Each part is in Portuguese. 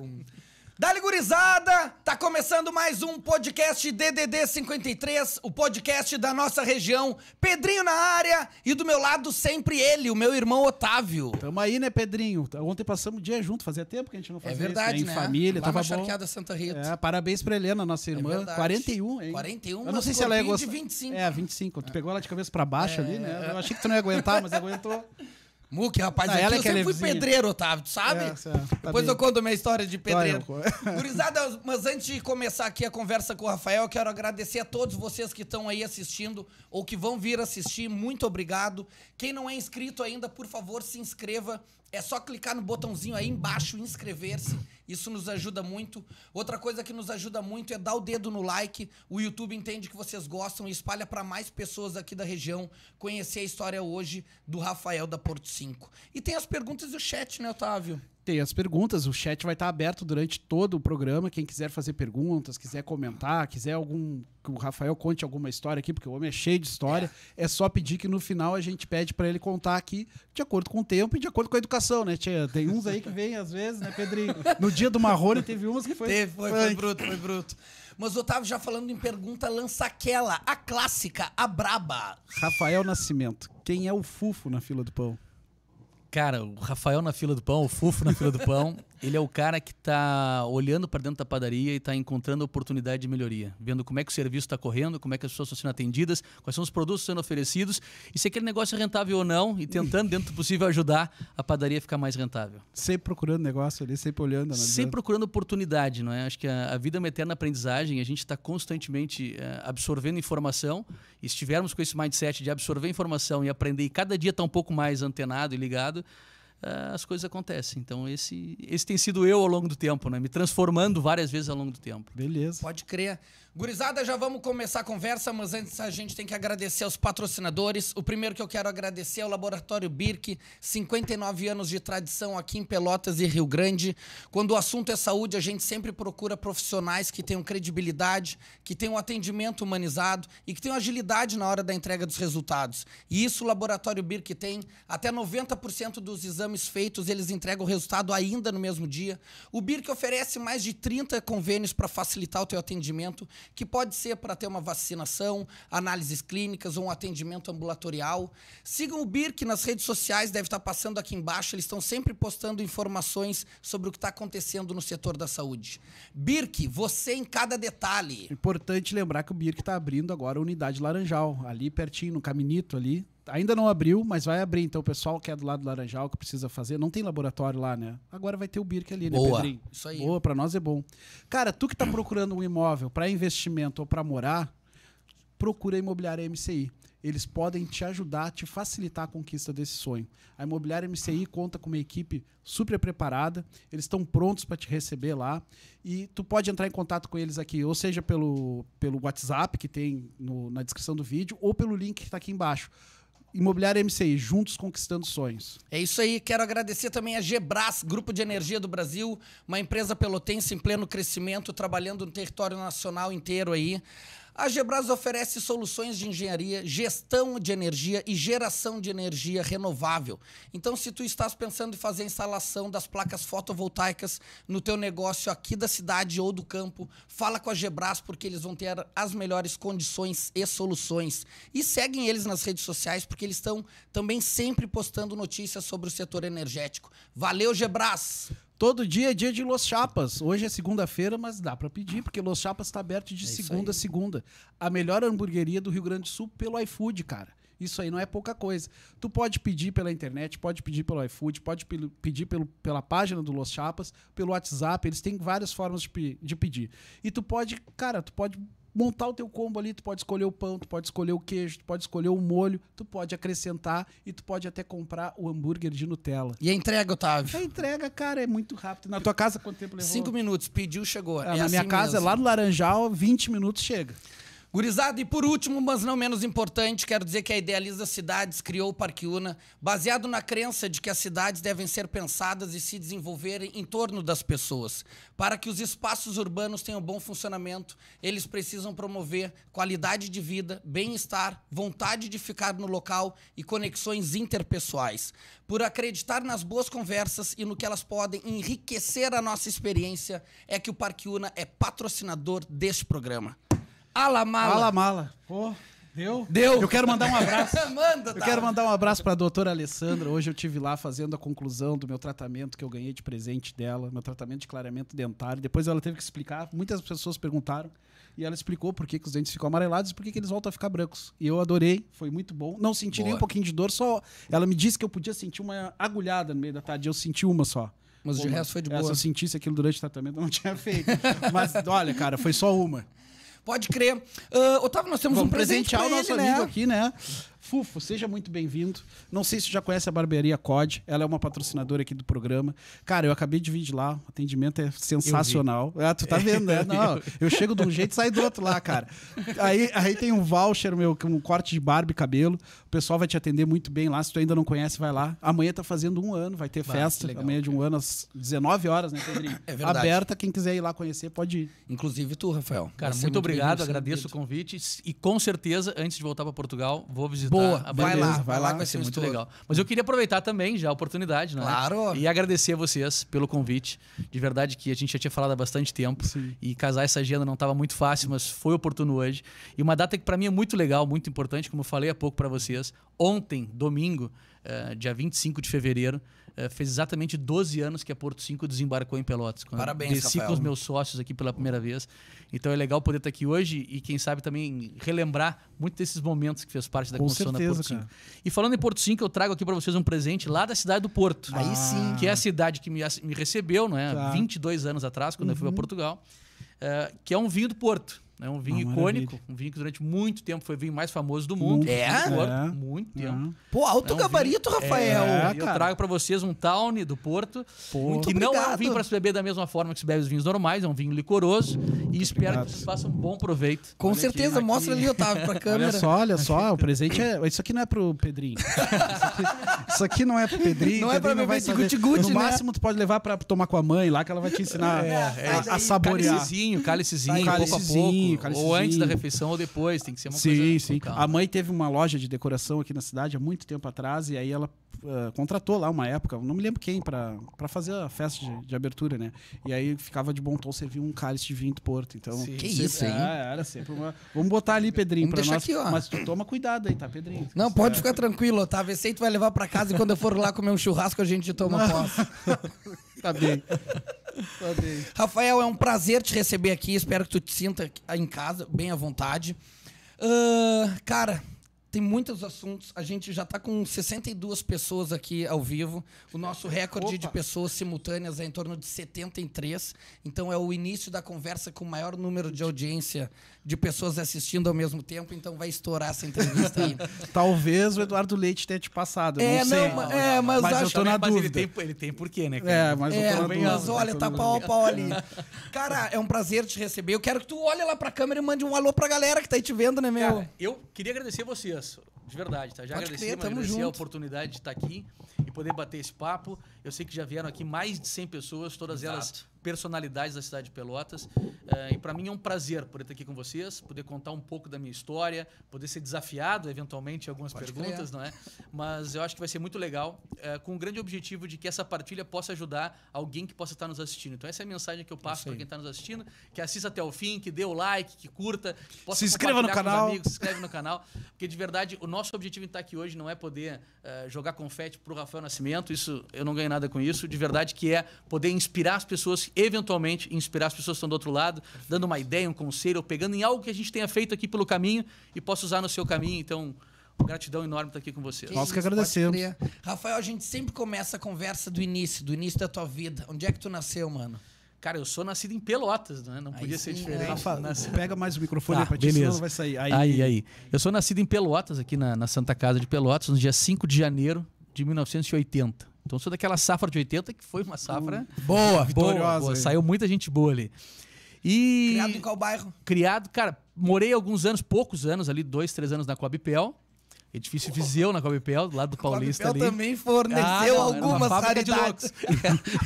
Brum. ligurizada gurizada, tá começando mais um podcast DDD 53, o podcast da nossa região. Pedrinho na área e do meu lado sempre ele, o meu irmão Otávio. Tamo aí, né, Pedrinho? Ontem passamos o dia junto, fazia tempo que a gente não é fazia É verdade, isso, né? Em né? família, Lá tava bom. Charqueada Santa Rita. É, parabéns pra Helena, nossa é irmã. verdade. 41, hein? 41, Eu não sei se ela ia Covid, de 25. É, 25. É, tu pegou ela de cabeça pra baixo ali, né? Eu achei que tu não ia aguentar, mas aguentou. Muk, rapaz, ah, ela é eu é sempre fui pedreiro, Otávio, tu é, sabe? É, tá Depois bem. eu conto minha história de pedreiro. Claro. Gurizada, mas antes de começar aqui a conversa com o Rafael, quero agradecer a todos vocês que estão aí assistindo ou que vão vir assistir. Muito obrigado. Quem não é inscrito ainda, por favor, se inscreva é só clicar no botãozinho aí embaixo, inscrever-se. Isso nos ajuda muito. Outra coisa que nos ajuda muito é dar o dedo no like. O YouTube entende que vocês gostam e espalha para mais pessoas aqui da região conhecer a história hoje do Rafael da Porto 5. E tem as perguntas do chat, né, Otávio? tem as perguntas, o chat vai estar aberto durante todo o programa. Quem quiser fazer perguntas, quiser comentar, quiser algum que o Rafael conte alguma história aqui, porque o homem é cheio de história, é, é só pedir que no final a gente pede para ele contar aqui, de acordo com o tempo e de acordo com a educação, né, tia? Tem uns aí que vem às vezes, né, Pedrinho? No dia do Marrone teve umas que foi. Teve, foi, foi, bruto, foi bruto. Mas Otávio, já falando em pergunta, lança aquela, a clássica, a braba. Rafael Nascimento, quem é o fufo na fila do pão? Cara, o Rafael na fila do pão, o Fufo na fila do pão. Ele é o cara que está olhando para dentro da padaria e está encontrando oportunidade de melhoria, vendo como é que o serviço está correndo, como é que as pessoas estão sendo atendidas, quais são os produtos sendo oferecidos e se aquele negócio é rentável ou não e tentando, dentro do possível, ajudar a padaria a ficar mais rentável. Sempre procurando negócio ali, sempre olhando. Analisando. Sempre procurando oportunidade, não é? Acho que a, a vida é uma eterna aprendizagem, a gente está constantemente eh, absorvendo informação e se tivermos com esse mindset de absorver informação e aprender e cada dia está um pouco mais antenado e ligado, uh, as coisas acontecem. Então, esse, esse tem sido eu ao longo do tempo, né? Me transformando várias vezes ao longo do tempo. Beleza. Pode crer. Gurizada, já vamos começar a conversa, mas antes a gente tem que agradecer aos patrocinadores. O primeiro que eu quero agradecer é o Laboratório Birk, 59 anos de tradição aqui em Pelotas e Rio Grande. Quando o assunto é saúde, a gente sempre procura profissionais que tenham credibilidade, que tenham atendimento humanizado e que tenham agilidade na hora da entrega dos resultados. E isso o Laboratório Birk tem. Até 90% dos exames feitos, eles entregam o resultado ainda no mesmo dia. O Birk oferece mais de 30 convênios para facilitar o teu atendimento que pode ser para ter uma vacinação, análises clínicas ou um atendimento ambulatorial. Sigam o BIRC nas redes sociais, deve estar tá passando aqui embaixo, eles estão sempre postando informações sobre o que está acontecendo no setor da saúde. BIRC, você em cada detalhe. Importante lembrar que o BIRC está abrindo agora a unidade Laranjal, ali pertinho, no Caminito ali, ainda não abriu, mas vai abrir. Então, o pessoal que é do lado do Laranjal, que precisa fazer, não tem laboratório lá, né? Agora vai ter o Birk ali, né, Boa. Pedrinho? Isso aí. Boa, pra nós é bom. Cara, tu que tá procurando um imóvel para investimento ou para morar, procura a Imobiliária MCI. Eles podem te ajudar, te facilitar a conquista desse sonho. A Imobiliária MCI conta com uma equipe super preparada, eles estão prontos para te receber lá e tu pode entrar em contato com eles aqui, ou seja, pelo, pelo WhatsApp que tem no, na descrição do vídeo ou pelo link que está aqui embaixo. Imobiliária MCI, juntos conquistando sonhos. É isso aí, quero agradecer também a Gebras, Grupo de Energia do Brasil, uma empresa pelotense em pleno crescimento, trabalhando no território nacional inteiro aí. A Gebras oferece soluções de engenharia, gestão de energia e geração de energia renovável. Então, se tu estás pensando em fazer a instalação das placas fotovoltaicas no teu negócio aqui da cidade ou do campo, fala com a Gebras porque eles vão ter as melhores condições e soluções. E seguem eles nas redes sociais porque eles estão também sempre postando notícias sobre o setor energético. Valeu, Gebras! Todo dia é dia de Los Chapas. Hoje é segunda-feira, mas dá para pedir, porque Los Chapas está aberto de é segunda a segunda. A melhor hamburgueria do Rio Grande do Sul pelo iFood, cara. Isso aí não é pouca coisa. Tu pode pedir pela internet, pode pedir pelo iFood, pode pedir pelo, pela página do Los Chapas, pelo WhatsApp, eles têm várias formas de, de pedir. E tu pode, cara, tu pode montar o teu combo ali, tu pode escolher o pão, tu pode escolher o queijo, tu pode escolher o molho, tu pode acrescentar e tu pode até comprar o hambúrguer de Nutella. E a entrega, Otávio? A é entrega, cara, é muito rápido. Na tua casa, quanto tempo levou? Cinco minutos, pediu, chegou. Ah, é na assim minha casa, é mesmo. lá no Laranjal, 20 minutos chega. Gurizada, e por último, mas não menos importante, quero dizer que a Idealiza Cidades criou o Parque Una baseado na crença de que as cidades devem ser pensadas e se desenvolverem em torno das pessoas. Para que os espaços urbanos tenham bom funcionamento, eles precisam promover qualidade de vida, bem-estar, vontade de ficar no local e conexões interpessoais. Por acreditar nas boas conversas e no que elas podem enriquecer a nossa experiência, é que o Parque Una é patrocinador deste programa. Alamala. Alamala. Pô, deu? Deu. Eu quero mandar um abraço. Manda, tá. Eu tá. quero mandar um abraço para a doutora Alessandra. Hoje eu tive lá fazendo a conclusão do meu tratamento que eu ganhei de presente dela, meu tratamento de clareamento dentário. Depois ela teve que explicar. Muitas pessoas perguntaram. E ela explicou por que, que os dentes ficam amarelados e por que, que eles voltam a ficar brancos. E eu adorei, foi muito bom. Não senti nem um pouquinho de dor, só. Ela me disse que eu podia sentir uma agulhada no meio da tarde. Eu senti uma só. Mas Pô, o resto foi de é, boa. Se eu sentisse aquilo durante o tratamento, eu não tinha feito. Mas, olha, cara, foi só uma. Pode crer. Uh, Otávio, nós temos Vamos um presente ao nosso ele, amigo né? aqui, né? Fufo, seja muito bem-vindo. Não sei se você já conhece a barbearia COD, ela é uma patrocinadora aqui do programa. Cara, eu acabei de vir de lá, o atendimento é sensacional. Ah, tu tá vendo, né? Não, eu chego de um jeito e saio do outro lá, cara. Aí, aí tem um voucher, meu, com é um corte de barba e cabelo. O pessoal vai te atender muito bem lá. Se tu ainda não conhece, vai lá. Amanhã tá fazendo um ano, vai ter vai, festa. Legal, Amanhã é de um ano às 19 horas, né, Pedrinho? É verdade. Aberta, quem quiser ir lá conhecer, pode ir. Inclusive tu, Rafael. Cara, muito, muito, obrigado, agradeço o convite. E com certeza, antes de voltar para Portugal, vou visitar Boa, vai, beleza, lá, vai, vai lá, vai vai ser muito estudo. legal. Mas eu queria aproveitar também já a oportunidade, né? Claro. E agradecer a vocês pelo convite. De verdade que a gente já tinha falado há bastante tempo Sim. e casar essa agenda não estava muito fácil, mas foi oportuno hoje. E uma data que para mim é muito legal, muito importante, como eu falei há pouco para vocês, ontem, domingo, uh, dia 25 de fevereiro, eh, fez exatamente 12 anos que a Porto 5 desembarcou em Pelotas. Quando Parabéns, desci Rafael. com os meus sócios aqui pela primeira vez. Então é legal poder estar aqui hoje e, quem sabe, também relembrar muito desses momentos que fez parte da com construção certeza, da Porto 5. Cara. E falando em Porto 5, eu trago aqui para vocês um presente lá da cidade do Porto. Aí ah. sim. Que é a cidade que me, me recebeu, não é? Tá. 22 anos atrás, quando uhum. eu fui para uhum. Portugal. Uh, que é um vinho do Porto. É um vinho Uma icônico, maravilha. um vinho que durante muito tempo foi o vinho mais famoso do mundo. É? é. Muito tempo. Uhum. Pô, alto é um gabarito, vinho, é, Rafael. É, eu trago para vocês um Town do Porto, Pô, muito que obrigado. não é um vinho para se beber da mesma forma que se bebe os vinhos normais, é um vinho licoroso muito e espero que vocês façam um bom proveito. Com olha certeza, aqui. mostra ali, Otávio, pra câmera. Olha só, olha só, o presente é... Isso aqui não é pro Pedrinho. Isso aqui, não é pro Pedrinho. Não é pra beber de guti-guti, No né? máximo, tu pode levar para tomar com a mãe lá, que ela vai te ensinar a, é, a, é. a saborear. Cálicezinho, cálicezinho, pouco a pouco. Ou antes da refeição ou depois, tem que ser uma sim, coisa... Sim, sim. A mãe teve uma loja de decoração aqui na cidade há muito tempo atrás e aí ela uh, contratou lá uma época, não me lembro quem, para fazer a festa de, de, abertura, né? E aí ficava de bom tom servir um cálice de vinho do Porto. Então, sim. que sempre, isso, tá- hein? É, era sempre uma... Vamos botar ali, Pedrinho, para nós. Aqui, ó. Mas tu toma cuidado aí, tá, Pedrinho? Não, não pode ficar tranquilo, tá? Vê se tu vai levar para casa e quando eu for lá comer um churrasco a gente toma posse. tá bem. Rafael, é um prazer te receber aqui. Espero que tu te sinta em casa, bem à vontade. Uh, cara, tem muitos assuntos. A gente já está com 62 pessoas aqui ao vivo. O nosso recorde Opa. de pessoas simultâneas é em torno de 73. Então é o início da conversa com o maior número de audiência de pessoas assistindo ao mesmo tempo, então vai estourar essa entrevista aí. Talvez o Eduardo Leite tenha te passado, é, não sei. Não, é, mas, mas acho, eu tô na mas dúvida. Ele tem, ele tem porquê, né? Cara? É, mas, é, mas, mas olha, tá pau a pau ali. Cara, é um prazer te receber. Eu quero que tu olhe lá pra câmera e mande um alô pra galera que tá aí te vendo, né, meu? Cara, eu queria agradecer vocês. De verdade, tá? Já Pode agradeci, crer, mas junto. a oportunidade de estar tá aqui e poder bater esse papo. Eu sei que já vieram aqui mais de 100 pessoas, todas Exato. elas personalidades da cidade de Pelotas. Eh, e para mim é um prazer poder estar aqui com vocês, poder contar um pouco da minha história, poder ser desafiado eventualmente em algumas Pode perguntas, criar. não é? Mas eu acho que vai ser muito legal, eh, com o grande objetivo de que essa partilha possa ajudar alguém que possa estar nos assistindo. Então essa é a mensagem que eu passo para quem está nos assistindo, que assista até o fim, que dê o like, que curta, que possa se inscreva no canal, amigos, se inscreve no canal, porque de verdade o nosso objetivo em estar aqui hoje não é poder eh, jogar confete pro Rafael Nascimento, isso eu não ganho nada com isso, de verdade que é poder inspirar as pessoas eventualmente inspirar as pessoas que estão do outro lado, dando uma ideia, um conselho, ou pegando em algo que a gente tenha feito aqui pelo caminho e possa usar no seu caminho. Então, gratidão enorme estar aqui com vocês. Que Nós que agradecemos. Rafael, a gente sempre começa a conversa do início, do início da tua vida. Onde é que tu nasceu, mano? Cara, eu sou nascido em Pelotas, né? Não aí podia sim, ser diferente. É. Rafa, nasci... pega mais o microfone ah, pra ti, beleza. vai sair. Aí, aí, aí. Eu sou nascido em Pelotas, aqui na, na Santa Casa de Pelotas, no dia 5 de janeiro de 1980. Então sou daquela safra de 80 que foi uma safra uh, boa, vitoriosa. Boa, saiu muita gente boa ali. E criado em qual bairro? Criado, cara, morei alguns anos, poucos anos ali, dois, três anos na Coabipel. Edifício Viseu, na Cobipel, do lado do Paulista O ali. também forneceu ah, áreas algumas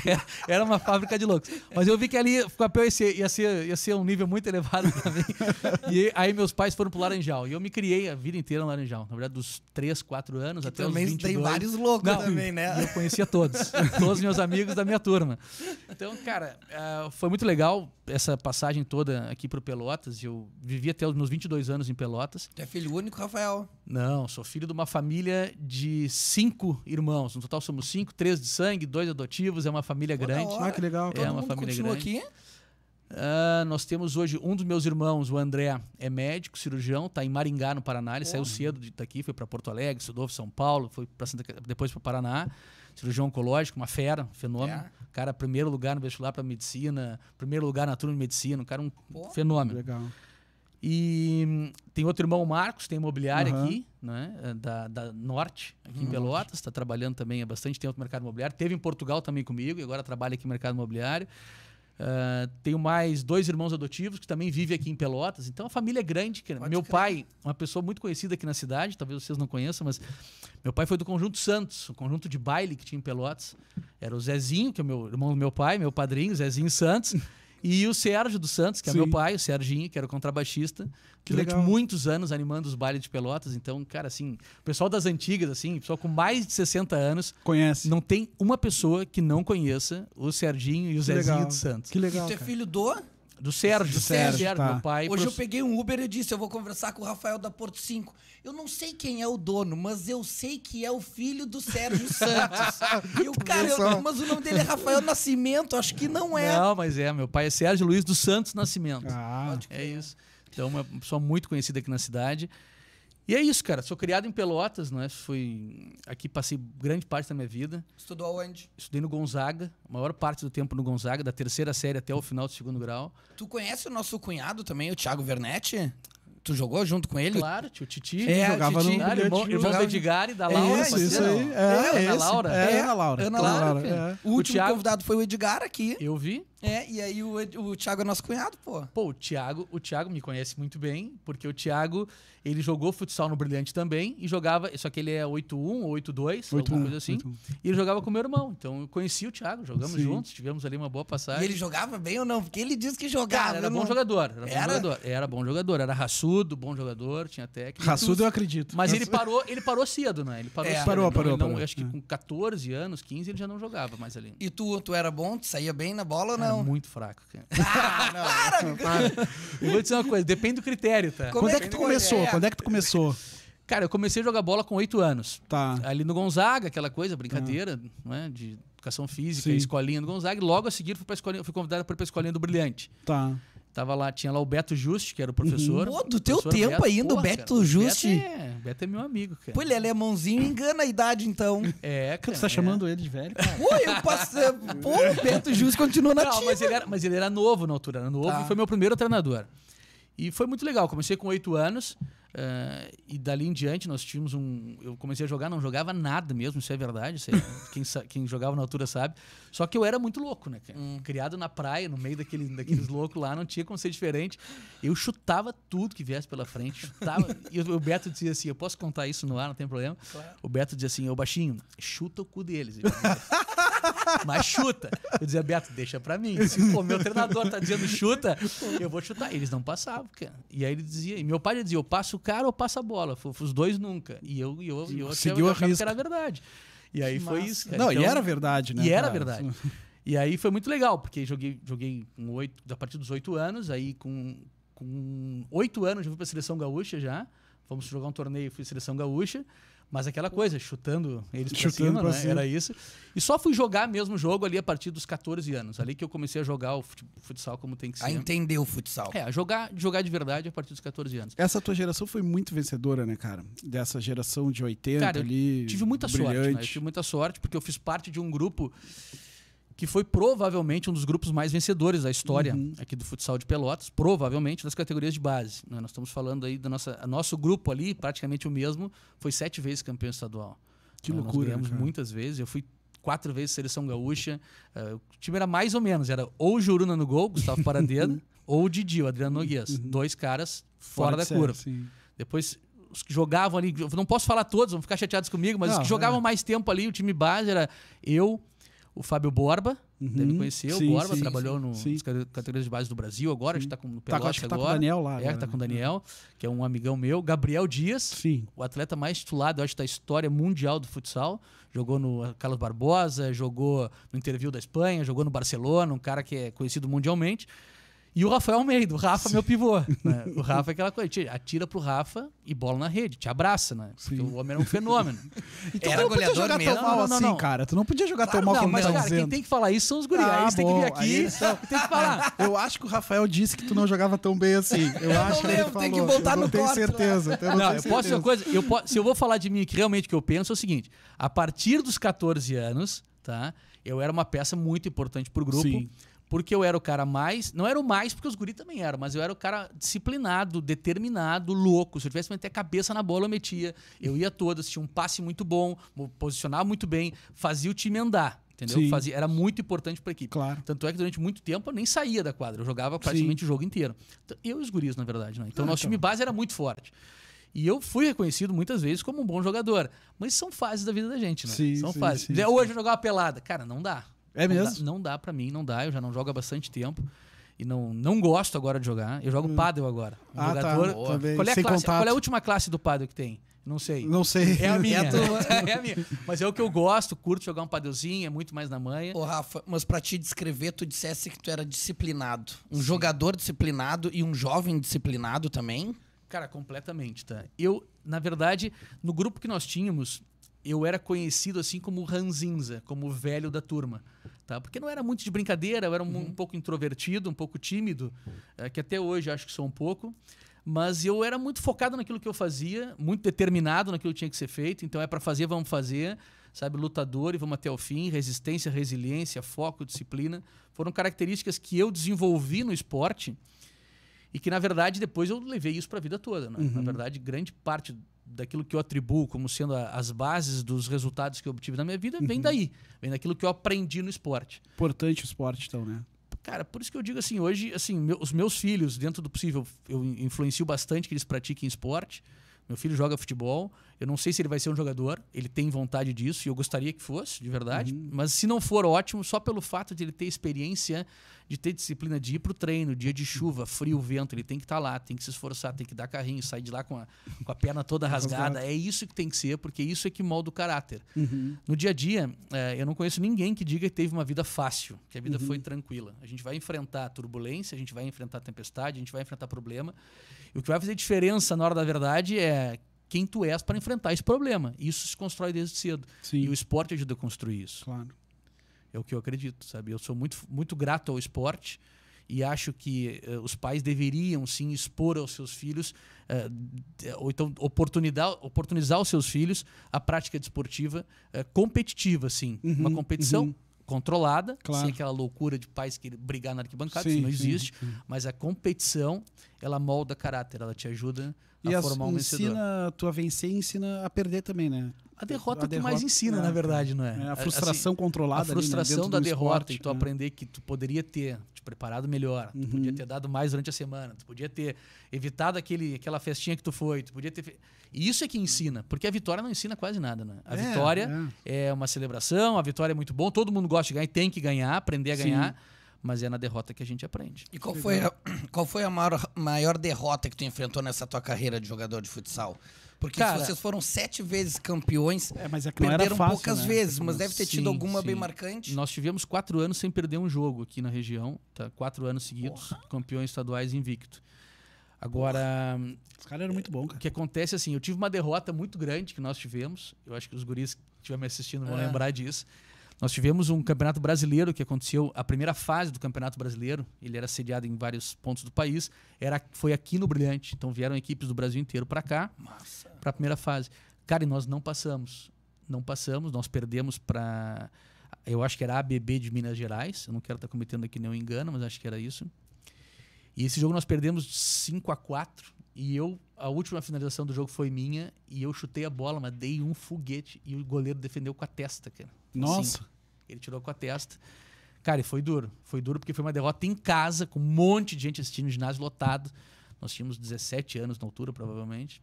era era uma fábrica de loucos. Mas eu vi que ali o ia ser, ia, ser, ia ser um nível muito elevado também. e aí meus pais foram pro Laranjal. E eu me criei a vida inteira no Laranjal. Na verdade, dos 3, 4 anos que até também os 22. Também tem vários loucos não, também, né? Eu conhecia todos. todos meus amigos da minha turma. Então, cara, eh, foi muito legal essa passagem toda aqui pro Pelotas. Eu vivi até os meus 22 anos em Pelotas. Tu é filho único, Rafael? Não, sou filho de uma família de cinco irmãos. No total somos cinco, três de sangue, dois adotivos. É uma família Pô, grande. Ah, que legal. É Todo uma família grande. aqui? Uh, nós temos hoje um dos meus irmãos, o André, é médico, cirurgião, está em Maringá, no Paraná. Ele Pô. saiu cedo daqui, foi para Porto Alegre, estudou São Paulo, foi para depois para Paraná. Cirurgião oncológico, uma fera, um fenômeno. É cara primeiro lugar no vestibular para medicina, primeiro lugar na turma de medicina, um cara um Pô, fenômeno. Legal. E hum, tem outro irmão, Marcos, tem imobiliário uhum. aqui, né? É, da, da Norte, aqui uhum. em Pelotas, está trabalhando também há bastante tempo no mercado imobiliário. Teve em Portugal também comigo e agora trabalha aqui no mercado imobiliário. Uh, tenho mais dois irmãos adotivos que também vivem aqui em Pelotas. Então a família é grande. Pode meu crer. pai, uma pessoa muito conhecida aqui na cidade, talvez vocês não conheçam, mas meu pai foi do Conjunto Santos, o conjunto de baile que tinha em Pelotas. Era o Zezinho, que é o meu irmão do meu pai, meu padrinho, Zezinho Santos. E o Sérgio dos Santos, que Sim. é meu pai, o Serginho, que era o contrabaixista, que durante legal. muitos anos animando os bailes de pelotas. Então, cara, assim, o pessoal das antigas, assim, pessoal com mais de 60 anos. Conhece. Não tem uma pessoa que não conheça o Serginho e o que Zezinho legal. dos Santos. Que legal. E tu é filho do? Do Sérgio, do Sérgio, Sérgio tá. meu pai. Hoje pros... eu peguei um Uber e disse: eu vou conversar com o Rafael da Porto 5. Eu não sei quem é o dono, mas eu sei que é o filho do Sérgio Santos. e o cara, eu, mas o nome dele é Rafael Nascimento, acho que não é. Não, mas é, meu pai é Sérgio Luiz dos Santos Nascimento. Ah, é isso. Então, é uma pessoa muito conhecida aqui na cidade. E é isso, cara. Sou criado em Pelotas, né? Fui aqui passei grande parte da minha vida. Estudou onde? Estudei no Gonzaga, maior parte do tempo no Gonzaga, da terceira série até o final do segundo grau. Tu conhece o nosso cunhado também, o Thiago Vernetti? Tu jogou junto com ele? Claro, tio Titi. É, jogava Titi. no ah, irmão, irmão do Edgar e da Laura. Isso, isso aí. É, é, Ana Laura. É, Ana Laura. Ana Laura. Ana Laura. Claro, é. O último o Thiago, convidado foi o Edgar aqui. Eu vi. É, e aí o, o Thiago é nosso cunhado, pô. Pô, o Thiago, o Thiago me conhece muito bem, porque o Thiago, ele jogou futsal no Brilhante também e jogava, só que ele é 8-1 ou 8-2, alguma coisa assim. E ele jogava com meu irmão, então eu conheci o Thiago, jogamos Sim. juntos, tivemos ali uma boa passagem. E ele jogava bem ou não? Porque ele disse que jogava. Cara, era não... bom jogador, era, era, bom jogador, era bom jogador, era raçudo, bom jogador, tinha técnica. Raçudo eu acredito. Mas ele parou, ele parou cedo, né? Ele parou é. cedo. Parou, então, parou, não, parou. Acho que é. com 14 anos, 15 ele já não jogava mais ali. E tu, tu era bom, tu saía bem na bola ou não? Não. É muito fraco, cara. Ah, para, para. Eu vou te dizer uma coisa, depende do critério, tá? Como Quando é, é que tu começou? É? Quando é que tu começou? Cara, eu comecei a jogar bola com oito anos. Tá. Ali no Gonzaga, aquela coisa, brincadeira, né? De educação física, escolinha do Gonzaga. E logo a seguir fui, pra escolinha, fui convidado para ir pra escolinha do Brilhante. Tá. Tava lá, tinha lá o Beto Juste, que era o professor. Pô, do teu tempo Beto, ainda, porra, o Beto Juste. Beto é, Beto é meu amigo, cara. Pô, ele é alemãozinho, engana a idade, então. É, cara. Você tá é. chamando ele de velho? Pô, eu passei. Pô, o Beto Juste continua na mas ele, era, mas ele era novo na altura, era novo tá. e foi meu primeiro treinador. E foi muito legal, comecei com oito anos. Uh, e dali em diante nós tínhamos um. Eu comecei a jogar, não jogava nada mesmo, isso é verdade. Isso é, quem, quem, jogava na altura sabe. Só que eu era muito louco, né? Hum. Criado na praia, no meio daquele, daqueles loucos lá, não tinha como ser diferente. Eu chutava tudo que viesse pela frente, chutava. e o, Beto dizia assim: eu posso contar isso no ar, não tem problema. Claro. O Beto dizia assim: ô baixinho, chuta o cu deles. mas chuta. Eu dizia, Beto, deixa pra mim. Se o meu treinador tá dizendo chuta, eu vou chutar. E eles não passavam, cara. E aí ele dizia, e meu pai dizia, eu passo o cara ou passa a bola. os dois nunca. E eu, eu, eu, Seguiu eu, eu que era verdade. E aí foi isso, cara. Não, então, e era verdade, né? E cara? era verdade. E aí foi muito legal, porque joguei, joguei com oito, a partir dos oito anos, aí com, com oito anos eu fui pra seleção gaúcha já. Fomos jogar um torneio, fui seleção gaúcha. Mas aquela coisa, chutando eles pra chutando cima, pra né? cima. era isso. E só fui jogar mesmo jogo ali a partir dos 14 anos. Ali que eu comecei a jogar o futsal como tem que ser. A entender o futsal. É, a jogar, jogar de verdade a partir dos 14 anos. Essa tua geração foi muito vencedora, né, cara? Dessa geração de 80 cara, ali. tive muita brilhante. sorte, né? Eu tive muita sorte, porque eu fiz parte de um grupo que foi provavelmente um dos grupos mais vencedores da história uhum. aqui do futsal de Pelotas, provavelmente das categorias de base. Né? Nós estamos falando aí do nosso grupo ali, praticamente o mesmo, foi sete vezes campeão estadual. Que loucura. Nós ganhamos né, muitas vezes, eu fui quatro vezes seleção gaúcha. Uh, o time era mais ou menos, era ou Juruna no gol, Gustavo Paradeda, ou o Didi, o Adriano Noguês. Uhum. Dois caras fora, fora da curva. Depois os que jogavam ali, não posso falar todos, vão ficar chateados comigo, mas não, os que jogavam é. mais tempo ali, o time base era eu, o Fábio Borba, uhum, deve conhecer sim, o Borba, sim, trabalhou sim, no, nas categorias de base do Brasil agora, a gente está com o Pelotas tá, agora. Tá com o tá, tá Daniel lá. É, agora, né? tá com o uhum. Daniel, que é um amigão meu. Gabriel Dias, o atleta mais titulado, acho, da história mundial do futsal. Jogou no eh, Carlos Barbosa, jogou no Interview da Espanha, jogou no Barcelona, um cara que é conhecido mundialmente. E o Rafael Almeida, o Rafa, Sim. meu pivô. Né? O Rafa é aquela coisa, tira, atira pro Rafa e bola na rede, te abraça, né? Porque Sim. o homem era um fenômeno. então era tu não podia jogar mesmo? tão mal não, não, assim, cara. Tu não podia jogar claro, tão mal não, como mas, tá cara, dizendo. quem tem que falar isso são os guris. Ah, aí você tem que vir aqui só... tem que falar. Eu acho que o Rafael disse que tu não jogava tão bem assim. Eu, eu acho não lembro, que ele tem que voltar eu no tenho corte. Certeza, eu não, não tenho eu posso dizer uma coisa, eu posso, se eu vou falar de mim que realmente que eu penso é o seguinte, a partir dos 14 anos, tá? Eu era uma peça muito importante pro grupo. Sim porque eu era o cara mais. Não era o mais, porque os guris também eram, mas eu era o cara disciplinado, determinado, louco. Se eu tivesse meter a cabeça na bola, eu metia. Eu ia todas, tinha um passe muito bom, posicionava muito bem, fazia o time andar. Entendeu? Fazia, era muito importante para a equipe. Claro. Tanto é que durante muito tempo eu nem saía da quadra, eu jogava praticamente Sim. o jogo inteiro. Eu e os guris, na verdade. Né? Então, ah, nosso então. time base era muito forte. E eu fui reconhecido muitas vezes como um bom jogador. Mas são fases da vida da gente, né? Sim, são sim, fases. Sim, Hoje eu jogar pelada. Cara, não dá. É mesmo? Não dá, dá para mim, não dá. Eu já não jogo há bastante tempo. E não, não gosto agora de jogar. Eu jogo hum. agora. Ah, um ah, jogador. Tá, também. Qual, é a Sem classe, qual é a última classe do pádel que tem? Não sei. Não sei. É a minha. é a é minha. Mas é o que eu gosto, curto jogar um padeuzinho, é muito mais na manha. Ô, Rafa, mas pra te descrever, tu dissesse que tu era disciplinado. Um Sim. jogador disciplinado e um jovem disciplinado também? Cara, completamente, tá? Eu, na verdade, no grupo que nós tínhamos, eu era conhecido assim como ranzinza, como o velho da turma. Tá? Porque não era muito de brincadeira, eu era um, uhum. um pouco introvertido, um pouco tímido, é, que até hoje acho que sou um pouco. Mas eu era muito focado naquilo que eu fazia, muito determinado naquilo que tinha que ser feito. Então é para fazer, vamos fazer, sabe? Lutador e vamos até o fim. Resistência, resiliência, foco, disciplina. Foram características que eu desenvolvi no esporte e que, na verdade, depois eu levei isso para a vida toda. Né? Uhum. Na verdade, grande parte daquilo que eu atribuo como sendo a, as bases dos resultados que eu obtive na minha vida, vem uhum. daí. Vem daquilo que eu aprendi no esporte. Importante o esporte, então, né? Cara, por isso que eu digo assim, hoje, assim, meu, os meus filhos, dentro do possível, eu influencio bastante que eles pratiquem esporte. Meu filho joga futebol eu não sei se ele vai ser um jogador, ele tem vontade disso e eu gostaria que fosse, de verdade. Uhum. Mas se não for ótimo, só pelo fato de ele ter experiência, de ter disciplina de ir para o treino, dia de chuva, frio, vento, ele tem que estar tá lá, tem que se esforçar, tem que dar carrinho, sair de lá com a, com a perna toda tá rasgada. É isso que tem que ser, porque isso é que molda o caráter. Uhum. No dia a dia, é, eu não conheço ninguém que diga que teve uma vida fácil, que a vida uhum. foi tranquila. A gente vai enfrentar turbulência, a gente vai enfrentar tempestade, a gente vai enfrentar problema. E o que vai fazer diferença na hora da verdade é quem tu és para enfrentar esse problema. Isso se constrói desde cedo. Sim. E o esporte ajuda a construir isso. Claro. É o que eu acredito, sabe? Eu sou muito, muito grato ao esporte e acho que uh, os pais deveriam sim expor aos seus filhos uh, ou então oportunizar oportunizar aos seus filhos a prática desportiva uh, competitiva, sim, uhum, uma competição uhum. controlada, claro. sem aquela loucura de pais que brigar na arquibancada, sim, isso não existe, sim, sim. mas a competição ela molda caráter, ela te ajuda e a formar um ensina, vencedor. Tu a vencer ensina a perder também, né? A derrota a que derrota, mais ensina, é, na verdade, não é? é a frustração assim, controlada. A frustração ali, né? da derrota esporte, e tu é. aprender que tu poderia ter te preparado melhor, tu uhum. podia ter dado mais durante a semana, tu podia ter evitado aquele, aquela festinha que tu foi, tu podia ter. E isso é que ensina, porque a vitória não ensina quase nada, né? A é, vitória é. é, uma celebração, a vitória é muito bom, todo mundo gosta de ganhar e tem que ganhar, aprender a ganhar. Sim mas é na derrota que a gente aprende. E qual foi a, qual foi a maior, maior derrota que tu enfrentou nessa tua carreira de jogador de futsal? Porque Cara, vocês foram sete vezes campeões, é, mas é perderam fácil, poucas né? vezes, mas deve ter sim, tido alguma sim. bem marcante. Nós tivemos quatro anos sem perder um jogo aqui na região, tá? quatro anos seguidos, Porra. campeões estaduais invicto. Agora. Os caras eram muito bons, cara. O que acontece assim, eu tive uma derrota muito grande que nós tivemos. Eu acho que os guris que estiver me assistindo vão é. lembrar disso. Nós tivemos um campeonato brasileiro que aconteceu, a primeira fase do campeonato brasileiro, ele era sediado em vários pontos do país, era, foi aqui no Brilhante. Então vieram equipes do Brasil inteiro para cá, para a primeira fase. Cara, e nós não passamos. Não passamos, nós perdemos para. Eu acho que era a ABB de Minas Gerais, eu não quero estar tá cometendo aqui nenhum engano, mas acho que era isso. E esse jogo nós perdemos 5 a 4 e eu, a última finalização do jogo foi minha, e eu chutei a bola, mas dei um foguete, e o goleiro defendeu com a testa, cara. Nossa. Cinco. Assim, ele tirou com a testa. Cara, e foi duro. Foi duro porque foi uma derrota em casa, com um monte de gente assistindo o ginásio lotado. Nós tínhamos 17 anos na altura, provavelmente.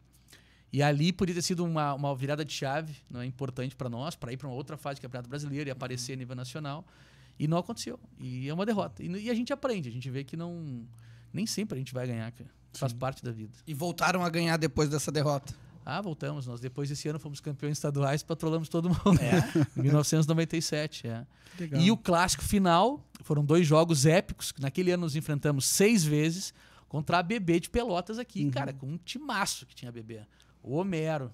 E ali podia ter sido uma, uma virada de chave é importante para nós, para ir para uma outra fase do Campeonato Brasileiro e aparecer a nível nacional. E não aconteceu. E é uma derrota. E, e a gente aprende, a gente vê que não nem sempre a gente vai ganhar, cara. Faz Sim. parte da vida. E voltaram a ganhar depois dessa derrota? Ah, voltamos. Nós depois desse ano fomos campeões estaduais, patrolamos todo mundo. É. 1997, é. E o clássico final foram dois jogos épicos. Naquele ano nos enfrentamos seis vezes contra a BB de Pelotas aqui, uhum. cara, com um timaço que tinha a BB. O Homero,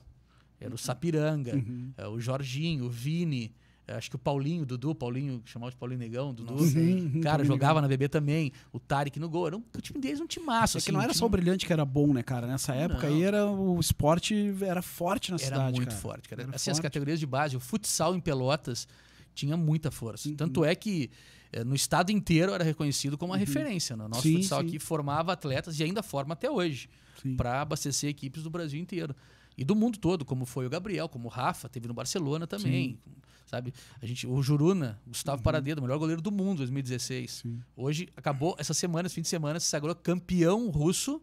era o uhum. Sapiranga, uhum. É, o Jorginho, o Vini, Acho que o Paulinho, o Dudu, Paulinho, chamava de Paulinho Negão, Dudu. Nossa, né? cara, jogava na BB também. O Tarek no gol. Era um, o time deles um timaço. É assim, que não era time... só o brilhante que era bom, né, cara? Nessa época não. aí era, o esporte era forte na era cidade. Era muito cara. forte, cara. Era assim, forte. as categorias de base, o futsal em Pelotas tinha muita força. Uhum. Tanto é que eh, no estado inteiro era reconhecido como uma uhum. referência. Né? Nosso sim, futsal sim. aqui formava atletas e ainda forma até hoje para abastecer equipes do Brasil inteiro e do mundo todo, como foi o Gabriel, como o Rafa, teve no Barcelona também. Sim. Sabe? A gente, o Juruna, Gustavo uhum. o melhor goleiro do mundo 2016. Sim. Hoje acabou essa semana, esse fim de semana, se sagrou campeão russo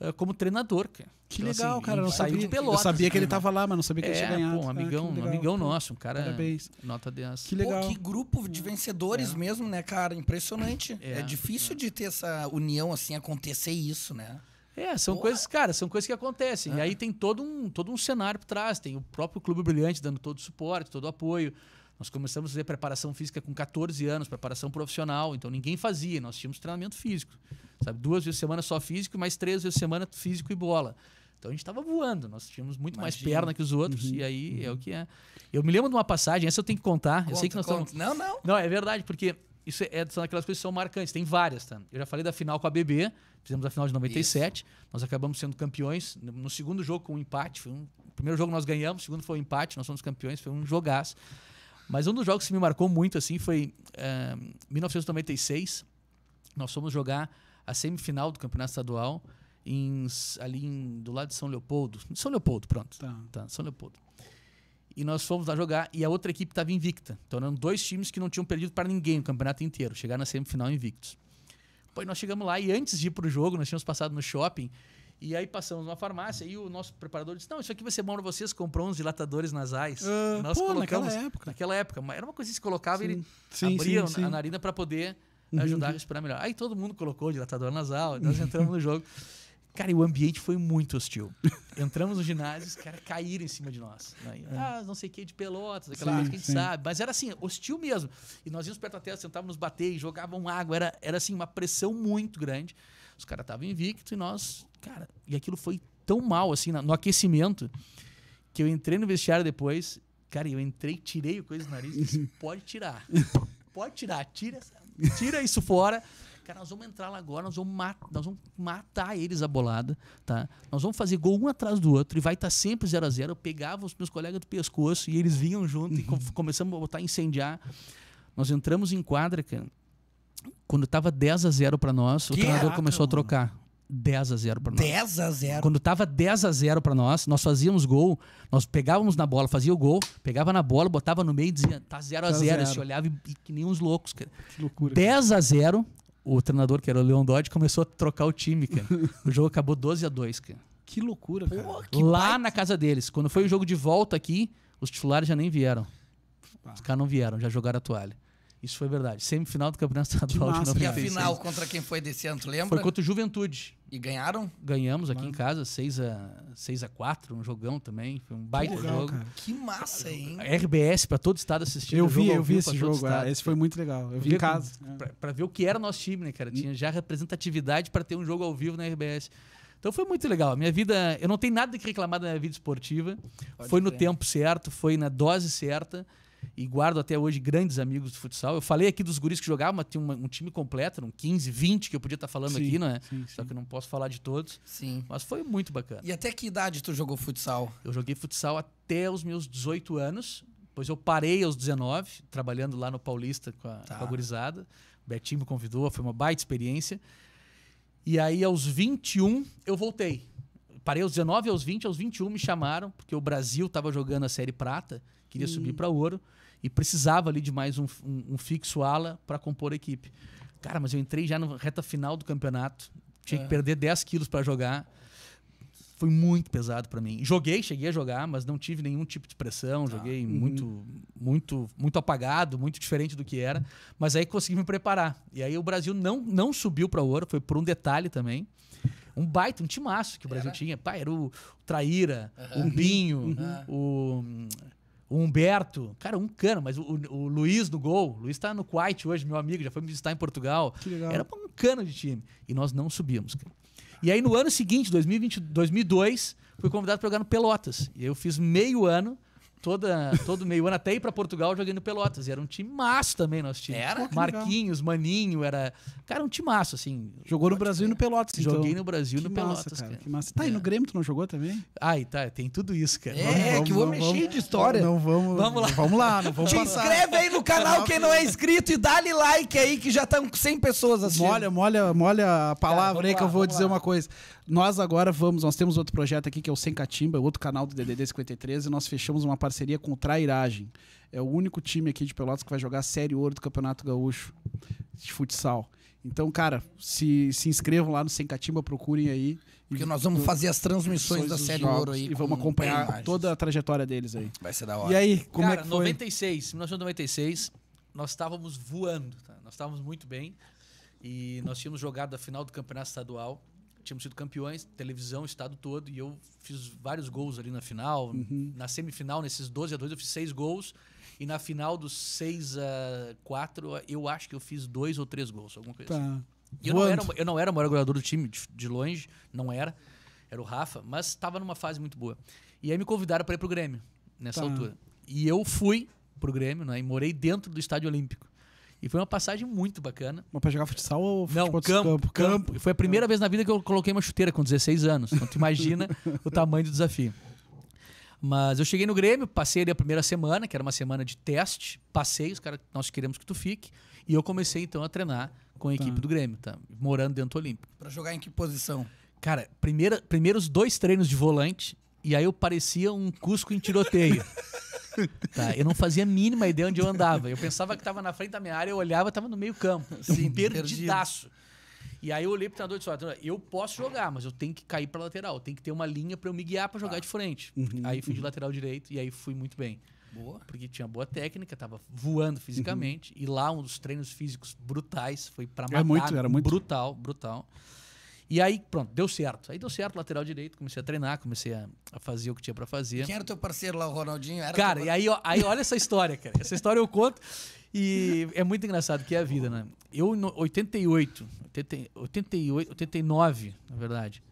eh, como treinador, cara. Que então, legal, assim, cara. Não saiu sabia, de Pelotas. Eu sabia que ele estava lá, mas não sabia que é, ele tinha é, ganhado. Pô, ah, um amigão, ah, um amigão nosso, um cara. Parabéns. Nota 10. Que legal. Pô, que grupo de hum. vencedores é. mesmo, né, cara? Impressionante. É, é difícil é. de ter essa união assim acontecer isso, né? É, são coisas, cara, são coisas que acontecem. E ah. aí tem todo um, todo um cenário por trás. Tem o próprio Clube Brilhante dando todo o suporte, todo o apoio. Nós começamos a fazer preparação física com 14 anos, preparação profissional. Então ninguém fazia, nós tínhamos treinamento físico. Sabe, duas vezes por semana só físico, mais três vezes por semana físico e bola. Então a gente estava voando, nós tínhamos muito Imagina. mais perna que os outros, uhum. e aí é uhum. é o que é. Eu me lembro de uma passagem, essa eu tenho que contar. Conta, eu sei que nós conta. Não, não. Não, é verdade, porque isso é, é, são aquelas coisas que são marcantes. Tem várias, tá? Eu já falei da final com a BB, fizemos a final de 97. Isso. Nós acabamos sendo campeões no, segundo jogo com um empate. Foi um, o primeiro jogo nós ganhamos, o segundo foi um empate, nós somos campeões, foi um jogaço. Mas um dos jogos que me marcou muito assim foi uh, eh, 1996. Nós fomos jogar a semifinal do campeonato estadual em, ali em, do lado de São Leopoldo. São Leopoldo, pronto. Tá. tá São Leopoldo. E nós fomos lá jogar e a outra equipe estava invicta. Então eram dois times que não tinham perdido para ninguém o campeonato inteiro. Chegaram na semifinal invictos. Pô, nós chegamos lá e antes de ir pro jogo, nós tínhamos passado no shopping. E aí passamos numa farmácia e o nosso preparador disse: Não, isso aqui vai ser bom para vocês. Comprou uns dilatadores nasais. Uh, nós pô, colocamos. Naquela época. Naquela época. Era uma coisa que se colocava sim. e ele sim, abria sim, a narina para poder uhum. ajudar uhum. a respirar melhor. Aí todo mundo colocou o dilatador nasal. Nós uhum. entramos no jogo. Cara, e o ambiente foi muito hostil. Entramos no ginásio, os caras caíram em cima de nós. Né? É. Ah, não sei o que de pelotas, aquela sim, coisa que a gente sim. sabe. Mas era assim, hostil mesmo. E nós íamos perto da tela, sentávamos nos bater, jogavam água. Era, era assim, uma pressão muito grande. Os caras estavam invictos e nós, cara, e aquilo foi tão mal assim, no aquecimento, que eu entrei no vestiário depois. Cara, eu entrei, tirei o coisa do nariz e disse: pode tirar. Pode tirar, tira, tira isso fora. Cara, nós vamos entrar lá agora, nós vamos, mat nós vamos matar eles a bolada, tá? Nós vamos fazer gol um atrás do outro e vai estar tá sempre 0 a 0 Eu pegava os meus colegas do pescoço e eles vinham junto e com uhum. começamos a botar incendiar. Nós entramos em quadra, cara. Quando tava 10 a 0 para nós, que o treinador raca, começou mano. a trocar. 10 a 0 para nós. 10 a 0. Quando tava 10 a 0 para nós, nós fazíamos gol, nós pegávamos na bola, fazia o gol, pegava na bola, botava no meio e dizia, tá 0 a 0, tá 0. se olhava e, e, que nem uns loucos, cara. Que loucura. 10 cara. a 0, o treinador, que era o Leon Dodge, começou a trocar o time, cara. o jogo acabou 12 a 2 cara. Que loucura, cara. Pô, que Lá baita. na casa deles. Quando foi o jogo de volta aqui, os titulares já nem vieram. Os caras não vieram, já jogaram a toalha. Isso foi verdade. Semifinal do Campeonato Estadual de 96. E a final contra quem foi desse ano, lembra? Foi contra o Juventude. E ganharam? Ganhamos aqui Mano. em casa, 6 a 6 a 4, um jogão também, foi um baita jogo. Cara. Que massa, hein? RBS para todo estado assistir. Eu vi, eu vi esse jogo, é, esse foi muito legal. Eu vi em casa. É. Para ver o que era nosso time, né, cara? Hum. Tinha já representatividade para ter um jogo ao vivo na RBS. Então foi muito legal. A minha vida, eu não tenho nada que reclamar da minha vida esportiva. Pode foi no tempo certo, foi na dose certa e guardo até hoje grandes amigos do futsal. Eu falei aqui dos guris que jogavam, mas tinha um time completo, eram 15, 20 que eu podia estar tá falando sim, aqui, né? Sim, Só sim. que não posso falar de todos. Sim. Mas foi muito bacana. E até que idade tu jogou futsal? Eu joguei futsal até os meus 18 anos. Depois eu parei aos 19, trabalhando lá no Paulista com a, tá. com a gurizada. O Betinho me convidou, foi uma baita experiência. E aí, aos 21, eu voltei. Parei aos 19, aos 20, aos 21 me chamaram, porque o Brasil estava jogando a Série Prata, queria hum. subir para ouro e precisava ali de mais um, um, um fixo ala para compor a equipe. Cara, mas eu entrei já na reta final do campeonato, tinha é. que perder 10 quilos para jogar. Foi muito pesado para mim. Joguei, cheguei a jogar, mas não tive nenhum tipo de pressão. Tá. Joguei ah, muito, muito, muito apagado, muito diferente do que era. Mas aí consegui me preparar. E aí o Brasil não, não subiu para ouro, foi por um detalhe também um baita, um timaço que o Brasil era? tinha. Pá, era o Traíra, uhum. o Binho, uhum. o o Humberto, cara, um cano, mas o, o Luiz no gol, o Luiz tá no Kuwait hoje, meu amigo, já foi me visitar em Portugal. Era um cano de time. E nós não subimos, cara. E aí no ano seguinte, 2020, 2002, fui convidado para jogar no Pelotas. E eu fiz meio ano toda, todo meio ano, até ir para Portugal jogando Pelotas. E era um time massa também, nosso time. Era? Marquinhos, Maninho, era. Cara, um time massa, assim. Jogou no Brasil e no Pelotas, então. Joguei no Brasil e no massa, Pelotas, cara, cara. Que massa. Tá, é. e no é. Grêmio tu não jogou também? Ai, tá, tem tudo isso, cara. É, vamos, vamos, que vamos, vamos, cheio de história. Não, vamos, vamos lá. Vamos lá, não vamos Te passar. inscreve aí no canal quem não é inscrito e dá-lhe like aí que já estão 100 pessoas assistindo. Molha, molha, molha a palavra cara, aí que eu vou dizer lá. uma coisa. Nós agora vamos, nós temos outro projeto aqui que é o Sem Catimba, outro canal do DDD 53, e nós fechamos uma parceria com o Trairagem. É o único time aqui de Pelotas que vai jogar a Série Ouro do Campeonato Gaúcho de futsal. Então, cara, se, se inscrevam lá no Sem Catimba, procurem aí. Porque nós vamos fazer as transmissões da Série Ouro aí. E vamos acompanhar toda a trajetória deles aí. Vai ser da hora. E aí, como cara, é que foi? 96, 1996, nós estávamos voando, tá? nós estávamos muito bem. E nós tínhamos jogado a final do Campeonato Estadual tínhamos sido campeões, televisão, estado todo, e eu fiz vários gols ali na final. Uhum. Na semifinal, nesses 12 a 2 eu fiz seis gols. E na final dos 6 a 4 eu acho que eu fiz dois ou três gols, alguma coisa tá. assim. eu não, era, eu não era o maior goleador do time, de, de longe, não era. Era o Rafa, mas estava numa fase muito boa. E aí me convidaram para ir pro Grêmio, nessa tá. altura. E eu fui pro Grêmio, né? E morei dentro do Estádio Olímpico. E foi uma passagem muito bacana. Mas pra jogar futsal ou Não, futebol campo, campo, campo? campo. Foi a primeira vez na vida que eu coloquei uma chuteira com 16 anos. Então tu imagina o tamanho do desafio. Mas eu cheguei no Grêmio, passei ali a primeira semana, que era uma semana de teste. Passei, os caras, nós queremos que tu fique. E eu comecei então a treinar com a tá. equipe tá. do Grêmio, tá? morando dentro do Olímpico. Pra jogar em que posição? Cara, primeira, primeiros dois treinos de volante. E aí eu parecia um Cusco em tiroteio. Tá? Eu não fazia a mínima ideia onde eu andava. Eu pensava que estava na frente da minha área, eu olhava, estava no meio campo. Sim, perdidaço. Perdido. E aí eu olhei pro treinador e disse, eu posso jogar, mas eu tenho que cair pra lateral. Tem que ter uma linha para eu me guiar para jogar ah. de frente. Uhum. Aí fui de uhum. lateral direito e aí fui muito bem. Boa. Porque tinha boa técnica, tava voando uhum. fisicamente. Uhum. E lá um dos treinos físicos brutais. Foi para é matar. Era muito, era muito. Brutal, brutal. E aí, pronto, deu certo. Aí deu certo, lateral direito, comecei a treinar, comecei a, a fazer o que tinha para fazer. Quem era o teu parceiro lá, o Ronaldinho? Era cara, teu... e aí, ó, aí olha essa história, cara. Essa história eu conto e é muito engraçado, que é a vida, né? Eu, em 88, 88, 89, na verdade,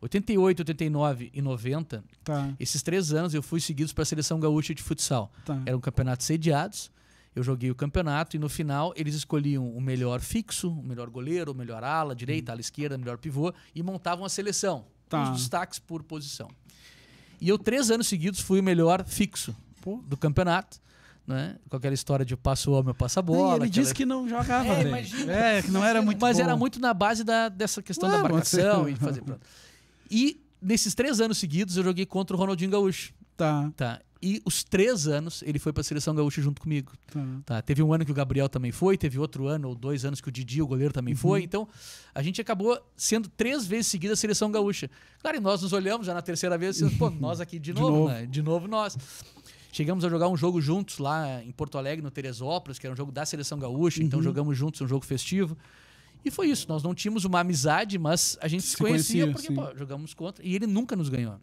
88, 89 e 90, tá. esses três anos eu fui seguido para a seleção gaúcha de futsal. Tá. Eram campeonatos sediados eu joguei o campeonato e no final eles escolhiam o melhor fixo, o melhor goleiro, o melhor ala, direita, ala esquerda, o melhor pivô e montavam a seleção. Tá. Os destaques por posição. E eu, três anos seguidos, fui o melhor fixo Pô. do campeonato. Né? Com aquela história de passo homem, passa bola. E ele aquela... disse que não jogava. É, É, que não era muito Mas bom. era muito na base da, dessa questão da marcação e fazer. Pronto. E nesses três anos seguidos eu joguei contra o Ronaldinho Gaúcho. Tá. tá. E os três anos ele foi para a seleção gaúcha junto comigo. Uhum. Tá. Teve um ano que o Gabriel também foi, teve outro ano ou dois anos que o Didi, o goleiro, também uhum. foi. Então a gente acabou sendo três vezes seguida a seleção gaúcha. Claro, e nós nos olhamos já na terceira vez, e, assim, pô, nós aqui de, de novo, novo. Né? de novo nós. Chegamos a jogar um jogo juntos lá em Porto Alegre, no Teresópolis, que era um jogo da seleção gaúcha, então uhum. então jogamos juntos um jogo festivo. E foi isso, nós não tínhamos uma amizade, mas a gente se, se conhecia, conhecia porque pô, jogamos contra e ele nunca nos ganhou.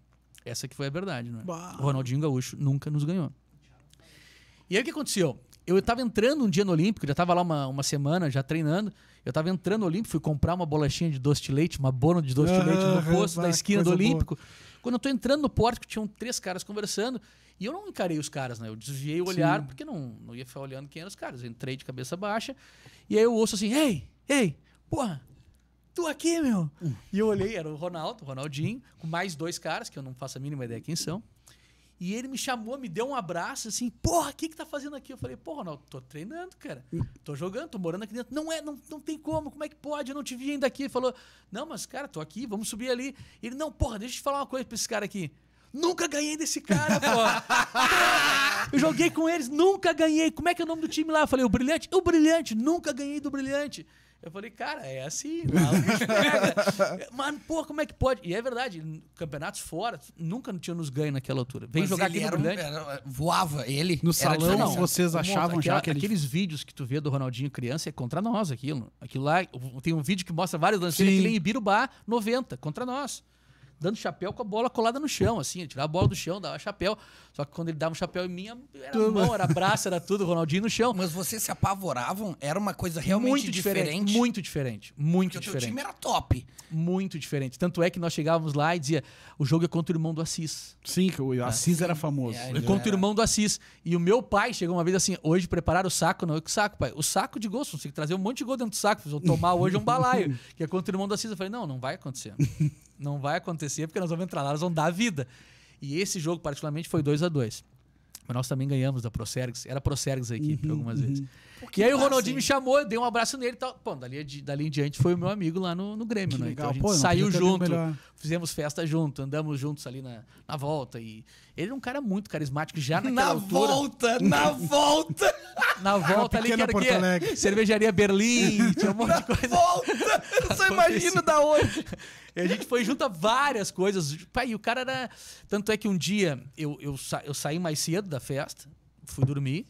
Essa que foi a verdade, não é? O Ronaldinho Gaúcho nunca nos ganhou. E aí o que aconteceu? Eu estava entrando um dia no Olímpico, já estava lá uma, uma semana já treinando. Eu estava entrando no Olímpico, fui comprar uma bolachinha de doce de leite, uma bônus de doce de leite no posto da esquina do Olímpico. Boa. Quando eu estou entrando no pórtico, tinham três caras conversando. E eu não encarei os caras, né? Eu desviei o olhar, Sim. porque não, não ia ficar olhando quem eram os caras. Eu entrei de cabeça baixa. E aí eu ouço assim: ei, ei, porra, tu aqui, meu. Hum. E eu olhei, era o Ronaldo, o Ronaldinho, com mais dois caras, que eu não faço a mínima ideia quem são. E ele me chamou, me deu um abraço, assim, porra, o que que tá fazendo aqui? Eu falei, porra, Ronaldo, tô treinando, cara. Hum. Tô jogando, tô morando aqui dentro. Não é, não, não tem como, como é que pode? Eu não te vi ainda aqui. Ele falou, não, mas cara, tô aqui, vamos subir ali. Ele, não, porra, deixa eu te falar uma coisa pra esse cara aqui. Nunca ganhei desse cara, pô. eu joguei com eles, nunca ganhei. Como é que é o nome do time lá? Eu falei, o Brilhante? O Brilhante, nunca ganhei do Brilhante. Eu falei, cara, é assim. Tá Mano, pô, como é que pode? E é verdade, campeonatos fora, nunca não tinha nos ganho naquela altura. Vem Mas jogar aqui no era, um, era, eh, voava ele. No salão, não, vocês achavam aquela, já que Aqueles ele... vídeos que tu vê do Ronaldinho criança é contra nós aquilo. Aquilo lá, tem um vídeo que mostra vários lances dele em Birubá, 90, contra nós dando chapéu com a bola colada no chão, assim. Ele tirava a bola do chão, dava chapéu. Só que quando ele dava um chapéu em mim, era Toma. mão, era braço, era tudo, Ronaldinho no chão. Mas vocês se apavoravam? Era uma coisa realmente muito diferente? diferente? Muito diferente. Muito Porque diferente. O time era top. Muito diferente. Tanto é que nós chegávamos lá e dizia: o jogo é contra o irmão do Assis. Sim, o ah, Assis ah, era famoso. É, contra era... o irmão do Assis. E o meu pai chegou uma vez assim: hoje prepararam o saco, não, eu que saco, pai. O saco de gosto, você tem que trazer um monte de gol dentro do saco, Vou tomar hoje um balaio, que é contra o irmão do Assis. Eu falei: não, não vai acontecer. Não vai acontecer porque nós vamos entrar lá, nós vamos dar a vida. E esse jogo, particularmente, foi 2 a 2 mas nós também ganhamos da Procergs. Era Procergs a equipe uhum, algumas uhum. vezes. Porque e aí o tá Ronaldinho assim. me chamou, eu dei um abraço nele e tal. Pô, dali, dali em diante foi o meu amigo lá no, no Grêmio, que né? Legal. Então a gente Pô, saiu junto, fizemos festa junto, andamos juntos ali na, na volta. E ele é um cara muito carismático já naquela na altura. Volta, na volta! Na volta ali que era o Cervejaria Berlim, tinha um monte de coisa. Na volta! Eu só imagino da onde e a gente foi junto a várias coisas. Pai, o cara era. Tanto é que um dia eu, eu, sa... eu saí mais cedo da festa, fui dormir.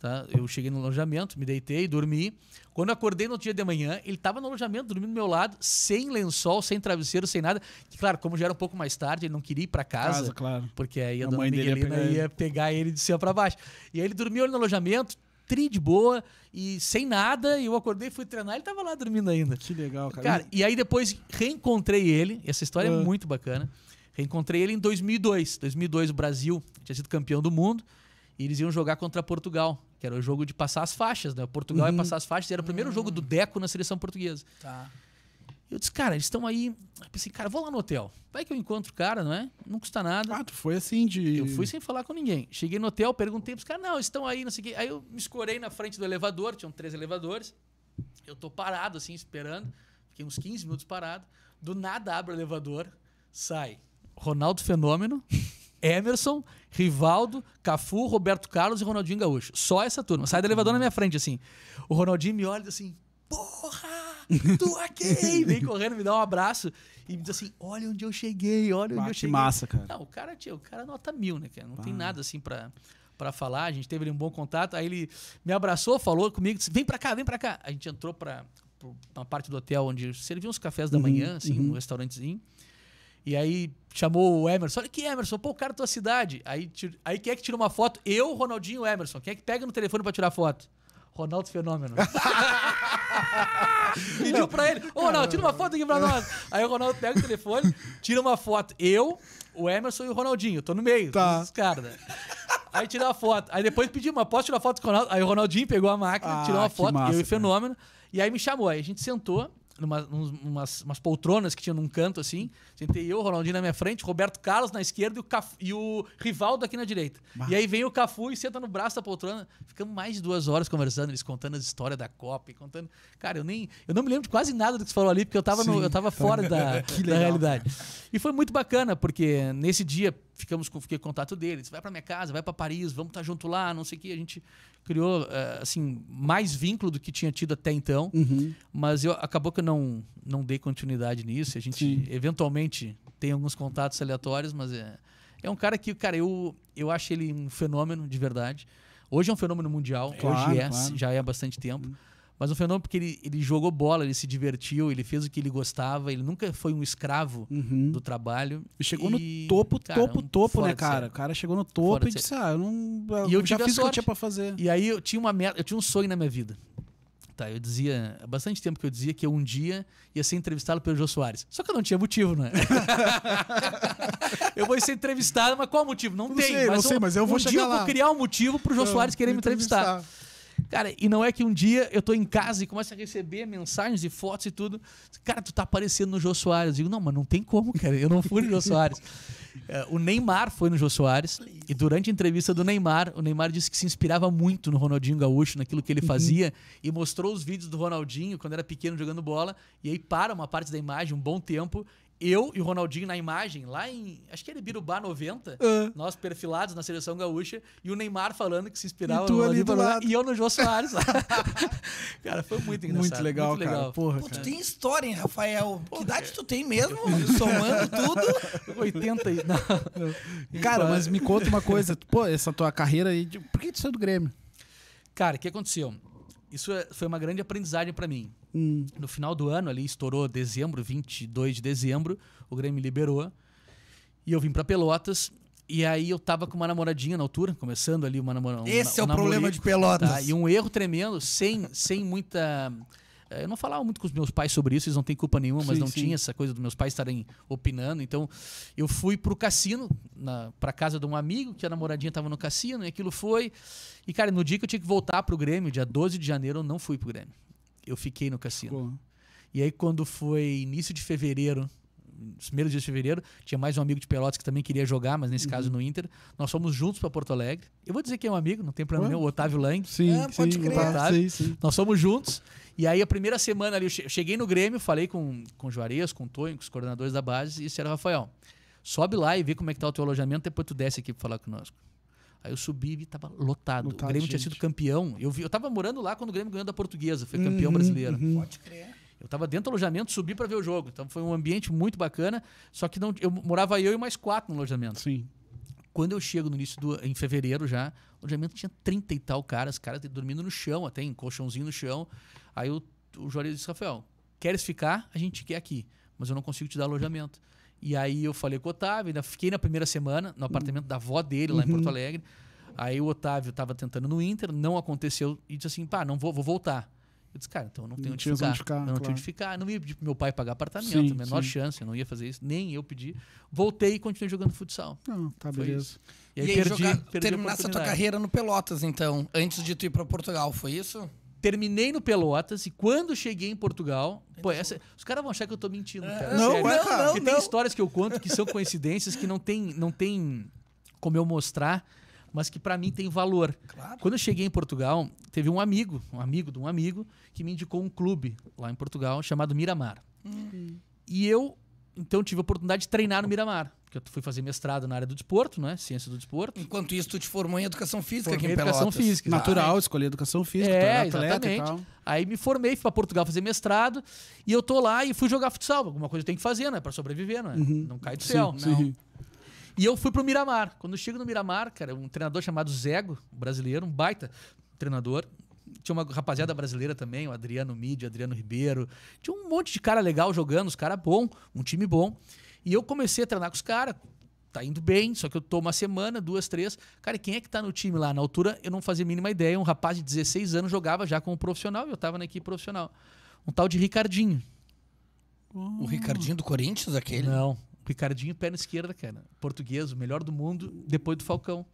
Tá? Eu cheguei no alojamento, me deitei, dormi. Quando acordei no dia de manhã, ele estava no alojamento, dormindo do meu lado, sem lençol, sem travesseiro, sem nada. E, claro, como já era um pouco mais tarde, ele não queria ir para casa, casa, claro. porque aí a, a dona Miguelina ia pegar, ele. ia pegar ele de cima para baixo. E aí ele dormiu no alojamento, tri de boa e sem nada. E eu acordei, fui treinar, ele tava lá dormindo ainda. Que legal, cara. Cara, e aí depois reencontrei ele. Essa história é ah. muito bacana. Reencontrei ele em 2002. 2002 o Brasil tinha sido campeão do mundo e eles iam jogar contra Portugal, que era o jogo de passar as faixas, né? Portugal uhum. ia passar as faixas, e era o primeiro uhum. jogo do ah. Deco na seleção portuguesa. Tá. Eu disse, cara, eles estão aí. Eu pensei, cara, vou lá no hotel. Vai que eu encontro o cara, não é? Não custa nada. Ah, tu foi assim de. Eu fui sem falar com ninguém. Cheguei no hotel, perguntei pros caras, não, eles estão aí, não sei o quê. Aí eu me escorei na frente do elevador, tinham três elevadores. Eu tô parado, assim, esperando. Fiquei uns 15 minutos parado. Do nada abre o elevador, sai Ronaldo Fenômeno, Emerson, Rivaldo, Cafu, Roberto Carlos e Ronaldinho Gaúcho. Só essa turma. Sai do elevador na minha frente, assim. O Ronaldinho me olha assim, porra! tu aqui! Vem correndo, me dá um abraço e me diz assim: olha onde eu cheguei, olha onde eu cheguei. Que massa, cara. Não, o cara, tio, o cara nota mil, né, cara? Não tem nada assim pra, pra falar. A gente teve ali um bom contato. Aí ele me abraçou, falou comigo, disse: vem pra cá, vem pra cá. A gente entrou pra, pra uma parte do hotel onde serviam os cafés da uhum, manhã, assim, uhum. um restaurantezinho. E aí chamou o Emerson. Olha que Emerson, pô, o cara é da tua cidade. Aí, aí quem é que tira uma foto? Eu, Ronaldinho Emerson. Quem é que pega no telefone para tirar foto? Ronaldo Fenômeno. Pediu pra ele, ô Ronaldo, tira uma foto aqui pra nós. Aí o Ronaldo pega o telefone, tira uma foto. Eu, o Emerson e o Ronaldinho, tô no meio, tá. os caras. Né? Aí tira a foto. Aí depois pedi uma, posso tirar foto com o Ronaldo? Aí o Ronaldinho pegou a máquina, ah, tirou uma foto, massa, eu e o Fenômeno. E aí me chamou. Aí a gente sentou numa, umas, umas poltronas que tinha num canto, assim. Sentei eu, Ronaldinho na minha frente, Roberto Carlos na esquerda e o, Cafu, e o Rivaldo aqui na direita. Mas... E aí vem o Cafu e senta no braço da poltrona. Ficamos mais de duas horas conversando, eles contando as histórias da Copa e contando. Cara, eu nem. Eu não me lembro de quase nada do que você falou ali, porque eu tava, Sim. no, eu tava fora da, da realidade. E foi muito bacana, porque nesse dia, ficamos com fiquei em contato dele, disse, vai para minha casa, vai para Paris, vamos estar tá junto lá, não sei o que. A gente criou eh, assim mais vínculo do que tinha tido até então, uhum. mas eu acabou que eu não não dei continuidade nisso. A gente Sim. eventualmente tem alguns contatos aleatórios, mas é é um cara que, cara, eu eu acho ele um fenômeno de verdade. Hoje é um fenômeno mundial, claro, hoje é, claro. já é há bastante tempo. Uhum mas o fenômeno porque ele, ele jogou bola, ele se divertiu, ele fez o que ele gostava, ele nunca foi um escravo uhum. do trabalho. E chegou e... no topo, cara, topo, um topo, né, cara? O cara chegou no topo e disse, ah, eu não. Eu, e eu já fiz o que eu tinha pra fazer. E aí eu tinha uma meta, eu tinha um sonho na minha vida. Tá, eu dizia, há bastante tempo que eu dizia que eu um dia ia ser entrevistado pelo Jô Soares. Só que eu não tinha motivo, né? eu vou ser entrevistado, mas qual motivo? Não, não tem. Sei, mas não eu, sei, mas eu um vou um dia lá. eu vou criar um motivo pro Jô Soares querer me entrevistar. Me entrevistar. Cara, e não é que um dia eu tô em casa e começo a receber mensagens e fotos e tudo. Cara, tu tá aparecendo no Jô Soares. Eu digo, não, mas não tem como, cara. Eu não fui no Jô Soares. É, o Neymar foi no Jô Soares. E durante a entrevista do Neymar, o Neymar disse que se inspirava muito no Ronaldinho Gaúcho, naquilo que ele uhum. fazia. Uhum. E mostrou os vídeos do Ronaldinho quando era pequeno jogando bola. E aí para uma parte da imagem, um bom tempo eu e o Ronaldinho na imagem, lá em. Acho que era Birubá 90, nós perfilados na seleção gaúcha, e o Neymar falando que se inspirava e no ali do lado. e eu no Jô Soares lá. cara, foi muito engraçado. Muito legal, muito legal. cara. Porra, Pô, cara. tu tem história, hein, Rafael? Porra, que idade tu tem é mesmo? Somando tudo? 80 e. Cara, mas me conta uma coisa. Pô, essa tua carreira aí. De... Por que tu saiu do Grêmio? Cara, o que aconteceu? Isso é, foi uma grande aprendizagem para mim. Hum. No final do ano, ali estourou dezembro, 22 de dezembro, o Grêmio liberou. E eu vim para Pelotas. E aí eu tava com uma namoradinha na altura, começando ali uma namorada. Esse é um, é o problema de Pelotas. Tá? E um erro tremendo, sem, sem muita é, eu não falava muito com os meus pais sobre isso, eles não têm culpa nenhuma, sim, mas não sim. tinha essa coisa dos meus pais estarem opinando. Então, eu fui pro cassino, para casa de um amigo, que a namoradinha estava no cassino, e aquilo foi. E, cara, no dia que eu tinha que voltar pro Grêmio, dia 12 de janeiro, eu não fui pro Grêmio. Eu fiquei no cassino. E aí, quando foi início de fevereiro, nos primeiros dias de fevereiro, tinha mais um amigo de Pelotas que também queria jogar, mas nesse uhum. caso no Inter. Nós fomos juntos para Porto Alegre. Eu vou dizer que é um amigo, não tem problema nenhum, o Otávio Lang. Sim, ah, sim, pode crer. Otávio. Sim, sim. Nós fomos juntos. E aí, a primeira semana ali, eu cheguei no Grêmio, falei com, com o Juarez, com o Tonho, com os coordenadores da base, e era Rafael, sobe lá e vê como é que tá o teu alojamento, depois tu desce aqui para falar conosco. Aí eu subi e tava lotado. lotado o Grêmio gente. tinha sido campeão. Eu, vi, eu tava morando lá quando o Grêmio ganhou da portuguesa, foi uhum, campeão uhum, brasileiro. Uhum. Pode crer. Eu estava dentro do alojamento, subi para ver o jogo. Então foi um ambiente muito bacana. Só que não, eu morava eu e mais quatro no alojamento. Sim. Quando eu chego no início do. em fevereiro já, o alojamento tinha 30 e tal caras, caras dormindo no chão, até em colchãozinho no chão. Aí o, o Juarez disse, Rafael, queres ficar? A gente quer aqui, mas eu não consigo te dar alojamento. E aí eu falei com o Otávio, ainda fiquei na primeira semana no apartamento da avó dele lá em Porto uhum. Alegre. Aí o Otávio estava tentando no Inter, não aconteceu e disse assim: pá, não vou, vou voltar. Eu disse, cara, então eu não tenho não onde, ficar, onde ficar. Eu não claro. tinha onde ficar. Não ia pedir pro meu pai pagar apartamento, sim, menor sim. chance, eu não ia fazer isso, nem eu pedi. Voltei e continuei jogando futsal. Não, ah, tá, foi beleza. Isso. E aí, e aí perdi, jogar, perdi terminasse a, a tua carreira no Pelotas, então, antes de tu ir para Portugal, foi isso? terminei no Pelotas e quando cheguei em Portugal. Pô, essa, os caras vão achar que eu tô mentindo, é, cara. Não, sério. não, não, Porque não. tem histórias que eu conto que são coincidências que não tem, não tem como eu mostrar mas que para mim tem valor. Claro. Quando eu cheguei em Portugal, teve um amigo, um amigo de um amigo, que me indicou um clube lá em Portugal chamado Miramar. Uhum. E eu, então, tive a oportunidade de treinar no Miramar que eu fui fazer mestrado na área do desporto, né? Ciência do desporto. Enquanto isso, tu te formou em educação física formei aqui em educação Pelotas. física. Natural, escolhi educação física, é, exatamente. Aí me formei, fui para Portugal fazer mestrado e eu tô lá e fui jogar futsal. Alguma coisa tem que fazer, né? Para sobreviver, né? Uhum. Não cai do sim, céu. Sim. Não. E eu fui pro Miramar. Quando eu chego no Miramar, cara, um treinador chamado Zego, brasileiro, um baita treinador. Tinha uma rapaziada brasileira também, o Adriano Mídia, Adriano Ribeiro. Tinha um monte de cara legal jogando, os caras bom, um time bom. E eu comecei a treinar com os caras, tá indo bem, só que eu tô uma semana, duas, três. Cara, quem é que tá no time lá? Na altura eu não fazia a mínima ideia. Um rapaz de 16 anos jogava já como profissional, e eu tava na equipe profissional. Um tal de Ricardinho. O Ricardinho do Corinthians, aquele? Não, Ricardinho, perna esquerda, cara. Português, o melhor do mundo, depois do Falcão.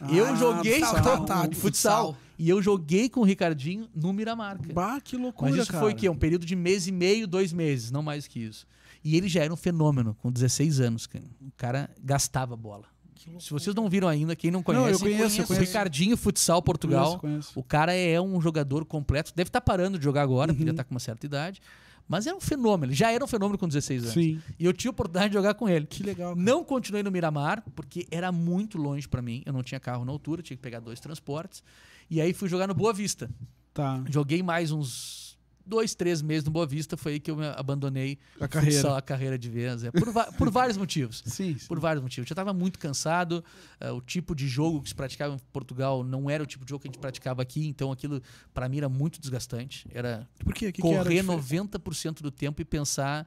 Ah, eu joguei futsal, com, tá, tá futsal, futsal, E eu joguei com o Ricardinho no Miramarca. Bah, que loucura, Mas isso cara. foi o quê? Um período de mês e meio, dois meses, não mais que isso. E ele já era um fenômeno, com 16 anos, cara. O cara gastava bola. Se vocês não viram ainda, quem não conhece, não, eu conheço, o conheço. Ricardinho Futsal Portugal. Conheço, conheço. O cara é um jogador completo. Deve estar tá parando de jogar agora, uhum. porque já está com uma certa idade. Mas era um fenômeno, ele já era um fenômeno com 16 anos. Sim. E eu tive a oportunidade de jogar com ele. Que legal. Cara. Não continuei no Miramar, porque era muito longe para mim. Eu não tinha carro na altura, tinha que pegar dois transportes. E aí fui jogar no Boa Vista. Tá. Joguei mais uns dois, três meses no Boa Vista, foi aí que eu abandonei a carreira, futsal, a carreira de vez. É, por, por vários motivos. Sim, sim, Por vários motivos. Eu já estava muito cansado, uh, o tipo de jogo que se praticava em Portugal não era o tipo de jogo que a gente praticava aqui, então aquilo para mim era muito desgastante. Era que que correr que era 90% do tempo e pensar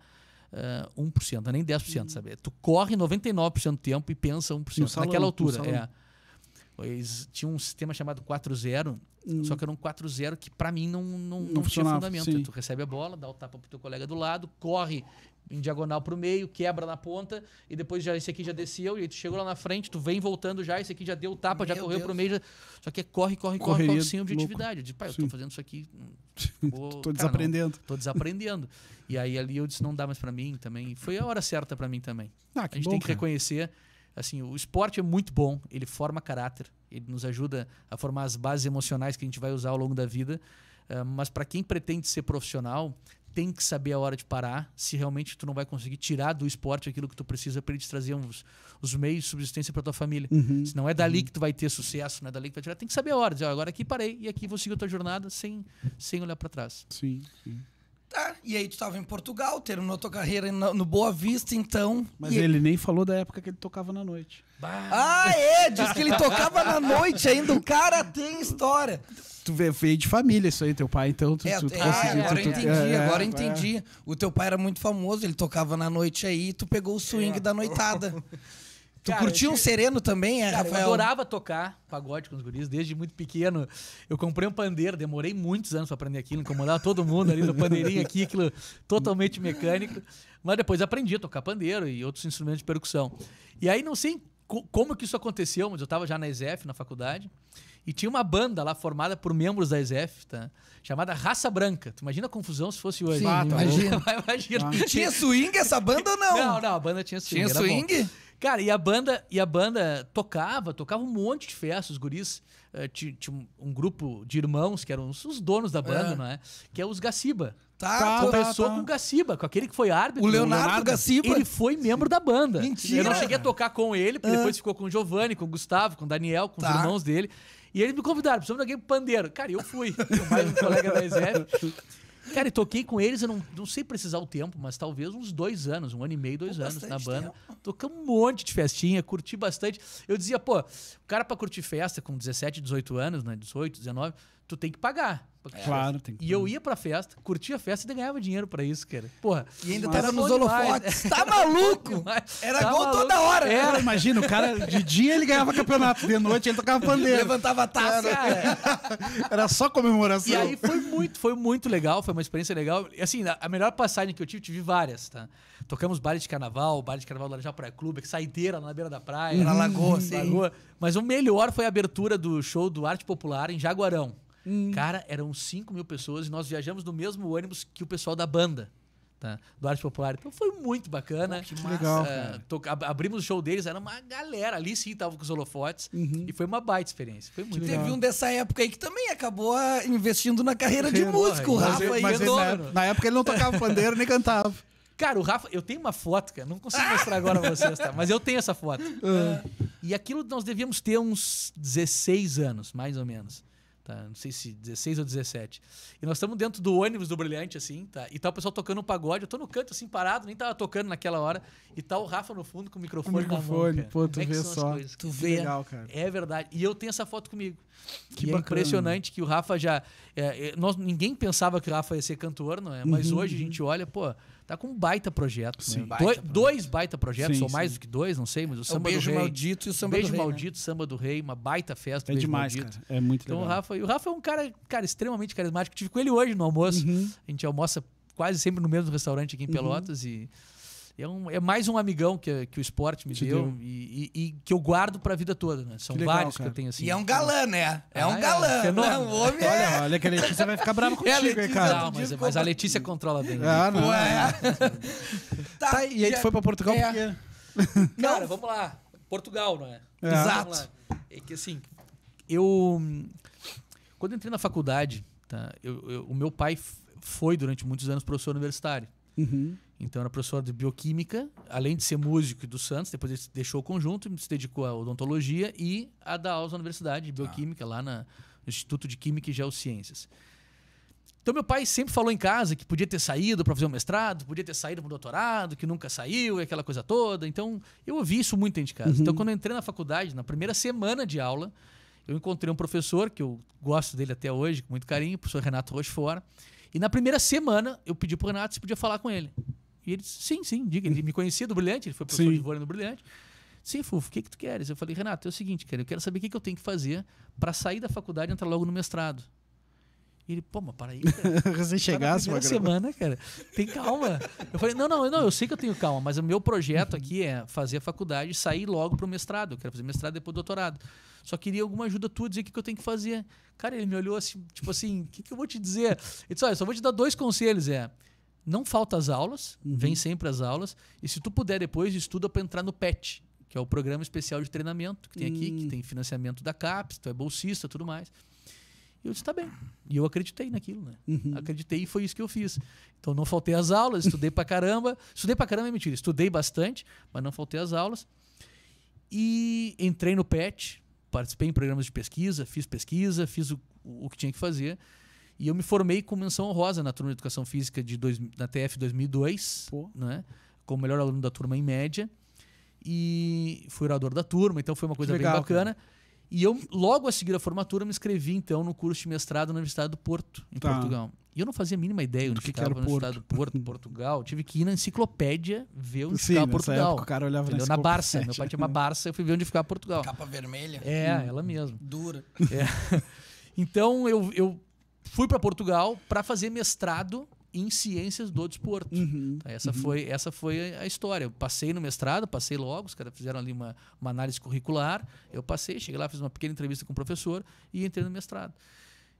uh, eh, 1%, é nem 10%, hum. sabe? Tu corre 99% do tempo e pensa 1% salão, naquela altura. É. Eles tinham um sistema chamado 4-0, hum. só que era um 4-0 que para mim não, não, não, não tinha fundamento. Sim. Tu recebe a bola, dá o tapa pro teu colega do lado, corre em diagonal pro meio, quebra na ponta, e depois já esse aqui já desceu, e aí tu chegou lá na frente, tu vem voltando já, esse aqui já deu o tapa, Meu já correu Deus. pro meio. Já... Só que é corre, corre, Correria corre, sem objetividade. Eu disse, pai, eu tô fazendo isso aqui. Vou... tô desaprendendo. tô desaprendendo. E aí ali eu disse, não dá mais para mim também. Foi a hora certa para mim também. Ah, a gente bom, tem que cara. reconhecer assim, o esporte é muito bom, ele forma caráter, ele nos ajuda a formar as bases emocionais que a gente vai usar ao longo da vida. Uh, mas para quem pretende ser profissional, tem que saber a hora de parar, se realmente tu não vai conseguir tirar do esporte aquilo que tu precisa para ele te trazer uns, os meios de subsistência para tua família. Uhum. Se não é dali uhum. que tu vai ter sucesso, não é dali que tu vai tirar, tem que saber a hora, dizer, agora aqui parei e aqui vou seguir a tua jornada sem, sem olhar para trás. Sim, sim e aí tu estava em Portugal, terminou tua carreira no, Boa Vista, então. Mas ele, ele nem falou da época que ele tocava na noite. Bah. Ah, é! Diz que ele tocava na noite ainda. O cara tem história. Tu veio de família isso aí, teu pai, então tu, é, tu, tu é, conseguiu. Agora tu, eu entendi, é, é, agora eu é. entendi. O teu pai era muito famoso, ele tocava na noite aí, tu pegou o swing é. da noitada. Tu cara, curtia um sereno também, é, cara, Rafael? Eu adorava tocar pagode com os guris desde muito pequeno. Eu comprei um pandeiro, demorei muitos anos para aprender aquilo, incomodava todo mundo ali no pandeirinho aqui, aquilo totalmente mecânico. Mas depois aprendi a tocar pandeiro e outros instrumentos de percussão. E aí não sei como que isso aconteceu, mas eu estava já na ESEF, na faculdade, e tinha uma banda lá formada por membros da ESF, tá? Chamada Raça Branca. Tu imagina a confusão se fosse hoje. Sim, ah, tá imagina. imagina. Ah. Tinha swing essa banda ou não? Não, não, a banda tinha swing. Tinha swing? Bom. Cara, e a banda e a banda tocava, tocava um monte de festas, os guris. Uh, tinha um grupo de irmãos que eram os donos da banda, é. não é? Que é os Gaciba. Tá, tá, Começou tá, tá. com o Gaciba, com aquele que foi árbitro. O Leonardo, Leonardo Gaciba. Ele foi membro Sim. da banda. Mentira. Eu não cheguei a tocar com ele, porque ah. depois ficou com o Giovanni, com o Gustavo, com o Daniel, com tá. os irmãos dele. E eles me convidaram, precisamos de alguém pro pandeiro. Cara, eu fui. mais um colega da Cara, e toquei com eles, eu não, não sei precisar o tempo, mas talvez uns dois anos, um ano e meio, dois pô, anos na banda. Tempo. Tocamos um monte de festinha, curti bastante. Eu dizia, pô, o cara pra curtir festa com 17, 18 anos, né? 18, 19 tu tem que pagar. É. Claro, tem que E eu ia pra festa, curtia a festa e ganhava dinheiro pra isso, cara. Porra. E ainda tava nos holofotes. Né? Tá maluco? Era tá gol maluco. toda hora. Né? Era, cara. imagina, o cara de dia ele ganhava campeonato, de noite ele tocava pandeiro. Levantava a taça. Era é. só comemoração. E aí foi muito, foi muito legal, foi uma experiência legal. E assim, a melhor passagem que eu tive, tive várias, tá? Tocamos baile de carnaval, baile de carnaval do Laranjal Praia Clube, que saideira na beira da praia. Era lagoa, uhum. sim. Lagoa. Mas o melhor foi a abertura do show do Arte Popular em Jaguarão. Hum. Cara, eram 5 mil pessoas e nós viajamos no mesmo ônibus que o pessoal da banda. Tá, do Arte Popular. Então foi muito bacana. que massa. legal. É, ab, abrimos o show deles, era uma galera ali sim, tava com os holofotes. Uhum. E foi uma baita experiência. Foi muito Teve um dessa época aí que também acabou ah, investindo na carreira de músico, o Rafa mas, mas ele, na, na época ele não tocava pandeiro nem cantava. Cara, o Rafa, eu tenho uma foto, cara, não consigo mostrar agora pra vocês, tá? Mas eu tenho essa foto. Uh, e aquilo nós devíamos ter uns 16 anos, mais ou menos. Tá? Não sei se 16 ou 17. E nós estamos dentro do ônibus do Brilhante, assim, tá? E tá o pessoal tocando um pagode. Eu tô no canto, assim, parado, nem tava tocando naquela hora. E tá o Rafa no fundo com o microfone, o microfone na mão. Pô, tu Como é vê é só. Tu vê. Legal, cara. É verdade. E eu tenho essa foto comigo. Que e é impressionante que o Rafa já. É, é, nós, ninguém pensava que o Rafa ia ser cantor, não é? Mas uhum. hoje a gente olha, pô. Tá com um baita projeto. Sim, né? baita dois, projeto. dois baita projetos, sim, ou mais do que dois, não sei, mas o Samba é o Beijo do Rei. Maldito e o Samba Beijo do Rei. Beijo né? Maldito, né? Samba do Rei, uma baita festa. É Beijo demais, Maldito. cara. É muito então, legal. O Rafa, o Rafa é um cara, cara extremamente carismático. Tive com ele hoje no almoço. Uhum. A gente almoça quase sempre no mesmo restaurante aqui em uhum. Pelotas uhum. e é, um, é mais um amigão que, que o esporte me Te deu, deu. E, e, e, que eu guardo para a vida toda, né? São que legal, vários cara. que eu tenho assim. E é um galã, né? É ah, um é, galã. É, um né? não, homem é- olha, olha que a Letícia vai ficar brava é contigo, é, Letícia, cara. Não, mas, mas, a Letícia controla bem. Né? Ah, não. tá, tá, e aí tu foi para Portugal é. porque... cara, vamos lá. Portugal, não é? é. Exato. É que assim, eu... Quando eu entrei na faculdade, tá, eu, eu, o meu pai foi durante muitos anos professor universitário. Uhum. Então era professor de bioquímica, além de ser músico do Santos, depois ele deixou o conjunto, se dedicou à odontologia e a dar aulas na Universidade de tá. Bioquímica, ah. lá na, no Instituto de Química e Geociências. Então meu pai sempre falou em casa que podia ter saído para fazer um mestrado, podia ter saído para um doutorado, que nunca saiu, e aquela coisa toda. Então eu ouvi isso muito dentro de casa. Então, uhum. Então quando eu entrei na faculdade, na primeira semana de aula, eu encontrei um professor que eu gosto dele até hoje, com muito carinho, o professor Renato Rochefort. E na primeira semana eu pedi para o Renato se podia falar com ele. E ele disse, sim, sim, diga. Ele me conhecia do Brilhante, ele foi professor sim. de vôlei no Brilhante. Sim, Fufo, o que, que tu queres? Eu falei, Renato, é o seguinte, cara, eu quero saber o que, que eu tenho que fazer para sair da faculdade e entrar logo no mestrado. E ele, pô, mas para aí, cara. Você tá chegasse, uma semana, cara. Tem calma. Eu falei, não, não, não, eu sei que eu tenho calma, mas o meu projeto aqui é fazer a faculdade e sair logo para o mestrado. Eu quero fazer mestrado depois do doutorado. Só queria alguma ajuda tua, dizer o que, que eu tenho que fazer. Cara, ele me olhou assim, tipo assim, o que, que eu vou te dizer? Ele disse, olha, só vou te dar dois conselhos, é não falta as aulas, uhum. vem sempre as aulas. E se tu puder depois, estuda para entrar no PET, que é o Programa Especial de Treinamento que tem aqui, uhum. que hum. tem financiamento da CAPES, tu é bolsista tudo mais. E eu disse, tá bem. E eu acreditei naquilo, né? Uhum. Acreditei e foi isso que eu fiz. Então não faltei as aulas, estudei pra caramba. Estudei pra caramba é mentira, estudei bastante, mas não faltei as aulas. E entrei no PET, participei em programas de pesquisa, fiz pesquisa, fiz o, o que tinha que fazer. E eu me formei com menção honrosa na turma de Educação Física de dois, na TF 2002, Pô. né? Como melhor aluno da turma em média. E fui orador da turma, então foi uma coisa legal, bem bacana. Cara. E eu, logo a seguir a formatura, me inscrevi, então, no curso de mestrado na Universidade do Porto, em tá. Portugal. E eu não fazia a mínima ideia onde ficava que universidade do Porto, Portugal. Tive que ir na enciclopédia ver onde Sim, ficava Portugal. Época, o cara olhava na, na Barça. Meu pai tinha uma Barça, eu fui ver onde ficava Portugal. capa vermelha. É, hum, ela mesmo. Dura. É. Então eu, eu fui para Portugal para fazer mestrado em ciências do desporto. Uhum, tá, essa, uhum. Foi, essa foi a história. Eu passei no mestrado, passei logo, os caras fizeram ali uma, uma, análise curricular. Eu passei, cheguei lá, fiz uma pequena entrevista com o professor e entrei no mestrado.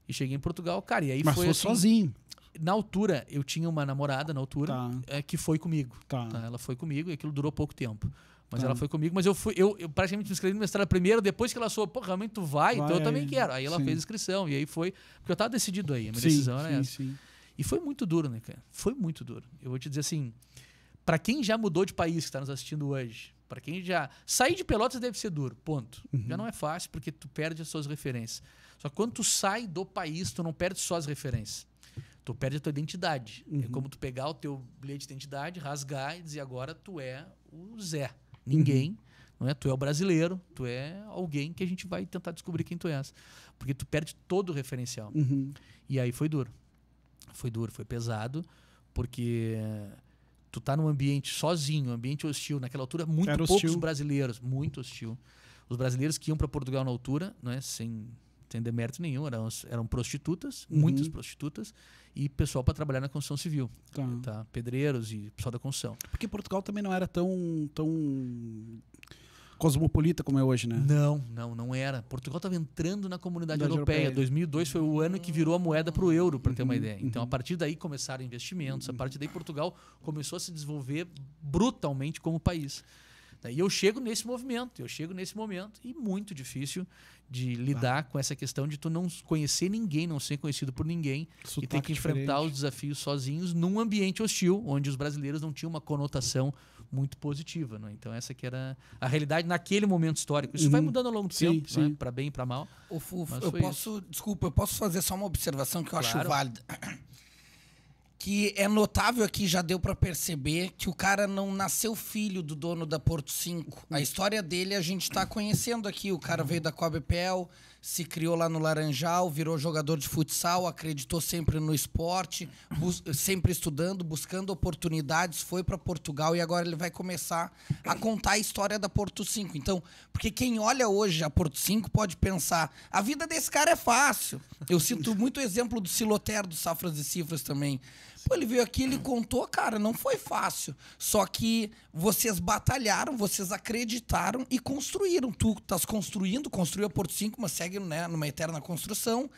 E cheguei em Portugal, cara, e aí Mas foi. Mas assim, sozinho. Na altura, eu tinha uma namorada na altura tá. é, que foi comigo. Tá. Tá? Ela foi comigo e aquilo durou pouco tempo. Mas tá. ela foi comigo, mas eu fui, eu, eu praticamente me inscrevi no mestrado primeiro, depois que ela soube, pô, realmente tu vai, vai então eu também quero. Aí ela sim. fez inscrição, e aí foi, porque eu tava decidido aí, a minha sim, decisão era sim, essa. Sim. E foi muito duro, né, cara? Foi muito duro. Eu vou te dizer assim, para quem já mudou de país, que está nos assistindo hoje, para quem já. Sair de Pelotas deve ser duro, ponto. Uhum. Já não é fácil, porque tu perde as suas referências. Só que quando tu sai do país, tu não perde só as referências. Tu perde a tua identidade. É uhum. É como tu pegar o teu bilhete de identidade, rasgar e dizer agora tu é o Zé ninguém. Uhum. Não é? Tu é o brasileiro, tu é alguém que a gente vai tentar descobrir quem tu és. Porque tu perde todo o referencial. Uhum. E aí foi duro. Foi duro, foi pesado, porque tu tá num ambiente sozinho, ambiente hostil. Naquela altura, muito Era poucos hostil. brasileiros, muito hostil. Os brasileiros que iam para Portugal na altura, é sem, sem demérito nenhum, eram, eram prostitutas, uhum. muitas prostitutas, e pessoal para trabalhar na construção civil. Tá. tá. Pedreiros e pessoal da construção. Porque Portugal também não era tão, tão cosmopolita como é hoje, né? Não, não, não era. Portugal estava entrando na comunidade europeia. europeia. 2002 foi o ano que virou a moeda para o euro, para ter uma uhum, ideia. Então, uhum. a partir daí começaram investimentos, a partir daí Portugal começou a se desenvolver brutalmente como país. Né? E eu chego nesse movimento, eu chego nesse momento e muito difícil de lidar ah. com essa questão de tu não conhecer ninguém, não ser conhecido por ninguém Sotaque e ter que enfrentar os desafios sozinhos num ambiente hostil, onde os brasileiros não tinham uma conotação muito positiva. Né? Então essa que era a realidade naquele momento histórico. Isso uhum. vai mudando ao longo do sim, tempo, né? para bem e para mal. eu posso, isso. desculpa, eu posso fazer só uma observação que eu claro. acho válida que é notável aqui, já deu para perceber, que o cara não nasceu filho do dono da Porto 5. A história dele a gente está conhecendo aqui. O cara veio da Cobepel, se criou lá no Laranjal, virou jogador de futsal, acreditou sempre no esporte, sempre estudando, buscando oportunidades, foi para Portugal e agora ele vai começar a contar a história da Porto 5. Então, porque quem olha hoje a Porto 5 pode pensar, a vida desse cara é fácil. Eu sinto muito o exemplo do Siloter do Safras e Cifras também. Pô, tipo, ele veio aqui, ele contou, cara, não foi fácil. Só que vocês batalharam, vocês acreditaram e construíram. Tu estás construindo, construiu a Porto 5, mas segue né, numa eterna construção.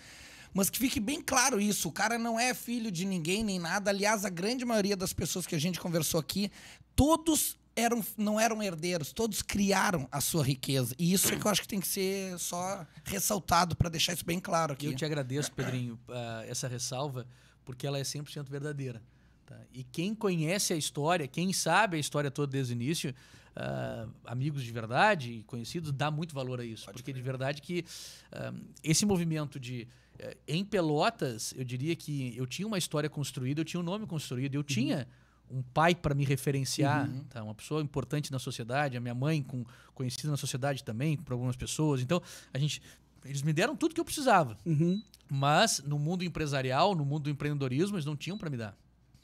Mas que fique bem claro isso, o cara não é filho de ninguém nem nada. Aliás, a grande maioria das pessoas que a gente conversou aqui, todos eram, não eram herdeiros, todos criaram a sua riqueza. E isso é que eu acho que tem que ser só ressaltado para deixar isso bem claro aqui. Eu te agradeço, Pedrinho, ah, essa ressalva porque ela é 100% verdadeira. Tá? E quem conhece a história, quem sabe a história toda desde o início, uh, amigos de verdade e conhecidos, dá muito valor a isso. Pode porque ver. de verdade que uh, esse movimento de. Uh, em Pelotas, eu diria que eu tinha uma história construída, eu tinha um nome construído, eu uhum. tinha um pai para me referenciar, uhum. tá? uma pessoa importante na sociedade, a minha mãe com, conhecida na sociedade também, por algumas pessoas. Então, a gente eles me deram tudo que eu precisava. Uhum. Mas no mundo empresarial, no mundo do empreendedorismo, eles não tinham para me dar.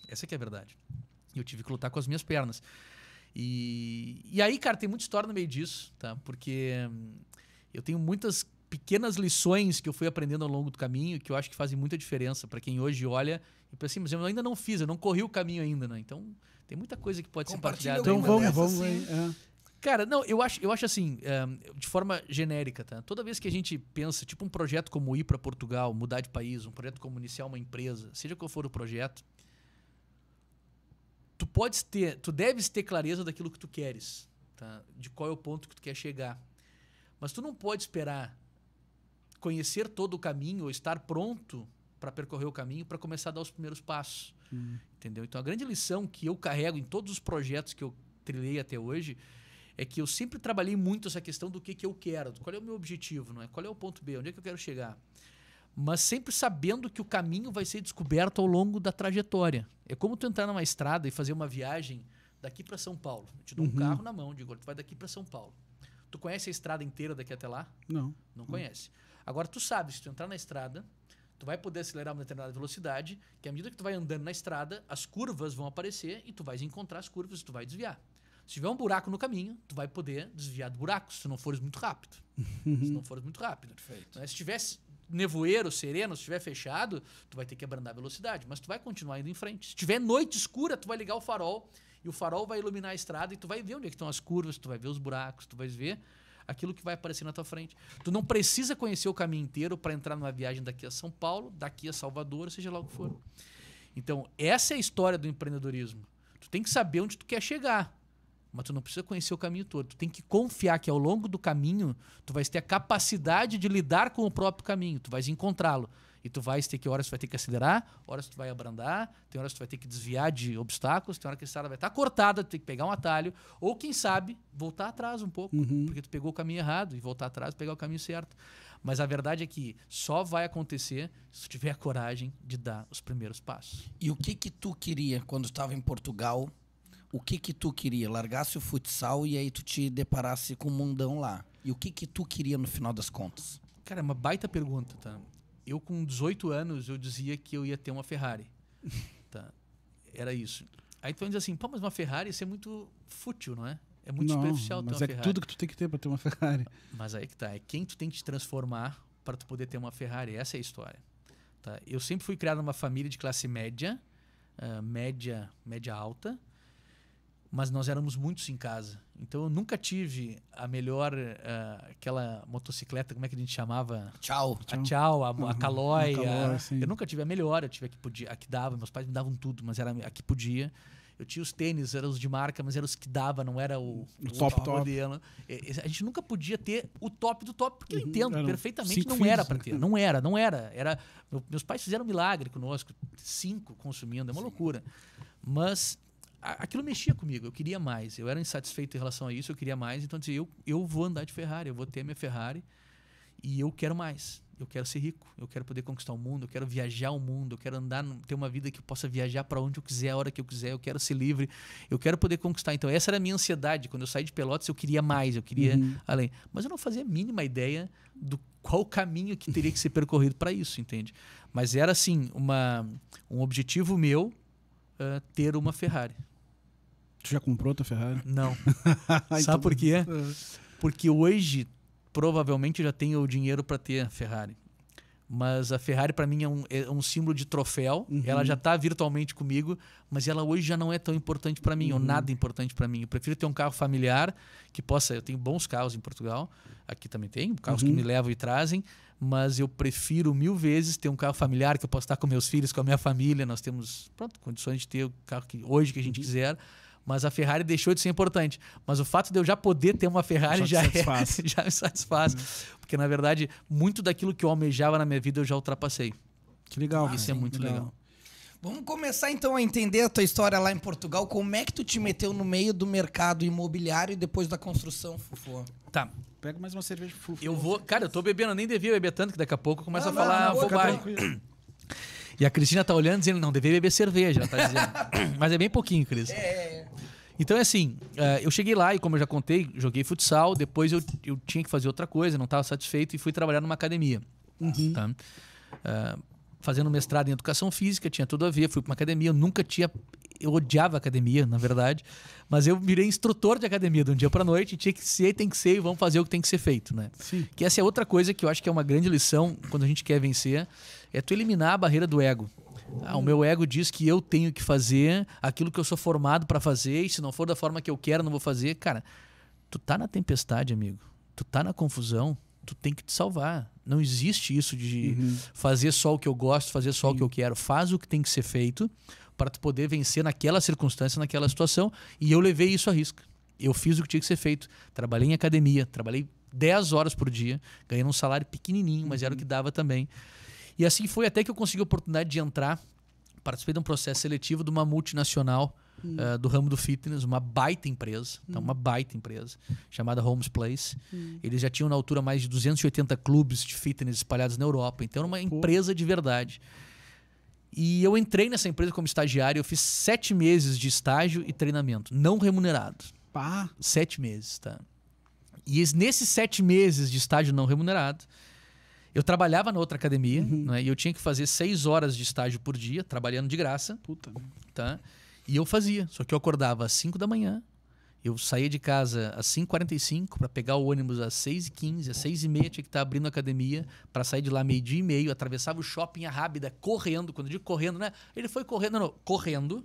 Essa é que é a verdade. E eu tive que lutar com as minhas pernas. E, e aí, cara, tem muita história no meio disso, tá? Porque hum, eu tenho muitas pequenas lições que eu fui aprendendo ao longo do caminho que eu acho que fazem muita diferença para quem hoje olha e pensa assim, mas eu ainda não fiz, eu não corri o caminho ainda, né? Então, tem muita coisa que pode ser partilhada. Então, vamos, dessas, vamos. Assim. É. Cara, não, eu acho, eu acho assim, eh, de forma genérica, tá? Toda vez que a gente pensa, tipo, um projeto como ir para Portugal, mudar de país, um projeto como iniciar uma empresa, seja qual for o projeto, tu podes ter, tu deves ter clareza daquilo que tu queres, tá? De qual é o ponto que tu quer chegar. Mas tu não pode esperar conhecer todo o caminho ou estar pronto para percorrer o caminho para começar a dar os primeiros passos. Hum. Entendeu? Então a grande lição que eu carrego em todos os projetos que eu trilhei até hoje é que eu sempre trabalhei muito essa questão do que, que eu quero, qual é o meu objetivo, não é? Qual é o ponto B, onde é que eu quero chegar? Mas sempre sabendo que o caminho vai ser descoberto ao longo da trajetória. É como tu entrar numa estrada e fazer uma viagem daqui para São Paulo. Eu te dou uhum. um carro na mão, digo, tu vai daqui para São Paulo. Tu conhece a estrada inteira daqui até lá? Não. Não conhece. Agora tu sabe, se tu entrar na estrada, tu vai poder acelerar uma determinada velocidade, que à medida que tu vai andando na estrada, as curvas vão aparecer e tu vais encontrar as curvas e tu vai desviar. Se tiver um buraco no caminho, tu vai poder desviar do buraco, se não fores muito rápido. se não fores muito rápido. Perfeito. Mas se tivesse nevoeiro, sereno, se estiver fechado, tu vai ter que abrandar a velocidade, mas tu vai continuar indo em frente. Se tiver noite escura, tu vai ligar o farol e o farol vai iluminar a estrada e tu vai ver onde é estão as curvas, tu vai ver os buracos, tu vai ver aquilo que vai aparecer na tua frente. Tu não precisa conhecer o caminho inteiro para entrar numa viagem daqui a São Paulo, daqui a Salvador, seja lá o que for. Então, essa é a história do empreendedorismo. Tu tem que saber onde tu quer chegar. Mas tu não precisa conhecer o caminho todo. Tu tem que confiar que ao longo do caminho tu vais ter a capacidade de lidar com o próprio caminho, tu vais encontrá-lo. E tu vais ter que, horas tu vai ter que acelerar, horas tu vai abrandar, tem horas tu vai ter que desviar de obstáculos, tem hora que a estrada vai estar cortada, tu tem que pegar um atalho, ou quem sabe, voltar atrás um pouco, uhum. porque tu pegou o caminho errado, e voltar atrás pegar o caminho certo. Mas a verdade é que só vai acontecer se tu tiver a coragem de dar os primeiros passos. E o que que tu queria quando estava em Portugal o que que tu queria? Largasse o futsal e aí tu te deparasse com o mundão lá. E o que que tu queria no final das contas? Cara, é uma baita pergunta, tá? Eu com 18 anos eu dizia que eu ia ter uma Ferrari. tá? Era isso. Aí tu dizer assim, pô, mas uma Ferrari isso é muito fútil, não é? É muito não, superficial mas ter uma é Ferrari. tudo que tu tem que ter para ter uma Ferrari. Mas aí que tá, é quem tu tem que te transformar para tu poder ter uma Ferrari, essa é a história. Tá? Eu sempre fui criado numa família de classe média, uh, média, média alta, mas nós éramos muitos em casa. Então eu nunca tive a melhor, uh, aquela motocicleta, como é que a gente chamava? Tchau. A Tchau, a, a uhum. Calói. Uhum, eu nunca tive a melhor, eu tive a que podia, a que dava, meus pais me davam tudo, mas era a que podia. Eu tinha os tênis, eram os de marca, mas eram os que dava, não era o, o top, top. modelo. A gente nunca podia ter o top do top, porque eu uhum. entendo era perfeitamente, não filhos. era para ter. Não era, não era. era meus pais fizeram um milagre conosco, cinco consumindo, é uma Sim. loucura. Mas aquilo mexia comigo, eu queria mais. Eu era insatisfeito em relação a isso, eu queria mais. Então, eu dizia, eu, eu vou andar de Ferrari, eu vou ter a minha Ferrari e eu quero mais. Eu quero ser rico, eu quero poder conquistar o mundo, eu quero viajar o mundo, eu quero andar, ter uma vida que eu possa viajar para onde eu quiser, a hora que eu quiser, eu quero ser livre, eu quero poder conquistar. Então, essa era a minha ansiedade. Quando eu saí de Pelotas, eu queria mais, eu queria uhum. além. Mas eu não fazia a mínima ideia do qual caminho que teria que ser percorrido para isso, entende? Mas era, assim, uma, um objetivo meu uh, ter uma Ferrari. Tu já comprou tua Ferrari? Não. Sabe então por quê? É. Porque hoje provavelmente já tenho o dinheiro para ter a Ferrari. Mas a Ferrari para mim é um, é um, símbolo de troféu. Uhum. Ela já está virtualmente comigo, mas ela hoje já não é tão importante para mim, uhum. ou nada importante para mim. Eu prefiro ter um carro familiar que possa. Eu tenho bons carros em Portugal, aqui também tem, carros uhum. que me levam e trazem, mas eu prefiro mil vezes ter um carro familiar que eu possa estar com meus filhos, com a minha família. Nós temos pronto, condições de ter o carro que, hoje que a gente uhum. quiser mas a Ferrari deixou de ser importante. Mas o fato de eu já poder ter uma Ferrari já, já, é, já me satisfaz. Uhum. Porque, na verdade, muito daquilo que eu almejava na minha vida eu já ultrapassei. Que legal. Ah, Isso sim, é muito legal. legal. Vamos começar então a entender a tua história lá em Portugal. Como é que tu te meteu no meio do mercado imobiliário e depois da construção, Fufu? Tá. Pega mais uma cerveja, Fufu. Eu vou. Cara, eu tô bebendo, eu nem devia beber tanto, que daqui a pouco começa a falar não, bobagem. E a Cristina tá olhando dizendo, não, deveria beber cerveja, ela tá dizendo. Mas é bem pouquinho, Cris. É. é, é. Então é assim, é, eu cheguei lá e como eu já contei, joguei futsal, depois eu, eu tinha que fazer outra coisa, não estava satisfeito e fui trabalhar numa academia. Uhum. Tá? fazendo mestrado em educação física, tinha tudo a ver, fui para uma academia, eu nunca tinha. Eu odiava academia, na verdade, mas eu virei instrutor de academia de um dia para noite, tinha que ser, tem que ser e vamos fazer o que tem que ser feito, né? Sim. Que essa é outra coisa que eu acho que é uma grande lição quando a gente quer vencer, é tu eliminar a barreira do ego. Ah, o meu ego diz que eu tenho que fazer aquilo que eu sou formado para fazer e se não for da forma que eu quero, não vou fazer. Cara, tu tá na tempestade, amigo. Tu tá na confusão, tu tem que te salvar. Não existe isso de uhum. fazer só o que eu gosto, fazer só Sim. o que eu quero. Faz o que tem que ser feito para tu poder vencer naquela circunstância, naquela situação. E eu levei isso a risco. Eu fiz o que tinha que ser feito. Trabalhei em academia, trabalhei 10 horas por dia, ganhei um salário pequenininho, mas era o que uhum. dava também. E assim foi até que eu consegui a oportunidade de entrar, participei de um processo seletivo de uma multinacional hum. uh, do ramo do fitness, uma baita empresa, tá? hum. então uma baita empresa, chamada Homes Place. Hum. Eles já tinham na altura mais de 280 clubes de fitness espalhados na Europa, então era uma Pô. empresa de verdade. E eu entrei nessa empresa como estagiário, eu fiz sete meses de estágio e treinamento, não remunerado. Pá. Sete meses, tá? E nesses sete meses de estágio não remunerado, eu trabalhava na outra academia, uhum. né? E eu tinha que fazer seis horas de estágio por dia, trabalhando de graça. Puta. Tá? E eu fazia. Só que eu acordava às 5 da manhã, eu saía de casa às 5h45 para pegar o ônibus às 6h15, às 6h30 tinha que estar tá abrindo a academia para sair de lá meio-dia e meio, atravessava o shopping a rápida, correndo, quando eu digo correndo, né? Ele foi correndo, não, correndo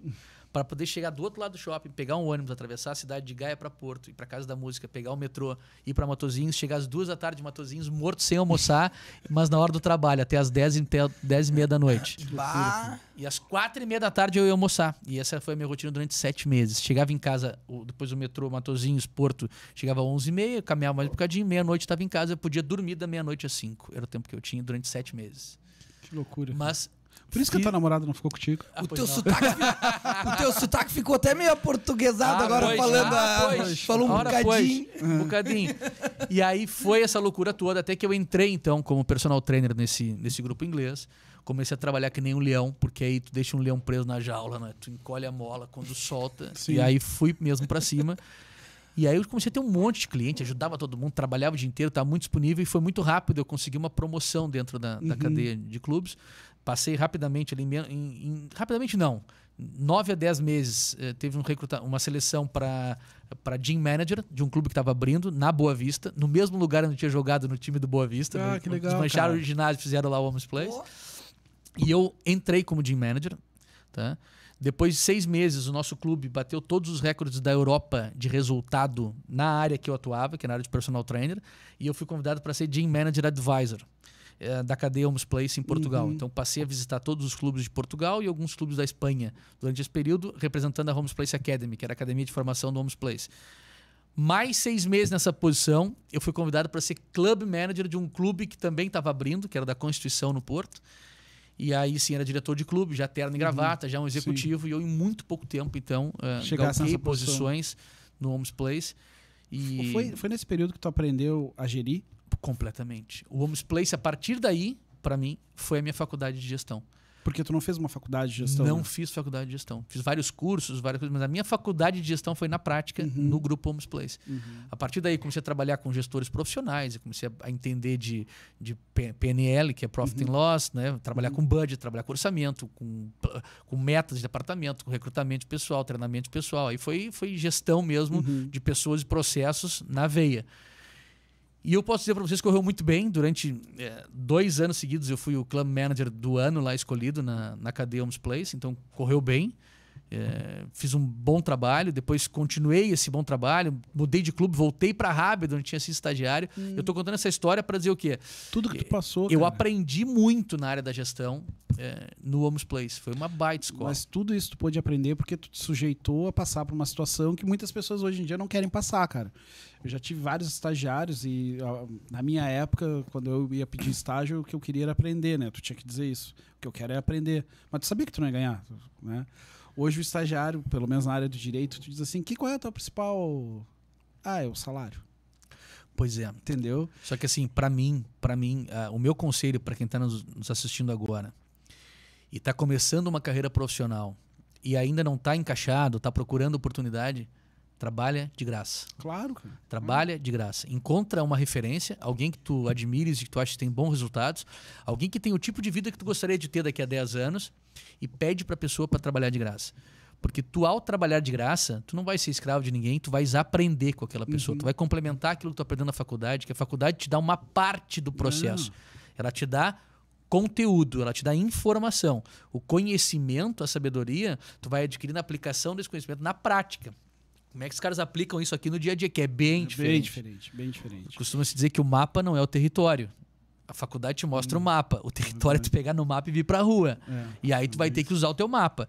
para poder chegar do outro lado do shopping, pegar um ônibus, atravessar a cidade de Gaia para Porto e para Casa da Música, pegar o metrô, ir para Matozinhos, chegar às duas da tarde em Matozinhos, morto sem almoçar, mas na hora do trabalho, até às dez até dez e meia da noite. E às quatro e meia da tarde eu ia almoçar. E essa foi a minha rotina durante sete meses. Chegava em casa, depois do metrô, Matozinhos, Porto, chegava às onze e meia, caminhava mais um bocadinho, meia-noite estava em casa, eu podia dormir da meia-noite às cinco. Era o tempo que eu tinha durante sete meses. Que loucura. Mas por isso que a tua namorada não ficou contigo. Ah, o, teu não. Sotaque, o teu sotaque ficou até meio aportuguesado ah, agora, pois, falando. Ah, pois, falou um bocadinho. Pois, um bocadinho. E aí foi essa loucura toda, até que eu entrei, então, como personal trainer nesse, nesse grupo inglês. Comecei a trabalhar que nem um leão, porque aí tu deixa um leão preso na jaula, né? Tu encolhe a mola quando solta. Sim. E aí fui mesmo para cima. E aí eu comecei a ter um monte de cliente, ajudava todo mundo, trabalhava o dia inteiro, estava muito disponível e foi muito rápido. Eu consegui uma promoção dentro da, da uhum. cadeia de clubes. Passei rapidamente ali, em, em, rapidamente não, 9 a 10 meses, eh, teve um uma seleção para Gym Manager, de um clube que estava abrindo, na Boa Vista, no mesmo lugar onde eu tinha jogado no time do Boa Vista. Ah, no, que legal. Desmancharam o ginásio, fizeram lá o Homes Place. Oh. E eu entrei como Gym Manager, tá? Depois de seis meses, o nosso clube bateu todos os recordes da Europa de resultado na área que eu atuava, que era na área de personal trainer, e eu fui convidado para ser Gym Manager Advisor. Eh, da cadeia Homes Place em Portugal. Uhum. Então passei a visitar todos os clubes de Portugal e alguns clubes da Espanha durante esse período, representando a Homes Place Academy, que era a academia de formação do Homes Place. Mais seis meses nessa posição, eu fui convidado para ser club manager de um clube que também estava abrindo, que era da Constituição no Porto. E aí sim era diretor de clube, já terno e uhum. gravata, uhum. já um executivo. Sim. E eu, em muito pouco tempo, então, uh, posições no Homes Place. E... Foi, foi nesse período que tu aprendeu a gerir? Completamente. O Homes Place, a partir daí, para mim, foi a minha faculdade de gestão. Porque tu não fez uma faculdade de gestão? Não né? fiz faculdade de gestão. Fiz vários cursos, várias coisas, mas a minha faculdade de gestão foi na prática, uhum. no grupo Homes Place. Uhum. A partir daí comecei a trabalhar com gestores profissionais, comecei a entender de, de PNL, que é Profit uhum. and Loss, né? trabalhar uhum. com budget, trabalhar com orçamento, com, com metas de departamento, com recrutamento pessoal, treinamento pessoal. Aí foi, foi gestão mesmo uhum. de pessoas e processos na veia. E eu posso dizer para vocês que correu muito bem. Durante é, dois anos seguidos eu fui o club manager do ano lá escolhido na, na cadeia Homes Place, então correu bem. É, fiz um bom trabalho, depois continuei esse bom trabalho, mudei de clube, voltei para Rábia onde tinha sido estagiário. Hum. Eu estou contando essa história para dizer o quê? Tudo que tu eh, passou. Eu cara. aprendi muito na área da gestão é, no Homes Place. Foi uma baita escola. Mas tudo isso tu pôde aprender porque tu te sujeitou a passar por uma situação que muitas pessoas hoje em dia não querem passar, cara. Eu já tive vários estagiários e na minha época, quando eu ia pedir estágio, o que eu queria era aprender, né? Tu tinha que dizer isso. O que eu quero é aprender. Mas tu sabia que tu não ia ganhar, né? Hoje o estagiário, pelo menos na área do direito, tu diz assim, que qual é a tua principal... Ah, é o salário. Pois é. Entendeu? Só que assim, para mim, para mim, uh, o meu conselho para quem está nos, nos, assistindo agora e está começando uma carreira profissional e ainda não está encaixado, está procurando oportunidade, trabalha de graça. Claro. Cara. Trabalha hum. de graça. Encontra uma referência, alguém que tu admires e que tu acha que tem bons resultados, alguém que tem o tipo de vida que tu gostaria de ter daqui a 10 anos e pede para a pessoa para trabalhar de graça. Porque tu, ao trabalhar de graça, tu não vai ser escravo de ninguém, tu vais aprender com aquela pessoa. Uhum. Tu vai complementar aquilo que tu aprendeu na faculdade, que a faculdade te dá uma parte do processo. Ah. Ela te dá conteúdo, ela te dá informação. O conhecimento, a sabedoria, tu vai adquirir na aplicação desse conhecimento na prática. Como é que os caras aplicam isso aqui no dia a dia, que é bem é diferente. Bem diferente, bem diferente. Costuma-se dizer que o mapa não é o território, a faculdade te mostra o hum. mapa, o território é tu uhum. pegar no mapa e vir pra rua. É. E aí tu vai é ter que usar o teu mapa.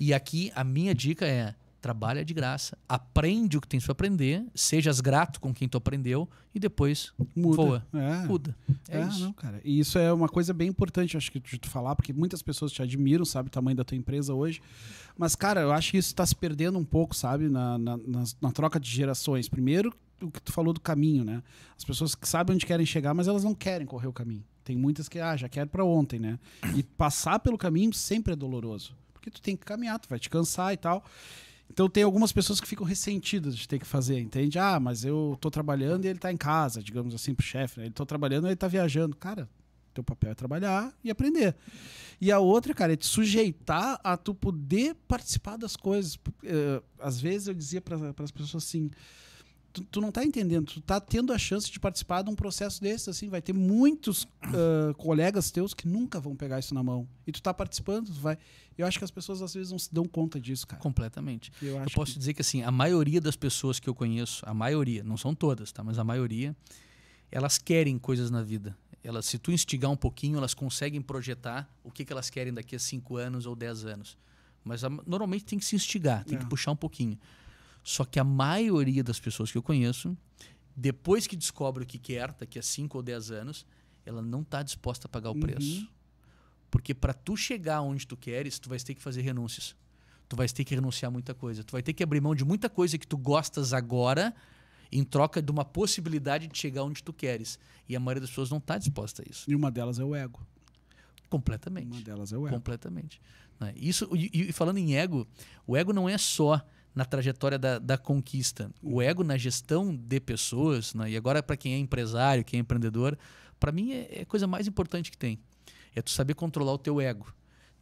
E aqui a minha dica é: trabalha de graça, aprende o que tens que aprender, sejas grato com quem tu aprendeu e depois muda. voa. É. Muda. É, é, isso. Não, cara. E isso é uma coisa bem importante, acho que de tu falar, porque muitas pessoas te admiram, sabe, o tamanho da tua empresa hoje. Mas, cara, eu acho que isso está se perdendo um pouco, sabe, na, na, na, na troca de gerações. Primeiro, o que tu falou do caminho, né? As pessoas que sabem onde querem chegar, mas elas não querem correr o caminho. Tem muitas que, ah, já quero para ontem, né? E passar pelo caminho sempre é doloroso. Porque tu tem que caminhar, tu vai te cansar e tal. Então tem algumas pessoas que ficam ressentidas de ter que fazer, entende? Ah, mas eu tô trabalhando e ele tá em casa, digamos assim, pro chefe, né? Ele tô trabalhando e ele tá viajando. Cara, teu papel é trabalhar e aprender. E a outra, cara, é te sujeitar a tu poder participar das coisas. Eh, às vezes eu dizia para as pessoas assim: Tu, tu, não tá entendendo, tu tá tendo a chance de participar de um processo desse, assim, vai ter muitos uh, colegas teus que nunca vão pegar isso na mão. E tu tá participando, tu vai. Eu acho que as pessoas às vezes não se dão conta disso, cara. Completamente. Eu, eu posso que... dizer que assim, a maioria das pessoas que eu conheço, a maioria, não são todas, tá? Mas a maioria, elas querem coisas na vida. Elas, se tu instigar um pouquinho, elas conseguem projetar o que, que elas querem daqui a 5 anos ou 10 anos. Mas a, normalmente tem que se instigar, tem é. que puxar um pouquinho. Só que a maioria das pessoas que eu conheço, depois que descobre o que quer, é daqui é a 5 ou 10 anos, ela não está disposta a pagar o uhum. preço. Porque para tu chegar onde tu queres, tu vais ter que fazer renúncias. Tu vais ter que renunciar muita coisa. Tu vai ter que abrir mão de muita coisa que tu gostas agora em troca de uma possibilidade de chegar onde tu queres. E a maioria das pessoas não está disposta a isso. E uma delas é o ego. Completamente. Uma delas é o ego. Completamente. Né? Isso, e, e falando em ego, o ego não é só na trajetória da, da conquista. O ego na gestão de pessoas, né? e agora para quem é empresário, quem é empreendedor, para mim é, é, a coisa mais importante que tem. É tu saber controlar o teu ego.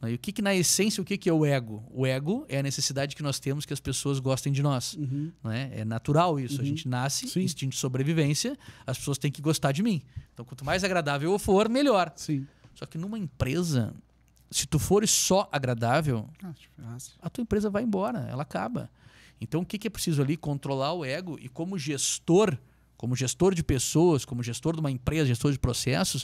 Né? E o que, que, na essência, o que, que é o ego? O ego é a necessidade que nós temos que as pessoas gostem de nós. Uhum. Né? É natural isso. Uhum. A gente nasce, Sim. instinto de sobrevivência, as pessoas têm que gostar de mim. Então, quanto mais agradável eu for, melhor. Sim. Só que numa empresa, se tu fores só agradável, ah, a tua empresa vai embora, ela acaba. Então, o que, que é preciso ali? Controlar o ego e, como gestor, como gestor de pessoas, como gestor de uma empresa, gestor de processos,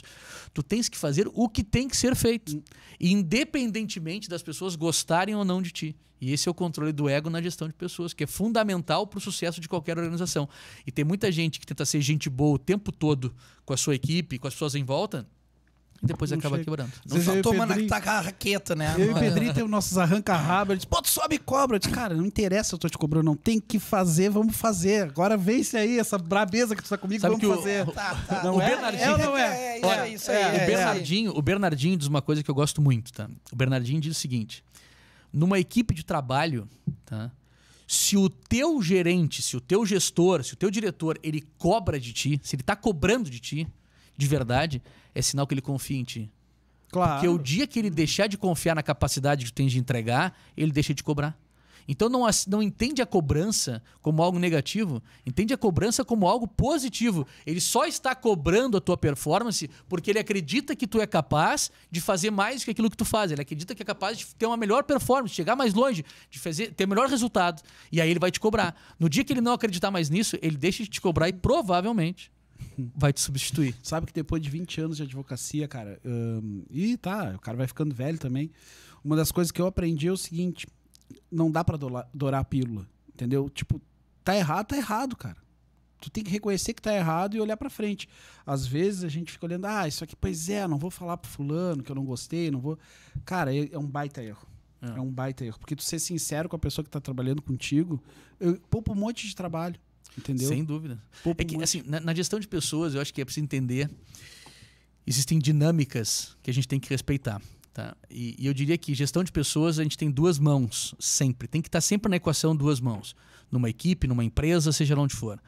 tu tens que fazer o que tem que ser feito, hum. independentemente das pessoas gostarem ou não de ti. E esse é o controle do ego na gestão de pessoas, que é fundamental para o sucesso de qualquer organização. E tem muita gente que tenta ser gente boa o tempo todo com a sua equipe, com as pessoas em volta, e depois não acaba chega. quebrando. Não só tá tomando a tá raqueta, né? Eu e Pedrinho é. temos nossos arranca raba Ele diz, pô, tu sobe cobra. Eu disse, cara, não interessa, eu tô te cobrando, não. Tem que fazer, vamos fazer. Agora vence aí essa brabeza que tu tá comigo, Sabe vamos fazer. O, tá, tá. o é? Bernardinho. É, é, é, isso aí. o, Bernardinho, diz uma coisa que eu gosto muito, tá? O Bernardinho diz o seguinte: numa equipe de trabalho, tá? se o teu gerente, se o teu gestor, se o teu diretor, ele cobra de ti, se ele está cobrando de ti, de verdade, é sinal que ele confia em ti. Claro. Porque o dia que ele deixar de confiar na capacidade que tu tens de entregar, ele deixa de cobrar. Então não, não entende a cobrança como algo negativo, entende a cobrança como algo positivo. Ele só está cobrando a tua performance porque ele acredita que tu é capaz de fazer mais que aquilo que tu faz. Ele acredita que é capaz de ter uma melhor performance, chegar mais longe, de fazer, ter melhor resultado. E aí ele vai te cobrar. No dia que ele não acreditar mais nisso, ele deixa de te cobrar e provavelmente vai te substituir. Sabe que depois de 20 anos de advocacia, cara, e hum, tá, o cara vai ficando velho também. Uma das coisas que eu aprendi é o seguinte: não dá para dourar a pílula, entendeu? Tipo, tá errado, tá errado, cara. Tu tem que reconhecer que tá errado e olhar para frente. Às vezes a gente fica olhando, ah, isso aqui, pois é, não vou falar pro fulano que eu não gostei, não vou. Cara, é, é um baita erro. É. é. um baita erro. Porque tu ser sincero com a pessoa que tá trabalhando contigo, eu poupo um monte de trabalho. Entendeu? Sem dúvida. é que, muito. assim, na, na, gestão de pessoas, eu acho que é preciso entender. Existem dinâmicas que a gente tem que respeitar. Tá? E, e eu diria que gestão de pessoas, a gente tem duas mãos sempre. Tem que estar tá sempre na equação duas mãos. Numa equipe, numa empresa, seja lá onde for.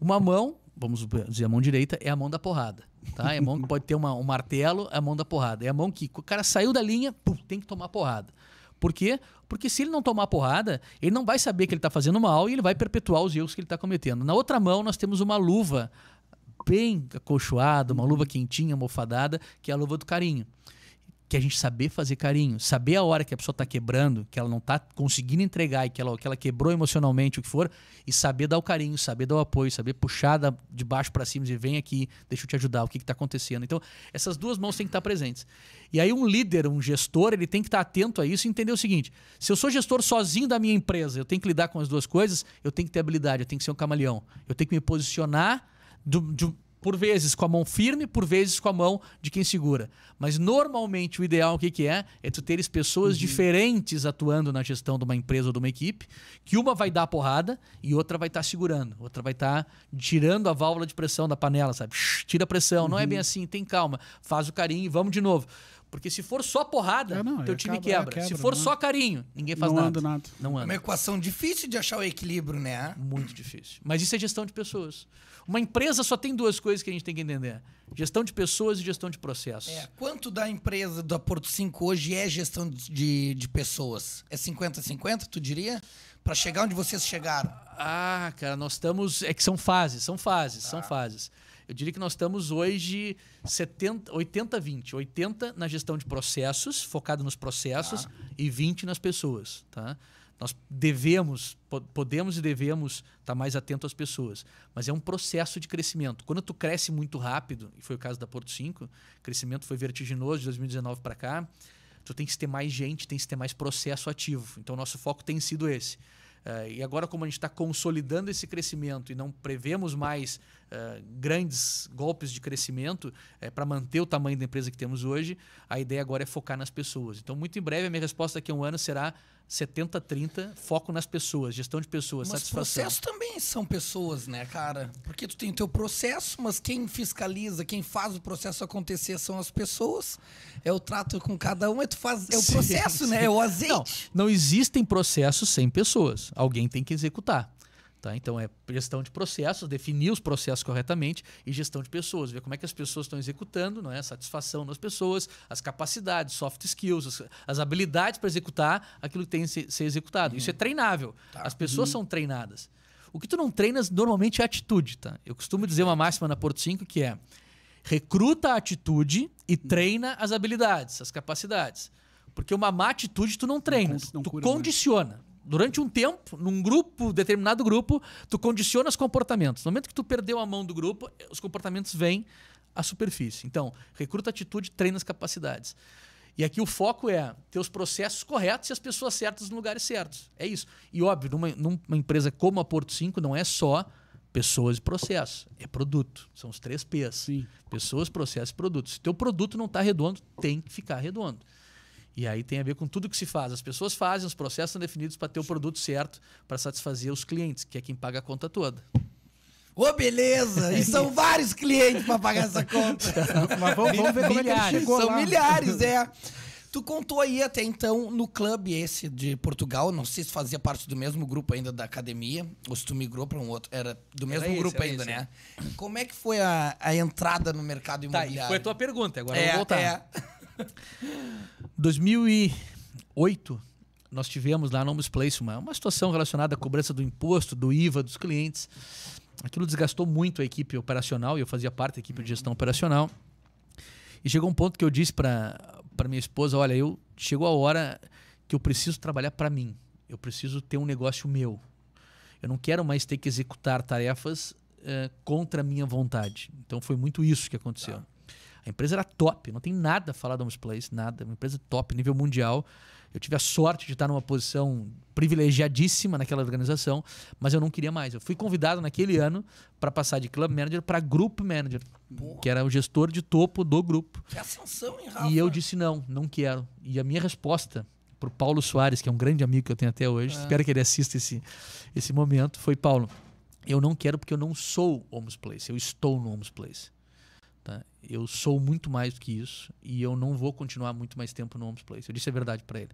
Uma mão, vamos dizer a mão direita, é a mão da porrada. Tá? É a mão que pode ter uma, um martelo, é a mão da porrada. É a mão que o cara saiu da linha, pum, tem que tomar porrada. Por quê? Porque se ele não tomar porrada, ele não vai saber que ele está fazendo mal e ele vai perpetuar os erros que ele está cometendo. Na outra mão, nós temos uma luva bem acolchoada, uma luva quentinha, almofadada, que é a luva do carinho que a gente saber fazer carinho, saber a hora que a pessoa está quebrando, que ela não está conseguindo entregar e que ela, que ela quebrou emocionalmente, o que for, e saber dar o carinho, saber dar o apoio, saber puxar da, de baixo para cima e dizer, vem aqui, deixa eu te ajudar, o que está acontecendo. Então, essas duas mãos têm que estar tá presentes. E aí um líder, um gestor, ele tem que estar tá atento a isso e entender o seguinte, se eu sou gestor sozinho da minha empresa, eu tenho que lidar com as duas coisas, eu tenho que ter habilidade, eu tenho que ser um camaleão, eu tenho que me posicionar do, do, por vezes com a mão firme, por vezes com a mão de quem segura. Mas normalmente o ideal o que, que é? É tu teres pessoas uhum. diferentes atuando na gestão de uma empresa ou de uma equipe, que uma vai dar a porrada e outra vai estar tá segurando, outra vai estar tá tirando a válvula de pressão da panela, sabe? Shhh, tira a pressão, uhum. não é bem uhum. assim, tem calma, faz o carinho e vamos de novo. Porque se for só porrada, é, não, teu time acaba, quebra. quebra. Se for não. É? só carinho, ninguém faz não nada. nada. Não anda. É uma equação difícil de achar o equilíbrio, né? Muito difícil. Mas isso é gestão de pessoas. Uma empresa só tem duas coisas que a gente tem que entender: gestão de pessoas e gestão de processos. É, quanto da empresa da Porto 5 hoje é gestão de, de pessoas? É 50-50, tu diria? Para chegar onde vocês chegaram? Ah, cara, nós estamos. É que são fases, são fases, são tá. fases. Eu diria que nós estamos hoje 70, 80, 20. 80 na gestão de processos, focado nos processos, tá. e 20 nas pessoas. Tá? Nós devemos, podemos e devemos estar tá mais atento às pessoas. Mas é um processo de crescimento. Quando tu cresce muito rápido, e foi o caso da Porto 5, crescimento foi vertiginoso de 2019 para cá, tu tem que ter mais gente, tem que ter mais processo ativo. Então, nosso foco tem sido esse. Uh, e agora, como a gente está consolidando esse crescimento e não prevemos mais uh, grandes golpes de crescimento uh, para manter o tamanho da empresa que temos hoje, a ideia agora é focar nas pessoas. Então, muito em breve, a minha resposta daqui a um ano será 70-30, foco nas pessoas, gestão de pessoas, mas satisfação. Mas processos também são pessoas, né, cara? Porque tu tem o teu processo, mas quem fiscaliza, quem faz o processo acontecer são as pessoas. É o trato com cada um, é, tu faz, é o processo, sim, né? É o azeite. Não, não existem processos sem pessoas. Alguém tem que executar. Tá? Então é gestão de processos, definir os processos corretamente e gestão de pessoas, ver como é que as pessoas estão executando, não é? satisfação das pessoas, as capacidades, soft skills, as, as habilidades para executar aquilo que tem que se, ser executado. Uhum. Isso é treinável. Tá. As pessoas uhum. são treinadas. O que tu não treinas normalmente é atitude. Tá? Eu costumo dizer uma máxima na Porto 5 que é recruta a atitude e treina as habilidades, as capacidades. Porque uma má atitude tu não treinas, tu condiciona durante um tempo, num grupo, determinado grupo, tu condiciona os comportamentos. No momento que tu perdeu a mão do grupo, eh, os comportamentos vêm à superfície. Então, recruta atitude, treina as capacidades. E aqui o foco é ter os processos corretos e as pessoas certas nos lugares certos. É isso. E óbvio, numa, numa empresa como a Porto 5, não é só pessoas e processos, é produto. São os três P's. Sim. Pessoas, processos e produtos. Se teu produto não está redondo, tem que ficar redondo. E aí tem a ver com tudo que se faz. As pessoas fazem, os processos são definidos para ter o produto certo, para satisfazer os clientes, que é quem paga a conta toda. Ô, oh, beleza! E são vários clientes para pagar essa conta. Mas vamos, vamos ver como é que ele chegou São lá. milhares, é. Tu contou aí até então no clube esse de Portugal, não sei se fazia parte do mesmo grupo ainda da academia, ou se tu migrou para um outro. Era do mesmo era grupo esse, ainda, esse, né? Como é que foi a, a entrada no mercado imobiliário? Tá, foi a tua pergunta, agora é, eu vou voltar. É. 2008, nós tivemos lá no Homes Place uma, uma situação relacionada à cobrança do imposto, do IVA dos clientes. Aquilo desgastou muito a equipe operacional e eu fazia parte da equipe de gestão operacional. E chegou um ponto que eu disse para minha esposa: Olha, eu chegou a hora que eu preciso trabalhar para mim. Eu preciso ter um negócio meu. Eu não quero mais ter que executar tarefas uh, contra a minha vontade. Então foi muito isso que aconteceu. Tá. A empresa era top, não tem nada a falar da Homesplace, nada. Uma empresa top, nível mundial. Eu tive a sorte de estar numa posição privilegiadíssima naquela organização, mas eu não queria mais. Eu fui convidado naquele ano para passar de club manager para group manager, que era o gestor de topo do grupo. Que ascensão, hein, Rafa? E eu disse não, não quero. E a minha resposta para o Paulo Soares, que é um grande amigo que eu tenho até hoje, é. espero que ele assista esse, esse momento, foi Paulo, eu não quero porque eu não sou Homes Place, eu estou no Homes Place eu sou muito mais do que isso e eu não vou continuar muito mais tempo no Homes Place. Eu disse a verdade para ele.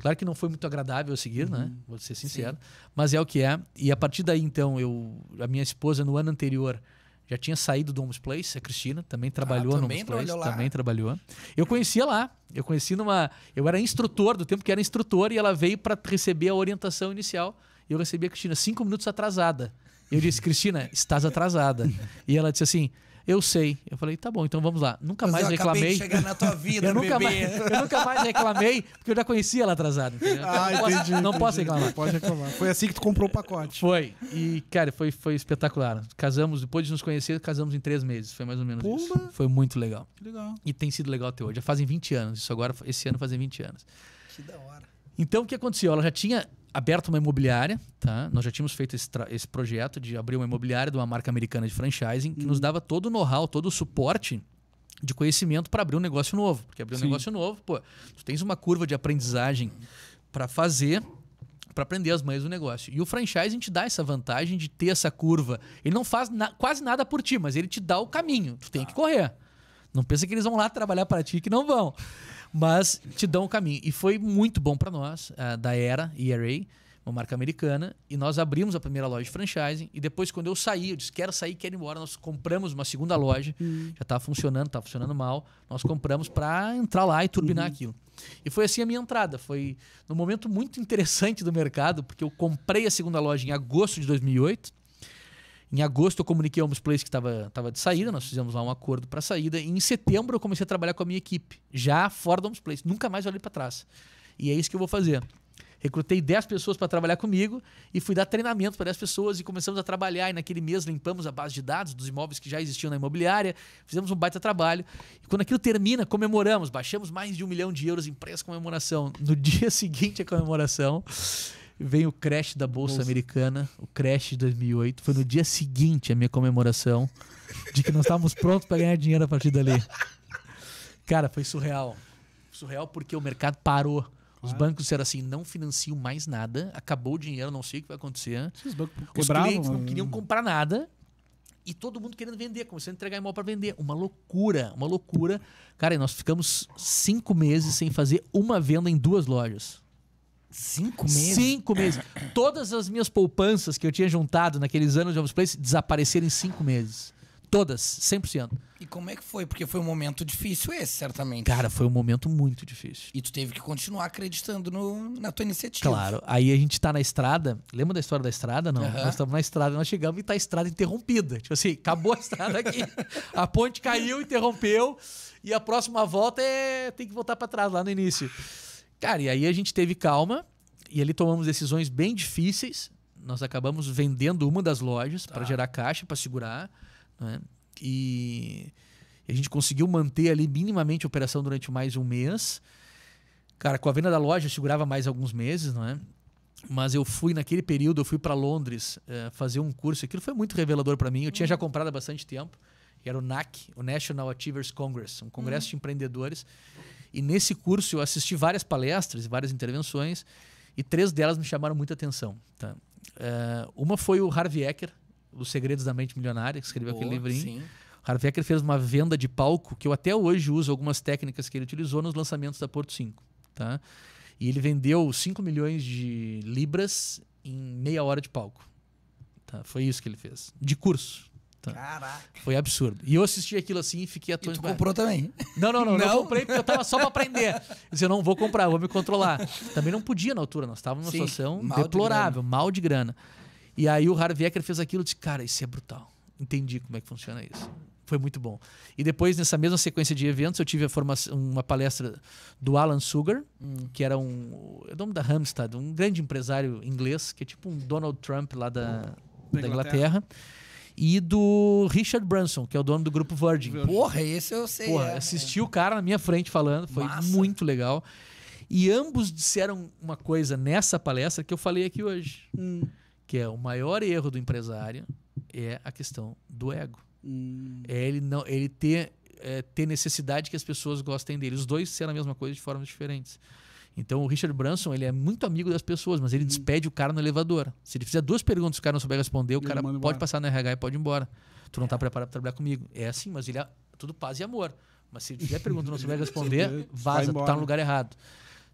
Claro que não foi muito agradável a seguir, né? uhum. né? Vou ser sincero. Sim. Mas é o que é. E a partir daí, então, eu, a minha esposa, no ano anterior, já tinha saído do Homes Place, a Cristina, também trabalhou ah, também no Homes Place, lá. também trabalhou. Eu conhecia lá, eu conheci numa, eu era instrutor do tempo que era instrutor e ela veio para receber a orientação inicial. E eu recebi a Cristina cinco minutos atrasada. Eu disse, Cristina, estás atrasada. e ela disse assim, eu sei. Eu falei, tá bom, então vamos lá. Nunca mais eu reclamei. De chegar na tua vida, eu, nunca mais, eu nunca mais reclamei, porque eu já conhecia ela atrasada. Então ah, não entendi, posso, não posso reclamar. Não pode reclamar. Foi assim que tu comprou o pacote. Foi. E, cara, foi, foi espetacular. Casamos, depois de nos conhecer, casamos em três meses. Foi mais ou menos Pula. isso. Foi muito legal. Que legal. E tem sido legal até hoje. Já fazem 20 anos. Isso agora, esse ano fazem 20 anos. Que da hora. Então, o que aconteceu? Ela já tinha aberto uma imobiliária, tá? Nós já tínhamos feito esse, esse projeto de abrir uma imobiliária de uma marca americana de franchising que hum. nos uhum. dava todo o know-how, todo o suporte de conhecimento para abrir um negócio novo. Porque abrir um Sim. negócio novo, pô, tu tens uma curva de aprendizagem para fazer para aprender as manhas do negócio. E o franchising te dá essa vantagem de ter essa curva. Ele não faz na quase nada por ti, mas ele te dá o caminho. Tu tem ah. que correr. Não pensa que eles vão lá trabalhar para ti que não vão. Mas te dão o caminho. E foi muito bom para nós, uh, da Era, ERA, uma marca americana, e nós abrimos a primeira loja de franchising. E depois, quando eu saí, eu disse: quero sair, quero ir embora. Nós compramos uma segunda loja, uhum. já estava funcionando, estava funcionando mal. Nós compramos para entrar lá e turbinar uhum. aquilo. E foi assim a minha entrada. Foi num momento muito interessante do mercado, porque eu comprei a segunda loja em agosto de 2008 em agosto eu comuniquei ao Homes Place que estava de saída, nós fizemos lá um acordo para saída. E em setembro eu comecei a trabalhar com a minha equipe, já fora do Homes Place. Nunca mais olhei para trás. E é isso que eu vou fazer. Recrutei 10 pessoas para trabalhar comigo e fui dar treinamento para 10 pessoas e começamos a trabalhar. E naquele mês limpamos a base de dados dos imóveis que já existiam na imobiliária, fizemos um baita trabalho. E quando aquilo termina, comemoramos, baixamos mais de um milhão de euros em preço comemoração. No dia seguinte à comemoração, vem o crash da Bolsa, Bolsa. Americana, o crash de 2008. Foi no dia seguinte a minha comemoração de que nós estávamos prontos para ganhar dinheiro a partir dali. Cara, foi surreal. Surreal porque o mercado parou. Os bancos disseram assim: não financiam mais nada, acabou o dinheiro, não sei o que vai acontecer. Os, bancos Os clientes não queriam né? comprar nada e todo mundo querendo vender, começando a entregar imóvel para vender. Uma loucura, uma loucura. Cara, e nós ficamos cinco meses sem fazer uma venda em duas lojas. Cinco meses? Cinco meses. Todas as minhas poupanças que eu tinha juntado naqueles anos de Office Place desapareceram em cinco meses. Todas, 100%. E como é que foi? Porque foi um momento difícil esse, certamente. Cara, foi um momento muito difícil. E tu teve que continuar acreditando no, na tua iniciativa. Claro. Aí a gente tá na estrada. Lembra da história da estrada? Não. Uhum. Nós estamos na estrada, nós chegamos e tá a estrada interrompida. Tipo assim, acabou a estrada aqui. a ponte caiu, interrompeu. E a próxima volta é tem que voltar para trás, lá no início. Cara, e aí a gente teve calma e ali tomamos decisões bem difíceis. Nós acabamos vendendo uma das lojas tá. para gerar caixa, para segurar. Né? E a gente conseguiu manter ali minimamente a operação durante mais um mês. Cara, com a venda da loja eu segurava mais alguns meses, não é? Mas eu fui naquele período, eu fui para Londres é, fazer um curso. Aquilo foi muito revelador para mim. Eu hum. tinha já uhum. comprado há bastante tempo. era o NAC, o National Achievers Congress, um congresso hum. de empreendedores. E nesse curso eu assisti várias palestras e várias intervenções, e três delas me chamaram muita atenção. Tá? Uh, uma foi o Harvey Ecker, Os Segredos da Mente Milionária, que escreveu Boa, aquele livrinho. Sim. Harvey Ecker fez uma venda de palco que eu até hoje uso algumas técnicas que ele utilizou nos lançamentos da Porto 5. Tá? E ele vendeu 5 milhões de libras em meia hora de palco. Tá? Foi isso que ele fez. De curso. Tá? Caraca. Foi absurdo. E eu assisti aquilo assim e fiquei atônito. E tu comprou também? Não, não, não. Não, não comprei porque eu tava só pra aprender. Eu disse, eu não vou comprar, eu vou me controlar. Também não podia na altura, nós estávamos numa Sim, situação mal deplorável, de mal de grana. E aí o Harvey Ecker fez aquilo e disse, cara, isso é brutal. Entendi como é que funciona isso. Foi muito bom. E depois, nessa mesma sequência de eventos, eu tive formação, uma palestra do Alan Sugar, hum. que era um. É o nome da Hampstead, um grande empresário inglês, que é tipo um Donald Trump lá da, da, da Inglaterra. Inglaterra e do Richard Branson, que é o dono do grupo Virgin. Porra, esse eu sei. Porra, é. assisti é. o cara na minha frente falando, foi Massa. muito legal. E ambos disseram uma coisa nessa palestra que eu falei aqui hoje, hum. que é o maior erro do empresário é a questão do ego. Hum. É ele não, ele ter é, ter necessidade que as pessoas gostem dele. Os dois disseram a mesma coisa de formas diferentes. Então o Richard Branson, ele é muito amigo das pessoas, mas ele uhum. despede o cara no elevador. Se ele fizer duas perguntas e o cara não souber responder, o ele cara pode embora. passar no RH e pode ir embora. Tu não está é. preparado para trabalhar comigo. É assim, mas ele é tudo paz e amor. Mas se fizer pergunta e não souber responder, vaza, tu tá no lugar errado.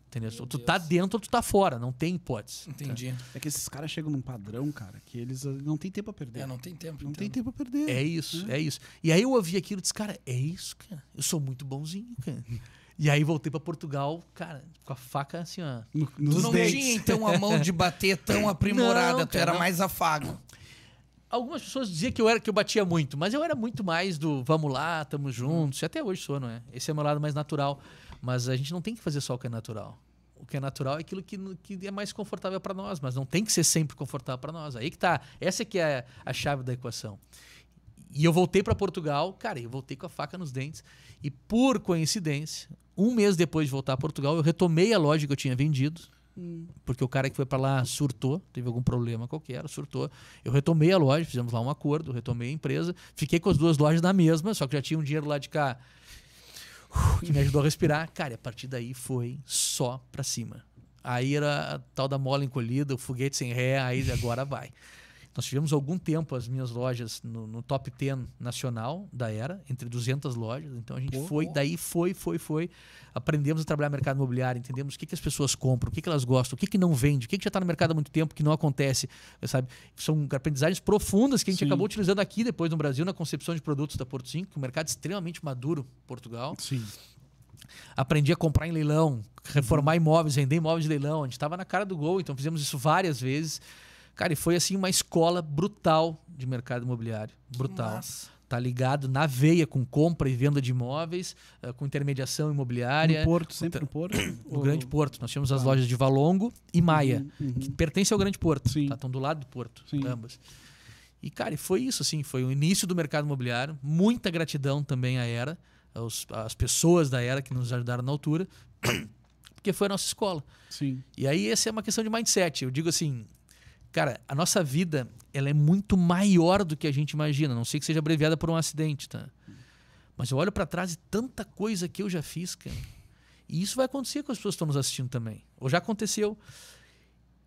Entendeu? Meu tu tá Deus. tá dentro ou tu tá fora, não tem hipótese. Entendi. Tá? É que esses caras chegam num padrão, cara, que eles ah, não tem tempo a perder. É, não tem tempo. Não entendo. tem tempo a perder. É isso, é. é isso. E aí eu ouvi aquilo e disse, cara, é isso, cara. Eu sou muito bonzinho, cara. E aí voltei para Portugal, cara, com a faca assim, ó. nos tu não dentes. tinha, então, a mão de bater tão aprimorada, não, tu cara, era não. mais afago. Algumas pessoas diziam que eu era que eu batia muito, mas eu era muito mais do vamos lá, tamo juntos. E até hoje sou, não é? Esse é o meu lado mais natural. Mas a gente não tem que fazer só o que é natural. O que é natural é aquilo que, que é mais confortável para nós, mas não tem que ser sempre confortável para nós. Aí que tá. Essa que é a chave da equação. E eu voltei para Portugal, cara, eu voltei com a faca nos dentes. E por coincidência, um mês depois de voltar a Portugal, eu retomei a loja que eu tinha vendido. Porque o cara que foi para lá surtou, teve algum problema qualquer, surtou. Eu retomei a loja, fizemos lá um acordo, retomei a empresa, fiquei com as duas lojas na mesma, só que já tinha um dinheiro lá de cá que me ajudou a respirar. Cara, a partir daí foi só para cima. Aí era a tal da mola encolhida, o foguete sem ré, aí agora vai. Nós tivemos algum tempo as minhas lojas no, no top 10 nacional da era, entre 200 lojas. Então a gente pô, foi, daí foi, foi, foi. Aprendemos a trabalhar mercado imobiliário, entendemos o que, que as pessoas compram, o que, que elas gostam, o que, que não vende, o que, que já está no mercado há muito tempo que não acontece. Sabe? São aprendizagens profundas que a gente Sim. acabou utilizando aqui depois no Brasil, na concepção de produtos da Porto 5, é um mercado extremamente maduro, Portugal. Sim. Aprendi a comprar em leilão, uhum. reformar imóveis, vender imóveis de leilão. A gente estava na cara do gol, então fizemos isso várias vezes. Cara, e foi assim uma escola brutal de mercado imobiliário. Brutal. Nossa tá ligado na veia com compra e venda de imóveis, eh, com intermediação imobiliária. No Porto, sempre no Porto? No ou... Grande Porto. Nós tínhamos as ah. lojas de Valongo e uhum, Maia, uhum, uhum. que pertencem ao Grande Porto. Sim. Tá? Estão do lado do Porto, Sim. ambas. E, cara, foi isso, assim, foi o início do mercado imobiliário. Muita gratidão também à Era, aos, às pessoas da Era que nos ajudaram na altura, porque foi a nossa escola. Sim. E aí, essa é uma questão de mindset. Eu digo assim, Cara, a nossa vida ela é muito maior do que a gente imagina. Não sei que seja abreviada por um acidente, tá? Mas eu olho para trás e tanta coisa que eu já fiz, cara. E isso vai acontecer com as pessoas que estão nos assistindo também. Ou já aconteceu.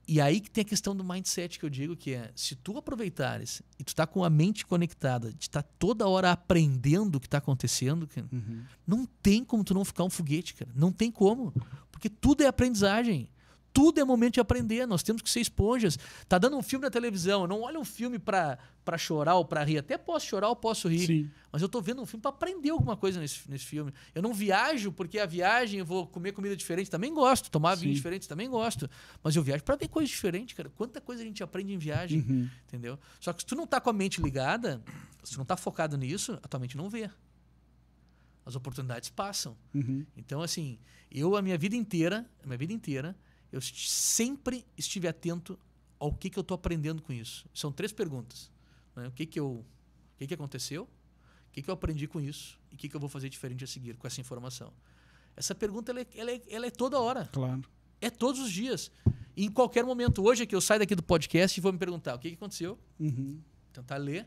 E aí que tem a questão do mindset que eu digo, que é, se tu aproveitares e tu tá com a mente conectada, de estar tá toda hora aprendendo o que tá acontecendo, cara, uhum. não tem como tu não ficar um foguete, cara. Não tem como. Porque tudo é aprendizagem. Tudo é momento de aprender, nós temos que ser esponjas. Tá dando um filme na televisão, eu não olho um filme para chorar ou para rir. Até posso chorar ou posso rir. Sim. Mas eu tô vendo um filme para aprender alguma coisa nesse, nesse filme. Eu não viajo porque a viagem eu vou comer comida diferente, também gosto. Tomar Sim. vinho diferente, também gosto. Mas eu viajo para ver coisas diferentes, cara. Quanta coisa a gente aprende em viagem, uhum. entendeu? Só que se tu não tá com a mente ligada, se tu não tá focado nisso, a tua mente não vê as oportunidades passam. Uhum. Então, assim, eu a minha vida inteira, a minha vida inteira, eu sempre estive atento ao que, que eu estou aprendendo com isso. São três perguntas. Né? O que, que, eu, o que, que aconteceu? O que, que eu aprendi com isso? E o que, que eu vou fazer diferente a seguir com essa informação? Essa pergunta ela é, ela é, ela é toda hora. Claro. É todos os dias. E em qualquer momento. Hoje é que eu saio daqui do podcast e vou me perguntar o que, que aconteceu. Uhum. Tentar ler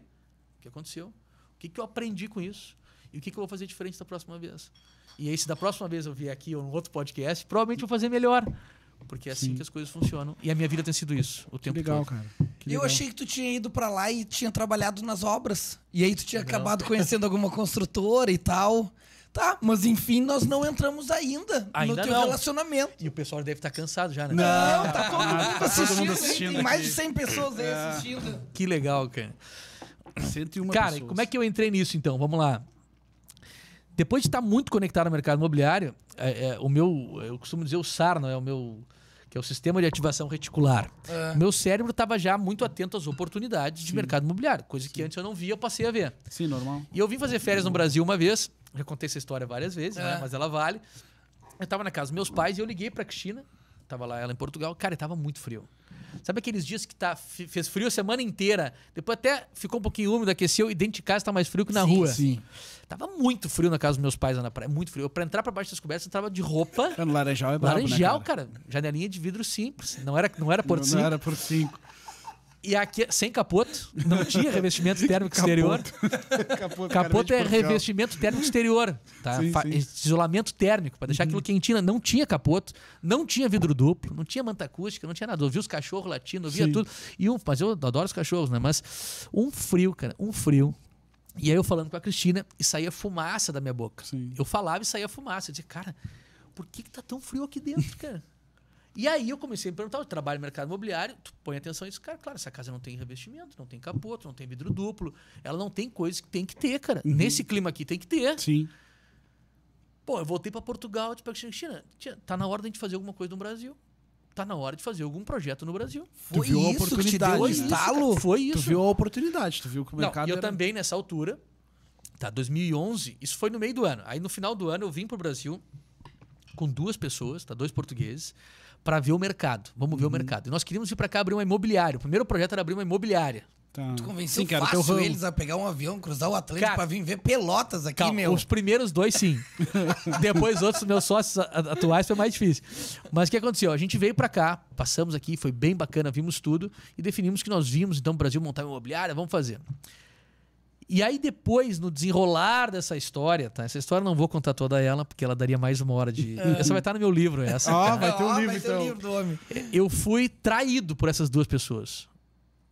o que aconteceu. O que, que eu aprendi com isso? E o que, que eu vou fazer diferente da próxima vez? E aí, se da próxima vez eu vier aqui ou num outro podcast, provavelmente vou fazer melhor. Porque é assim Sim. que as coisas funcionam. E a minha vida tem sido isso o tempo legal, todo. Cara. Que legal, cara. Eu achei que tu tinha ido para lá e tinha trabalhado nas obras. E aí tu tinha acabado conhecendo alguma construtora e tal. Tá, mas enfim, nós não entramos ainda, ainda no teu não. relacionamento. E o pessoal deve estar tá cansado já, né? Não, tá, ah, tá todo mundo assistindo. Todo mundo assistindo tem mais de 100 pessoas aí ah. assistindo. Que legal, cara. 101 cara, pessoas. como é que eu entrei nisso então? Vamos lá depois de estar muito conectado ao mercado imobiliário, é, é, o meu, eu costumo dizer o SAR, não é o meu, que é o sistema de ativação reticular. É. O meu cérebro estava já muito atento às oportunidades Sim. de mercado imobiliário, coisa Sim. que antes eu não via, eu passei a ver. Sim, normal. E eu vim fazer férias no Brasil uma vez, já contei essa história várias vezes, né? É. mas ela vale. Eu estava na casa dos meus pais e eu liguei para a Cristina, estava lá ela em Portugal, cara, estava muito frio. Sabe aqueles dias que tá, fez frio a semana inteira, depois até ficou um pouquinho úmido, aqueceu e dentro de casa está mais frio que na sim, rua. Sim. Tava muito frio na casa dos meus pais lá na praia, muito frio. Eu, pra entrar pra baixo das cobertas, eu tava de roupa. no Laranjal é né, Laranjal, né, cara? cara? janelinha de vidro simples. Não era, não era por não, cinco. Não era por cinco. E aqui, sem capoto, não tinha revestimento térmico exterior. capoto, capoto é revestimento térmico exterior, tá? Sim, sim. É isolamento térmico, para deixar uhum. aquilo quentinho. Não tinha capoto, não tinha vidro duplo, não tinha manta acústica, não tinha nada. Ouvia os cachorros latindo, ouvia sim. tudo. E um, mas eu adoro os cachorros, né? Mas um frio, cara, um frio. E aí eu falando com a Cristina e saía fumaça da minha boca. Sim. Eu falava e saía fumaça. Eu dizia, cara, por que, que tá tão frio aqui dentro, cara? e aí eu comecei a me perguntar, eu trabalho no mercado imobiliário, tu põe atenção nisso, cara, claro, essa casa não tem revestimento, não tem capoto, não tem vidro duplo, ela não tem coisas que tem que ter, cara. Uhum. Nesse clima aqui tem que ter. Sim. Pô, eu voltei para Portugal, tipo, Cristina, tá na hora da gente fazer alguma coisa no Brasil tá na hora de fazer algum projeto no Brasil. Foi tu viu isso a oportunidade. Que te deu né? estalo? foi isso. Tu viu a oportunidade, tu viu que o mercado Não, eu era... também nessa altura, tá, 2011, isso foi no meio do ano. Aí no final do ano eu vim pro Brasil com duas pessoas, tá, dois portugueses, para ver o mercado. Vamos uhum. ver o uhum. mercado. E nós queríamos ir para cá abrir uma imobiliária. O primeiro projeto era abrir uma imobiliária. Tá. Tu convenceu sim, cara, então fácil eles a pegar um avião, cruzar o Atlântico cara, pra vir ver Pelotas aqui, calma, meu. Os primeiros dois, sim. Depois outros meus sócios atuais foi mais difícil. Mas o que aconteceu? A gente veio pra cá, passamos aqui, foi bem bacana, vimos tudo e definimos que nós vimos, então, o Brasil montar uma imobiliária, vamos fazer. E aí depois, no desenrolar dessa história, tá? Essa história eu não vou contar toda ela, porque ela daria mais uma hora de... essa vai estar no meu livro, essa. Ah, vai ter um ah, livro, então. Ter um então. livro eu fui traído por essas duas pessoas.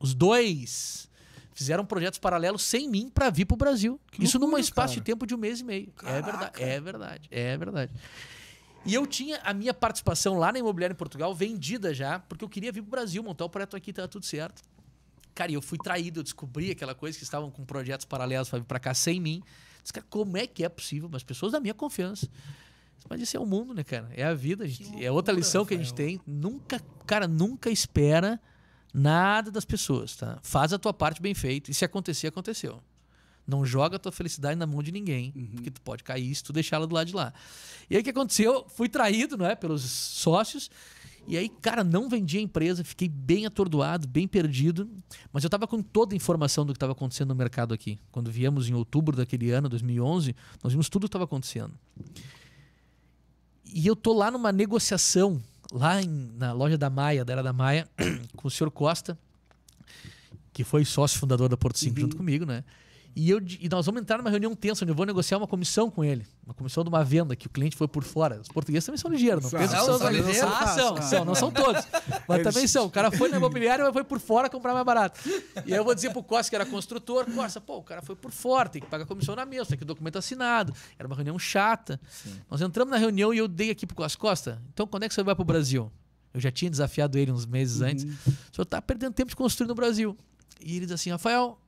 Os dois fizeram projetos paralelos sem mim para vir pro Brasil. Que Isso loucura, num espaço cara. de tempo de um mês e meio. É Caraca. É verdade, é verdade, é verdade. E eu tinha a minha participação lá na Imobiliária em Portugal vendida já, porque eu queria vir pro Brasil, montar o projeto aqui, tava tá tudo certo. Cara, e eu fui traído, eu descobri aquela coisa que estavam com projetos paralelos para vir para cá sem mim. Disse, cara, como é que é possível? Mas pessoas da minha confiança. Mas isso é o mundo, né, cara? É a vida. A gente, loucura, é outra lição Rafael. que a gente tem. Nunca, cara, nunca espera Nada das pessoas, tá? Faz a tua parte bem feita. E se acontecer, aconteceu. Não joga a tua felicidade na mão de ninguém, uhum. porque tu pode cair se tu deixar ela do lado de lá. E aí o que aconteceu? Fui traído, não é pelos sócios. E aí, cara, não vendi a empresa, fiquei bem atordoado, bem perdido, mas eu estava com toda a informação do que estava acontecendo no mercado aqui. Quando viemos em outubro daquele ano, 2011, nós vimos tudo o que estava acontecendo. E eu tô lá numa negociação lá em, na loja da Maia, da Era da Maia, com o senhor Costa, que foi sócio fundador da Porto 5 uhum. junto comigo, né? E, eu, e nós vamos entrar numa reunião tensa, onde eu vou negociar uma comissão com ele. Uma comissão de uma venda que o cliente foi por fora. Os portugueses também são ligeiros, não pensam que são, são, ligeiros. ah, são, são, não são todos. Mas Eles... também são. O cara foi na imobiliária, mas foi por fora comprar mais barato. E aí eu vou dizer pro Costa, que era construtor, Costa, pô, o cara foi por fora, tem que pagar comissão na mesa, tem que o documento assinado. Era uma reunião chata. Sim. Nós entramos na reunião e eu dei aqui pro Costa, Costa, então quando é que você vai pro Brasil? Eu já tinha desafiado ele uns meses uhum. antes. O senhor tá perdendo tempo de construir no Brasil. E ele diz assim, Rafael,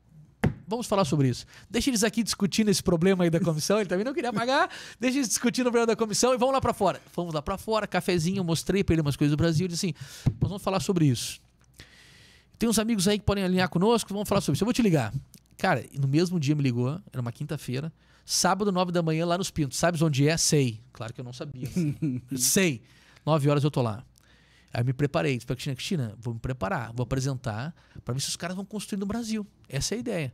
Vamos falar sobre isso. Deixa eles aqui discutindo esse problema aí da comissão. Ele também não queria pagar. Deixa eles discutindo o problema da comissão e vamos lá para fora. Vamos lá para fora, cafezinho, mostrei para ele umas coisas do Brasil. disse assim: nós vamos falar sobre isso. Tem uns amigos aí que podem alinhar conosco, vamos falar sobre isso. Eu vou te ligar. Cara, no mesmo dia me ligou, era uma quinta-feira, sábado, nove da manhã, lá nos Pintos. Sabes onde é? Sei. Claro que eu não sabia. Sei. Nove horas eu tô lá. Aí me preparei, Falei, Cristina, Cristina, vou me preparar, vou apresentar para ver se os caras vão construir no Brasil. Essa é a ideia.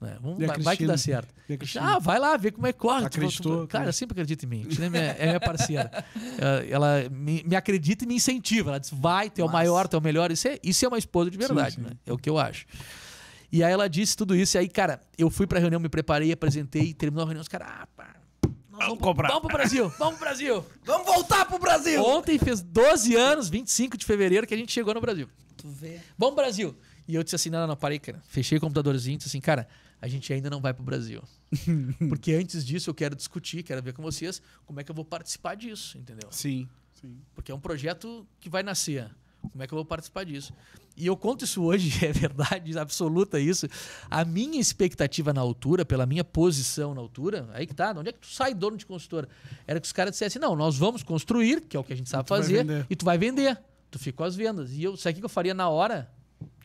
Né? Vamos, vai, vai, que dá certo. Ah, vai lá, vê como é que corre. Acreditou. Tipo, cara, sempre acredita em mim. Tina é minha, é minha parceira. ela me, me, acredita e me incentiva. Ela diz, vai, tu é o maior, tu é o melhor. Isso é, isso é uma esposa de verdade, sim, sim. Né? É o que eu acho. E aí ela disse tudo isso. E aí, cara, eu fui pra reunião, me preparei, apresentei, terminou a reunião, os caras, ah, pá, Vamos, vamos, comprar. Vamos pro Brasil. Vamos pro Brasil. Vamos voltar pro Brasil. Ontem fez 12 anos, 25 de fevereiro, que a gente chegou no Brasil. Tu vê. Vamos pro Brasil. E eu disse assim: não, não, não, parei, cara. Fechei o computadorzinho e disse assim, cara, a gente ainda não vai pro Brasil. Porque antes disso eu quero discutir, quero ver com vocês como é que eu vou participar disso, entendeu? Sim, sim. Porque é um projeto que vai nascer. Como é que eu vou participar disso? E eu conto isso hoje, é verdade absoluta isso. A minha expectativa na altura, pela minha posição na altura, aí que tá, onde é que tu sai dono de consultora? Era que os caras dissessem, não, nós vamos construir, que é o que a gente sabe e fazer, e tu vai vender. Tu fica com as vendas. E eu, sabe o que eu faria na hora?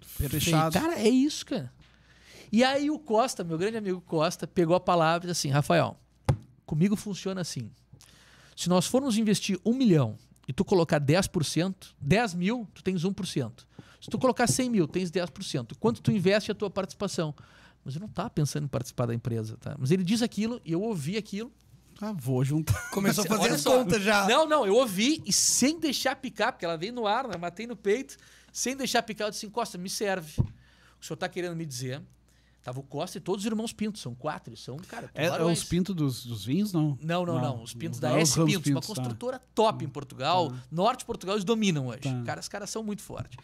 Fechado. cara, é isso, cara. E aí o Costa, meu grande amigo Costa, pegou a palavra e disse assim, Rafael, comigo funciona assim. Se nós formos investir um milhão e tu colocar 10%, 10 mil, tu tens 1%. Se tu colocar 100 mil, tens 10%. Quanto tu investe a tua participação? Mas eu não estava pensando em participar da empresa, tá? Mas ele diz aquilo e eu ouvi aquilo. Ah, vou juntar. Começou a fazer as contas já. Não, não, eu ouvi e sem deixar picar, porque ela veio no ar, né? matei no peito sem deixar picar, eu disse assim, Costa, me serve. O senhor está querendo me dizer Tava o Costa e todos os irmãos Pinto, são quatro, são, cara, é, é os Pinto dos, dos vinhos, não? Não, não, não, não. Os Pintos da é S Pintos, Pintos, uma tá. construtora tá. top em hum, Portugal. Tá. Norte de Portugal eles dominam hoje. Tá. Cara, os caras são muito fortes.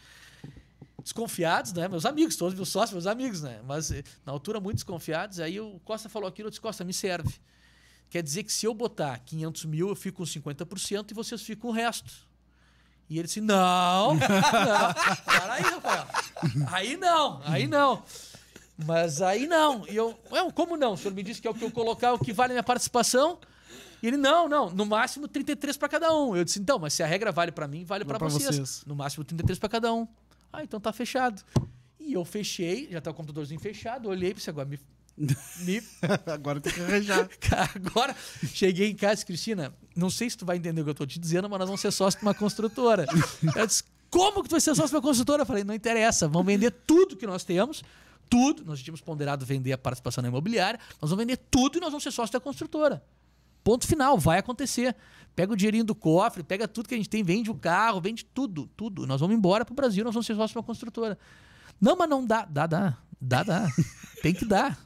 Desconfiados, né? Meus amigos, todos meus sócios, meus amigos, né? Mas eh, na altura muito desconfiados. Aí o Costa falou aquilo, eu disse, Costa, me serve. Quer dizer que se eu botar 500 mil, eu fico com 50% e vocês ficam com o resto. E ele disse: Não, não, para aí, Rafael. Aí não, aí não. Mas aí não. E eu, como não? O senhor me disse que é o que eu colocar, o que vale a minha participação? E ele, não, não, no máximo 33 para cada um. Eu disse, então, mas se a regra vale para mim, vale para vocês. vocês. No máximo 33 para cada um. Ah, então tá fechado. E eu fechei, já tá o computadorzinho fechado, olhei para você agora, me, me... agora tem que arranjar. agora, cheguei em casa, Cristina, não sei se tu vai entender o que eu tô te dizendo, mas nós vamos ser sócios de uma construtora. Eu disse, como que tu vai ser sócio de uma construtora? Eu falei, não interessa, vamos vender tudo que nós temos, tudo. Nós tínhamos ponderado vender a participação na imobiliária, nós vamos vender tudo e nós vamos ser sócios da construtora. Ponto final, vai acontecer. Pega o dinheirinho do cofre, pega tudo que a gente tem, vende o carro, vende tudo, tudo. Nós vamos embora pro Brasil, nós vamos ser sócios de uma construtora. Não, mas não dá. Dá, dá. Dá, dá. Tem que dar.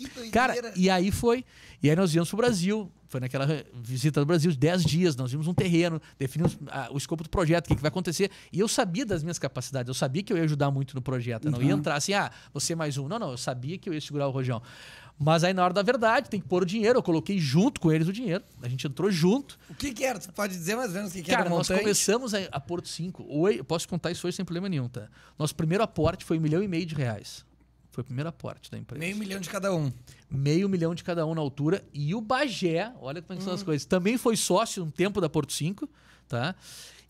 Que doideira. Cara, e aí foi. E aí nós viemos pro Brasil. Foi naquela visita do Brasil, 10 dias, nós vimos um terreno, definimos ah, o escopo do projeto, o que, que, vai acontecer. E eu sabia das minhas capacidades, eu sabia que eu ia ajudar muito no projeto. Eu não ia uhum. entrar assim, ah, você é mais um. Não, não, eu sabia que eu ia segurar o rojão. Mas aí, na hora da verdade, tem que pôr o dinheiro. Eu coloquei junto com eles o dinheiro. A gente entrou junto. O que, que era? Tu pode dizer mais ou menos o que, que Cara, era? Cara, nós começamos a, a Porto 5. Oi, posso contar isso hoje sem problema nenhum, tá? Nosso primeiro aporte foi um milhão e meio de reais. Foi o primeiro aporte da empresa. Meio milhão de cada um. Meio milhão de cada um na altura. E o Bagé, olha como é são as hum. coisas, também foi sócio um tempo da Porto 5, tá?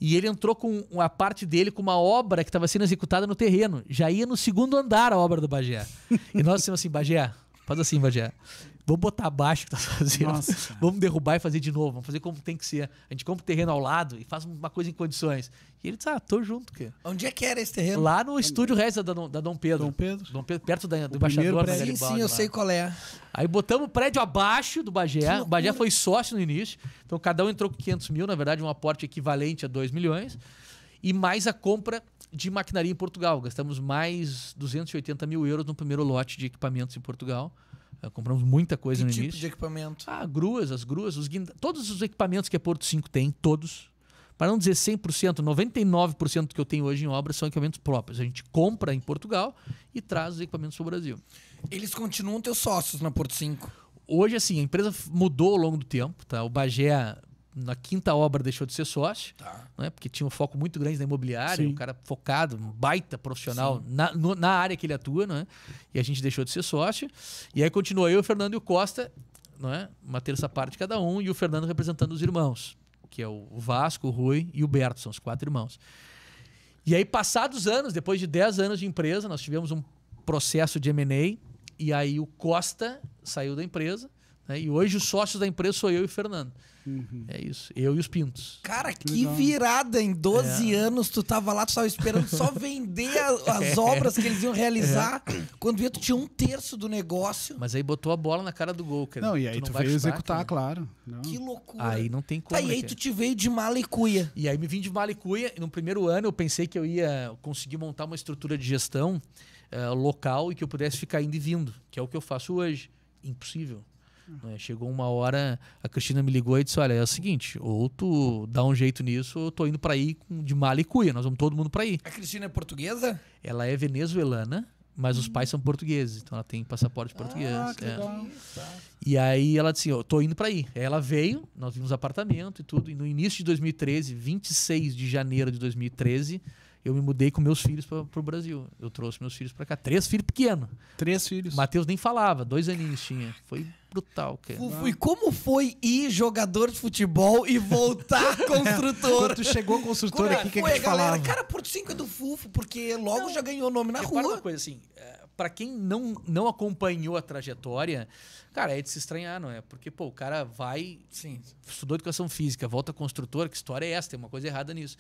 E ele entrou com a parte dele com uma obra que estava sendo executada no terreno. Já ia no segundo andar a obra do Bagé. e nós dissemos assim, Bagé, faz assim, Bagé. Vamos botar abaixo que tá fazendo. Nossa, vamos derrubar e fazer de novo. Vamos fazer como tem que ser. A gente compra o terreno ao lado e faz uma coisa em condições. E ele disse: Ah, tô junto, quê? Onde é que era esse terreno? Lá no Onde? estúdio Reza da, da Dom Pedro. Dom Pedro. Dom Pedro perto da, do o embaixador Sim, sim, eu lá. sei qual é. Aí botamos o prédio abaixo do Bagé. O Bagé foi sócio no início. Então cada um entrou com 500 mil, na verdade, um aporte equivalente a 2 milhões. E mais a compra de maquinaria em Portugal. Gastamos mais 280 mil euros no primeiro lote de equipamentos em Portugal. Eh, compramos muita coisa que no tipo início. tipo de equipamento? Ah, gruas, as gruas, os guinda... todos os equipamentos que a Porto 5 tem, todos. Para não dizer 100%, 99% do que eu tenho hoje em obra são equipamentos próprios. A gente compra em Portugal e traz os equipamentos para o Brasil. Eles continuam teus sócios na Porto 5? Hoje, assim, a empresa mudou ao longo do tempo. Tá? O Bagé na quinta obra deixou de ser sócio, tá. né? porque tinha um foco muito grande na imobiliária, Sim. um cara focado, um baita profissional na, no, na, área que ele atua, né? e a gente deixou de ser sócio. E aí continuou eu, o Fernando e o Costa, né? uma terça parte cada um, e o Fernando representando os irmãos, que é o Vasco, o Rui e o Berto, são os quatro irmãos. E aí, passados anos, depois de 10 anos de empresa, nós tivemos um processo de M&A, e aí o Costa saiu da empresa, né? E hoje os sócios da empresa sou eu e o Fernando. Uhum. É isso, eu e os Pintos. Cara, que, virada! Em 12 é. anos tu tava lá, tu tava esperando só vender a, as é. obras que eles iam realizar. É. Quando via, tu tinha um terço do negócio. Mas aí botou a bola na cara do gol, cara. Não, e aí tu, tu veio executar, cara. claro. Não. Que loucura. Aí não tem como. Tá, e aí cara. Né, tu te veio de mala e cuia. E aí me vim de mala e cuia. No primeiro ano eu pensei que eu ia conseguir montar uma estrutura de gestão uh, local e que eu pudesse ficar indo e vindo, que é o que eu faço hoje. Impossível. Né? Chegou uma hora, a Cristina me ligou e disse: Olha, é o seguinte, ou tu dá um jeito nisso, ou eu tô indo para aí de mala e cuia, nós vamos todo mundo para aí. A Cristina é portuguesa? Ela é venezuelana, mas hum. os pais são portugueses, então ela tem passaporte ah, português. É. E aí ela disse: Eu tô indo para aí. Aí ela veio, nós vimos apartamento e tudo, e no início de 2013, 26 de janeiro de 2013 eu me mudei com meus filhos para o Brasil. Eu trouxe meus filhos para cá. Três filhos pequenos. Três filhos. Matheus nem falava, dois aninhos tinha. Foi Brutal, cara. e como foi ir jogador de futebol e voltar é. construtor? Quando tu chegou construtor como aqui, o que, a gente galera, falava? Cara, Porto 5 é do Fufo, porque logo não, já ganhou nome na rua. uma coisa assim, é, para quem não, não acompanhou a trajetória, cara, é de se estranhar, não é? Porque, pô, o cara vai, Sim. estudou educação física, volta construtor, que história é essa? Tem uma coisa errada nisso.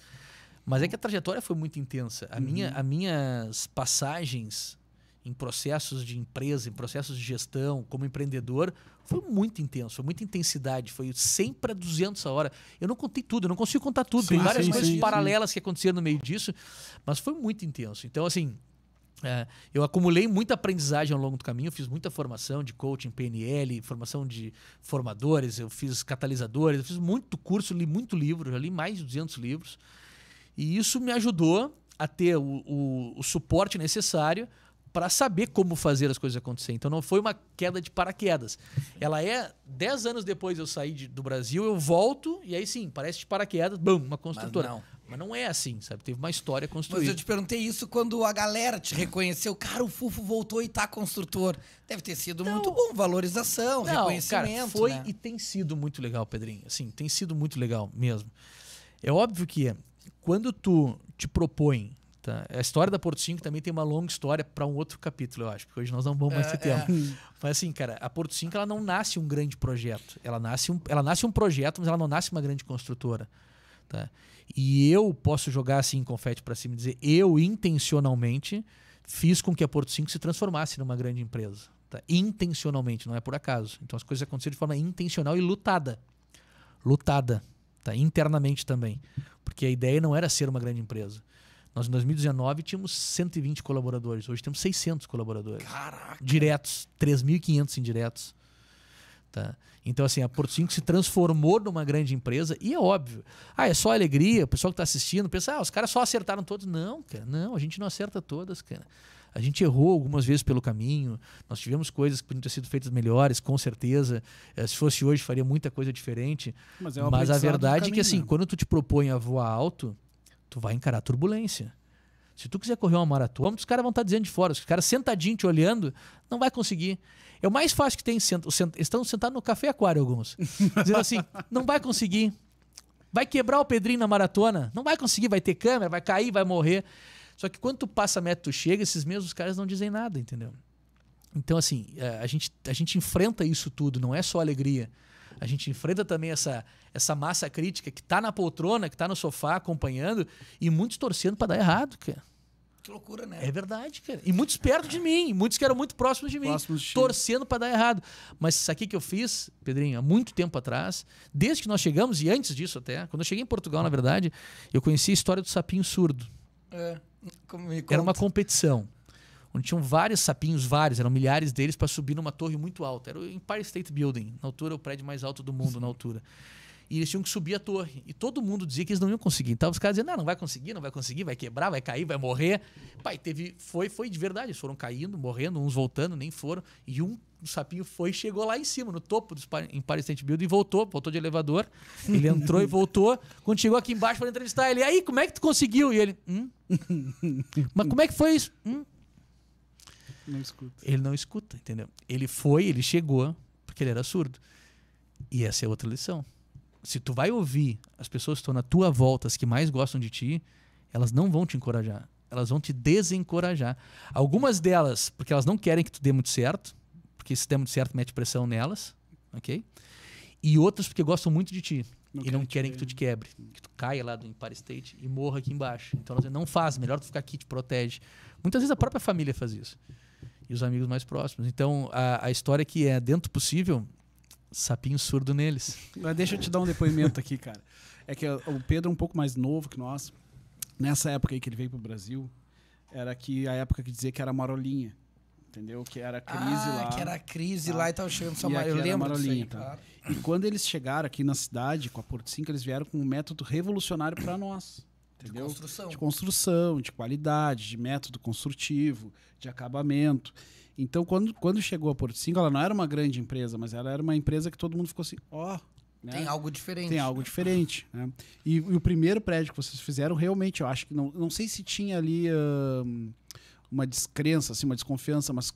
Mas é que a trajetória foi muito intensa. A uhum. minha, as minhas passagens em processos de empresa, em processos de gestão, como empreendedor, foi muito intenso, foi muita intensidade, foi 100 para 200 a hora. Eu não contei tudo, eu não consigo contar tudo, sim, tem várias sim, coisas sim, paralelas que aconteceram no meio disso, mas foi muito intenso. Então, assim, é, eu acumulei muita aprendizagem ao longo do caminho, fiz muita formação de coaching, PNL, formação de formadores, eu fiz catalisadores, eu fiz muito curso, li muito livro, já li mais de 200 livros. E isso me ajudou a ter o, o, o suporte necessário para saber como fazer as coisas acontecer. Então não foi uma queda de paraquedas. Ela é dez anos depois eu saí de, do Brasil, eu volto e aí sim, parece de paraquedas, bum, uma construtora. Mas não. Mas não é assim, sabe? Teve uma história construída. Mas eu te perguntei isso quando a galera te reconheceu. Cara, o Fufo voltou e tá construtor. Deve ter sido não, muito bom, valorização, não, reconhecimento. Cara, foi né? e tem sido muito legal, Pedrinho. Assim, tem sido muito legal mesmo. É óbvio que é. quando tu te propõe Tá. A história da Porto 5 também tem uma longa história para um outro capítulo, eu acho, porque hoje nós não vamos mais é, ter é. tempo. É. Mas assim, cara, a Porto 5 ela não nasce um grande projeto. Ela nasce um, ela nasce um projeto, mas ela não nasce uma grande construtora. Tá? E eu posso jogar assim confete para cima e dizer, eu intencionalmente fiz com que a Porto 5 se transformasse numa grande empresa. Tá? Intencionalmente, não é por acaso. Então as coisas aconteceram de forma intencional e lutada. Lutada. Tá? Internamente também. Porque a ideia não era ser uma grande empresa. Nós, em 2019, tínhamos 120 colaboradores. Hoje temos 600 colaboradores. Caraca! Diretos, 3.500 indiretos. Tá? Então, assim, a Porto 5 se transformou numa grande empresa e é óbvio. Ah, é só alegria, o pessoal que está assistindo pensa, ah, os caras só acertaram todos. Não, cara, não, a gente não acerta todas, cara. A gente errou algumas vezes pelo caminho, nós tivemos coisas que poderiam ter sido feitas melhores, com certeza. É, se fosse hoje, faria muita coisa diferente. Mas, é Mas a verdade é que, assim, quando tu te propõe a voar alto, tu vai encarar turbulência. Se tu quiser correr uma maratona, os caras vão estar tá dizendo de fora, os caras sentadinho te olhando, não vai conseguir. É o mais fácil que tem, sent, sent, estão sentados no café aquário alguns, dizendo assim, não vai conseguir, vai quebrar o Pedrinho na maratona, não vai conseguir, vai ter câmera, vai cair, vai morrer. Só que quando tu passa a meta, tu chega, esses mesmos caras não dizem nada, entendeu? Então, assim, é, a gente, a gente enfrenta isso tudo, não é só alegria a gente enfrenta também essa, essa massa crítica que está na poltrona, que está no sofá acompanhando, e muitos torcendo para dar errado, cara. Que loucura, né? É verdade, cara. E muitos perto de mim, muitos que eram muito próximos de mim, próximos de torcendo para dar errado. Mas isso aqui que eu fiz, Pedrinho, há muito tempo atrás, desde que nós chegamos, e antes disso até, quando eu cheguei em Portugal, na verdade, eu conheci a história do sapinho surdo. É, Era uma competição onde tinham vários sapinhos, vários, eram milhares deles, para subir numa torre muito alta. Era o Empire State Building, na altura, o prédio mais alto do mundo, Sim. na altura. E eles tinham que subir a torre. E todo mundo dizia que eles não iam conseguir. Então os caras diziam, não, não vai conseguir, não vai conseguir, vai quebrar, vai cair, vai morrer. Pai, teve. Foi, foi de verdade. Eles foram caindo, morrendo, uns voltando, nem foram. E um sapinho foi e chegou lá em cima, no topo do Empire State Building, e voltou, voltou de elevador. Ele entrou e voltou. Quando chegou aqui embaixo para entrevistar ele, aí, como é que tu conseguiu? E ele, hum? Mas como é que foi isso? Hum? Não escuta. Ele não escuta, entendeu? Ele foi, ele chegou, porque ele era surdo. E essa é outra lição. Se tu vai ouvir as pessoas que estão na tua volta, as que mais gostam de ti, elas não vão te encorajar. Elas vão te desencorajar. Algumas delas, porque elas não querem que tu dê muito certo, porque se der muito certo, mete pressão nelas, ok? E outras porque gostam muito de ti. Não e não querem que tu te quebre, que tu caia lá do Empire State e morra aqui embaixo. Então elas não faz, melhor tu ficar aqui, te protege. Muitas vezes a própria família faz isso e os amigos mais próximos. Então, a, a história que é dentro possível, sapinho surdo neles. Mas deixa eu te dar um depoimento aqui, cara. É que o Pedro é um pouco mais novo que nós. Nessa época aí que ele veio pro Brasil, era que a época que dizia que era marolinha. Entendeu? Que era crise ah, lá. que era crise tá? lá e tava chegando só mar... Eu lembro marolinha, aí, tá? claro. E quando eles chegaram aqui na cidade, com a Porto 5, eles vieram com um método revolucionário para nós. Entendeu? De construção. De construção, de qualidade, de método construtivo, de acabamento. Então, quando, quando chegou a Porto 5, ela não era uma grande empresa, mas ela era uma empresa que todo mundo ficou assim, ó... Oh, né? Tem algo diferente. Tem né? algo né? diferente. Né? E, e, o primeiro prédio que vocês fizeram, realmente, eu acho que... Não, não sei se tinha ali hum, uma descrença, assim, uma desconfiança, mas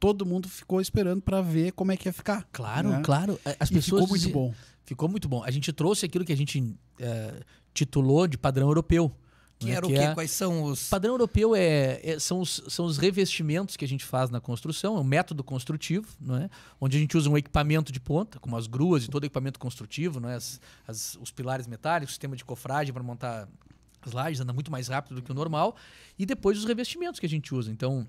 todo mundo ficou esperando para ver como é que ia ficar. Claro, né? claro. As e pessoas ficou muito bom. Ficou muito bom. A gente trouxe aquilo que a gente uh, titulou de padrão europeu. Que né? era o que quê? É... Quais são os. Padrão europeu é, é, são, os, são os revestimentos que a gente faz na construção, é um método construtivo, não é? onde a gente usa um equipamento de ponta, como as gruas e todo equipamento construtivo, não é? As, as, os pilares metálicos, sistema de cofragem para montar as lajes, anda muito mais rápido do que o normal, e depois os revestimentos que a gente usa. Então,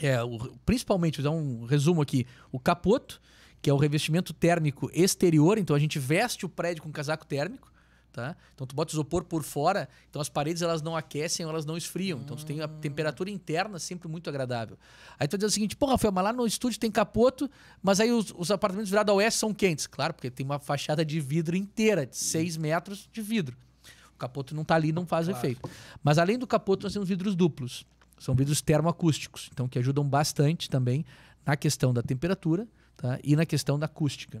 é, o, principalmente, vou dar um resumo aqui: o capoto, que é o revestimento térmico exterior, então a gente veste o prédio com casaco térmico tá? Então tu bota isopor por fora, então as paredes elas não aquecem, elas não esfriam. Então tu tem a temperatura interna sempre muito agradável. Aí tu diz o seguinte, pô, Rafael, mas lá no estúdio tem capoto, mas aí os, os apartamentos virados ao oeste são quentes. Claro, porque tem uma fachada de vidro inteira, de 6 metros de vidro. O capoto não está ali, não faz claro. efeito. Mas além do capoto, nós temos vidros duplos. São vidros termoacústicos, então que ajudam bastante também na questão da temperatura tá? e na questão da acústica.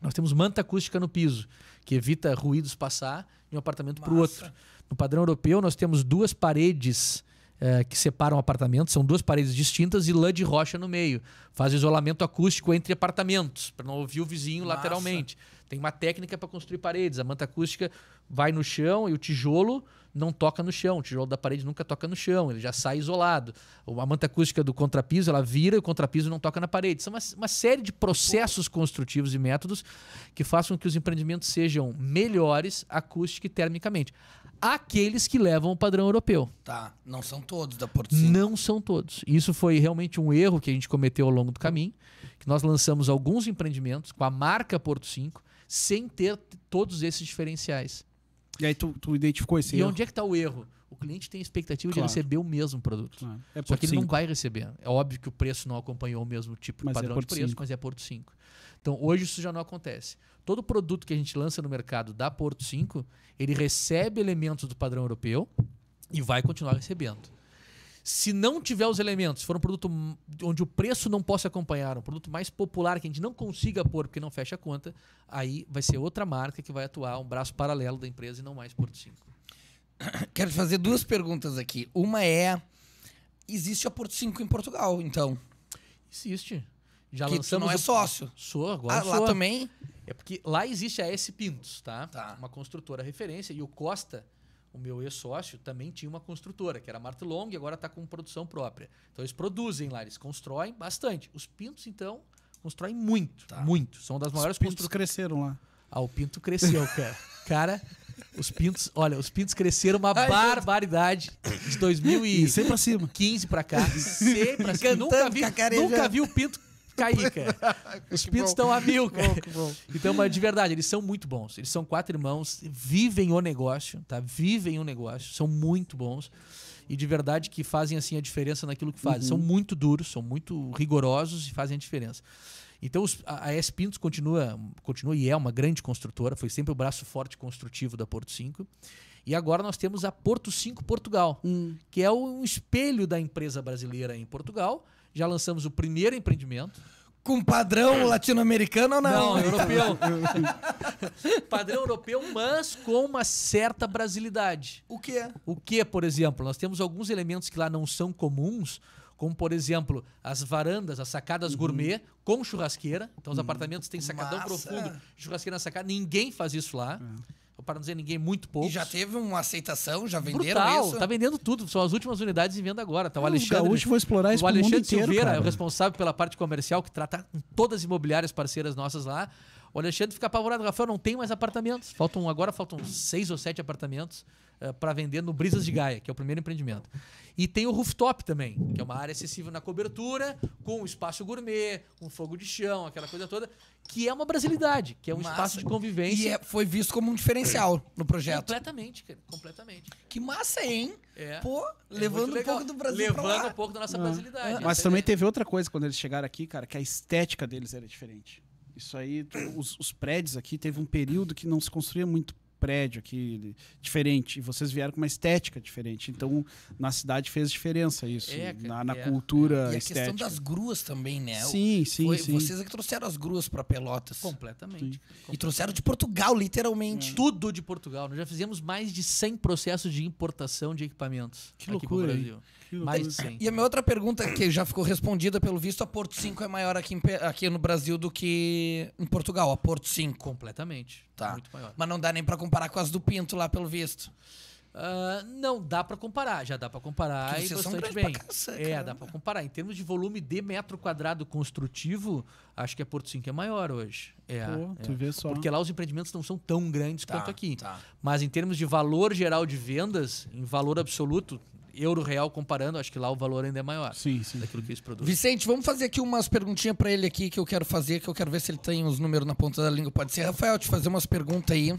Nós temos manta acústica no piso que evita ruídos passar de um apartamento para o outro. No padrão europeu, nós temos duas paredes é, que separam o apartamento, são duas paredes distintas e lã de rocha no meio. Faz isolamento acústico entre apartamentos, para não ouvir o vizinho Massa. lateralmente. Tem uma técnica para construir paredes. A manta acústica vai no chão e o tijolo não toca no chão. O tijolo da parede nunca toca no chão, ele já sai isolado. A manta acústica do contrapiso, ela vira, o contrapiso não toca na parede. São uma, uma série de processos construtivos e métodos que façam que os empreendimentos sejam melhores acústica e termicamente. Aqueles que levam o padrão europeu. Tá, não são todos da Porto 5. Não são todos. Isso foi realmente um erro que a gente cometeu ao longo do caminho, que nós lançamos alguns empreendimentos com a marca Porto 5, sem ter todos esses diferenciais. E aí tu, tu identificou esse e erro. E onde é que está o erro? O cliente tem expectativa claro. de receber o mesmo produto. Claro. É. é Só que ele cinco. não vai receber. É óbvio que o preço não acompanhou o mesmo tipo mas é padrão é de preço, cinco. mas é Porto 5. Então hoje isso já não acontece. Todo produto que a gente lança no mercado da Porto 5, ele recebe elementos do padrão europeu e vai continuar recebendo se não tiver os elementos, for um produto onde o preço não possa acompanhar, um produto mais popular que a gente não consiga pôr porque não fecha a conta, aí vai ser outra marca que vai atuar, um braço paralelo da empresa e não mais Porto 5. Quero fazer duas perguntas aqui. Uma é: existe a Porto 5 em Portugal, então? Existe. Já que lançamos. não é sócio. Sou, agora. Ah, sou. lá também? É porque lá existe a S Pintos, tá? tá? Uma construtora referência e o Costa o meu ex-sócio também tinha uma construtora, que era Martelong, e agora está com produção própria. Então eles produzem lá, eles constroem bastante. Os pintos, então, constroem muito, tá. muito. São das maiores construções Os pintos cresceram lá. Ah, o pinto cresceu, cara. cara, os pintos, olha, os pintos cresceram uma Ai, barbaridade de 2015 para cima. 15 para cá. Sempre pra cima. nunca vi, nunca vi o pinto cair, cara. Ah, os pintos estão a mil, cara. Que bom, que bom. Então, mas de verdade, eles são muito bons. Eles são quatro irmãos, vivem o negócio, tá? Vivem o negócio, são muito bons. E de verdade que fazem assim a diferença naquilo que fazem. Uhum. São muito duros, são muito rigorosos e fazem a diferença. Então a, S Pintos continua, continua e é uma grande construtora, foi sempre o braço forte construtivo da Porto 5. E agora nós temos a Porto 5 Portugal, hum. que é um espelho da empresa brasileira em Portugal, já lançamos o primeiro empreendimento. Com padrão latino-americano ou não? Não, europeu. padrão europeu, mas com uma certa brasilidade. O que é? O que, por exemplo? Nós temos alguns elementos que lá não são comuns, como por exemplo as varandas, as sacadas uhum. gourmet com churrasqueira. Então os uhum. apartamentos têm sacadão Massa. profundo, churrasqueira na sacada. Ninguém faz isso lá. É para não dizer ninguém, muito pouco. E já teve uma aceitação, já venderam Brutal, isso? tá vendendo tudo. São as últimas unidades em venda agora. Tá o é, Alexandre. hoje vou explorar isso O Alexandre mundo inteiro, Silveira cara. é o responsável pela parte comercial, que trata com todas as imobiliárias parceiras nossas lá. O Alexandre fica apavorado. Rafael, não tem mais apartamentos. Faltam, agora faltam seis ou sete apartamentos. Eh, para vender no Brisas de Gaia, que é o primeiro empreendimento. E tem o rooftop também, que é uma área acessível na cobertura, com espaço gourmet, com fogo de chão, aquela coisa toda, que é uma brasilidade, que é um Massa. espaço de convivência. E é, foi visto como um diferencial no projeto. Completamente, cara, completamente. Que massa, hein? É. Pô, é levando um pouco do Brasil Levando um pouco da nossa ah. brasilidade. Ah. Mas também é... teve outra coisa quando eles chegaram aqui, cara, que a estética deles era diferente. Isso aí, os, os prédios aqui, teve um período que não se construía muito prédio aqui diferente. E vocês vieram com uma estética diferente. Então, na cidade fez diferença isso. É, na, na é. cultura e a questão das gruas também, né? Sim, sim, Foi, sim. Vocês é que trouxeram as gruas para Pelotas. Completamente. E trouxeram de Portugal, literalmente. É. Tudo de Portugal. Nós já fizemos mais de 100 processos de importação de equipamentos que aqui loucura, Brasil. Hein? Mais de 100. E a minha outra pergunta, que já ficou respondida pelo visto, a Porto 5 é maior aqui, em, aqui no Brasil do que em Portugal, a Porto 5. Completamente. Tá. Muito maior. Mas não dá nem para comparar com as do Pinto lá, pelo visto. Uh, não, dá para comparar, já dá para comparar Porque e bastante bem. Casa, é, caramba. dá para comparar. Em termos de volume de metro quadrado construtivo, acho que a Porto 5 é maior hoje. É, Pô, é. Tu vê só. Porque lá os empreendimentos não são tão grandes tá, quanto aqui. Tá. Mas em termos de valor geral de vendas, em valor absoluto, euro real comparando, acho que lá o valor ainda é maior. Sim, sim. Daquilo que eles produzem. Vicente, vamos fazer aqui umas perguntinhas para ele aqui que eu quero fazer, que eu quero ver se ele tem os números na ponta da língua. Pode ser, Rafael, te fazer umas perguntas aí.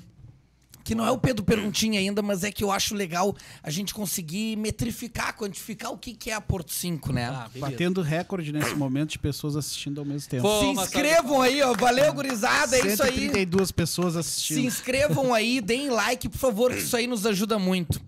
Que não é o Pedro Perguntinha ainda, mas é que eu acho legal a gente conseguir metrificar, quantificar o que, é a Porto 5, né? Ah, Batendo recorde nesse momento de pessoas assistindo ao mesmo tempo. Pô, Se inscrevam aí, ó. Valeu, gurizada. É isso aí. 32 pessoas assistindo. Se inscrevam aí, deem like, por favor, que isso aí nos ajuda muito.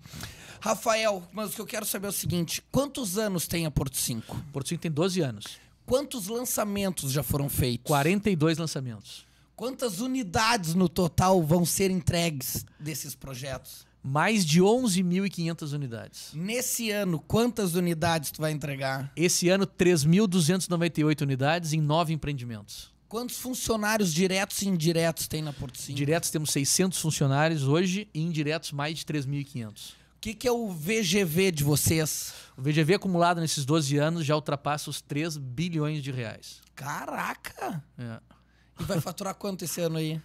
Rafael, mas o que eu quero saber é o seguinte: quantos anos tem a Porto 5? Porto 5 tem 12 anos. Quantos lançamentos já foram feitos? 42 lançamentos. Quantas unidades no total vão ser entregues desses projetos? Mais de 11.500 unidades. Nesse ano, quantas unidades tu vai entregar? Esse ano, 3.298 unidades em nove empreendimentos. Quantos funcionários diretos e indiretos tem na Porto 5? Diretos temos 600 funcionários hoje e indiretos mais de 3.500 que, que é o VGV de vocês? O VGV acumulado nesses 12 anos já ultrapassa os 3 bilhões de reais. Caraca! É. E vai faturar quanto esse ano aí?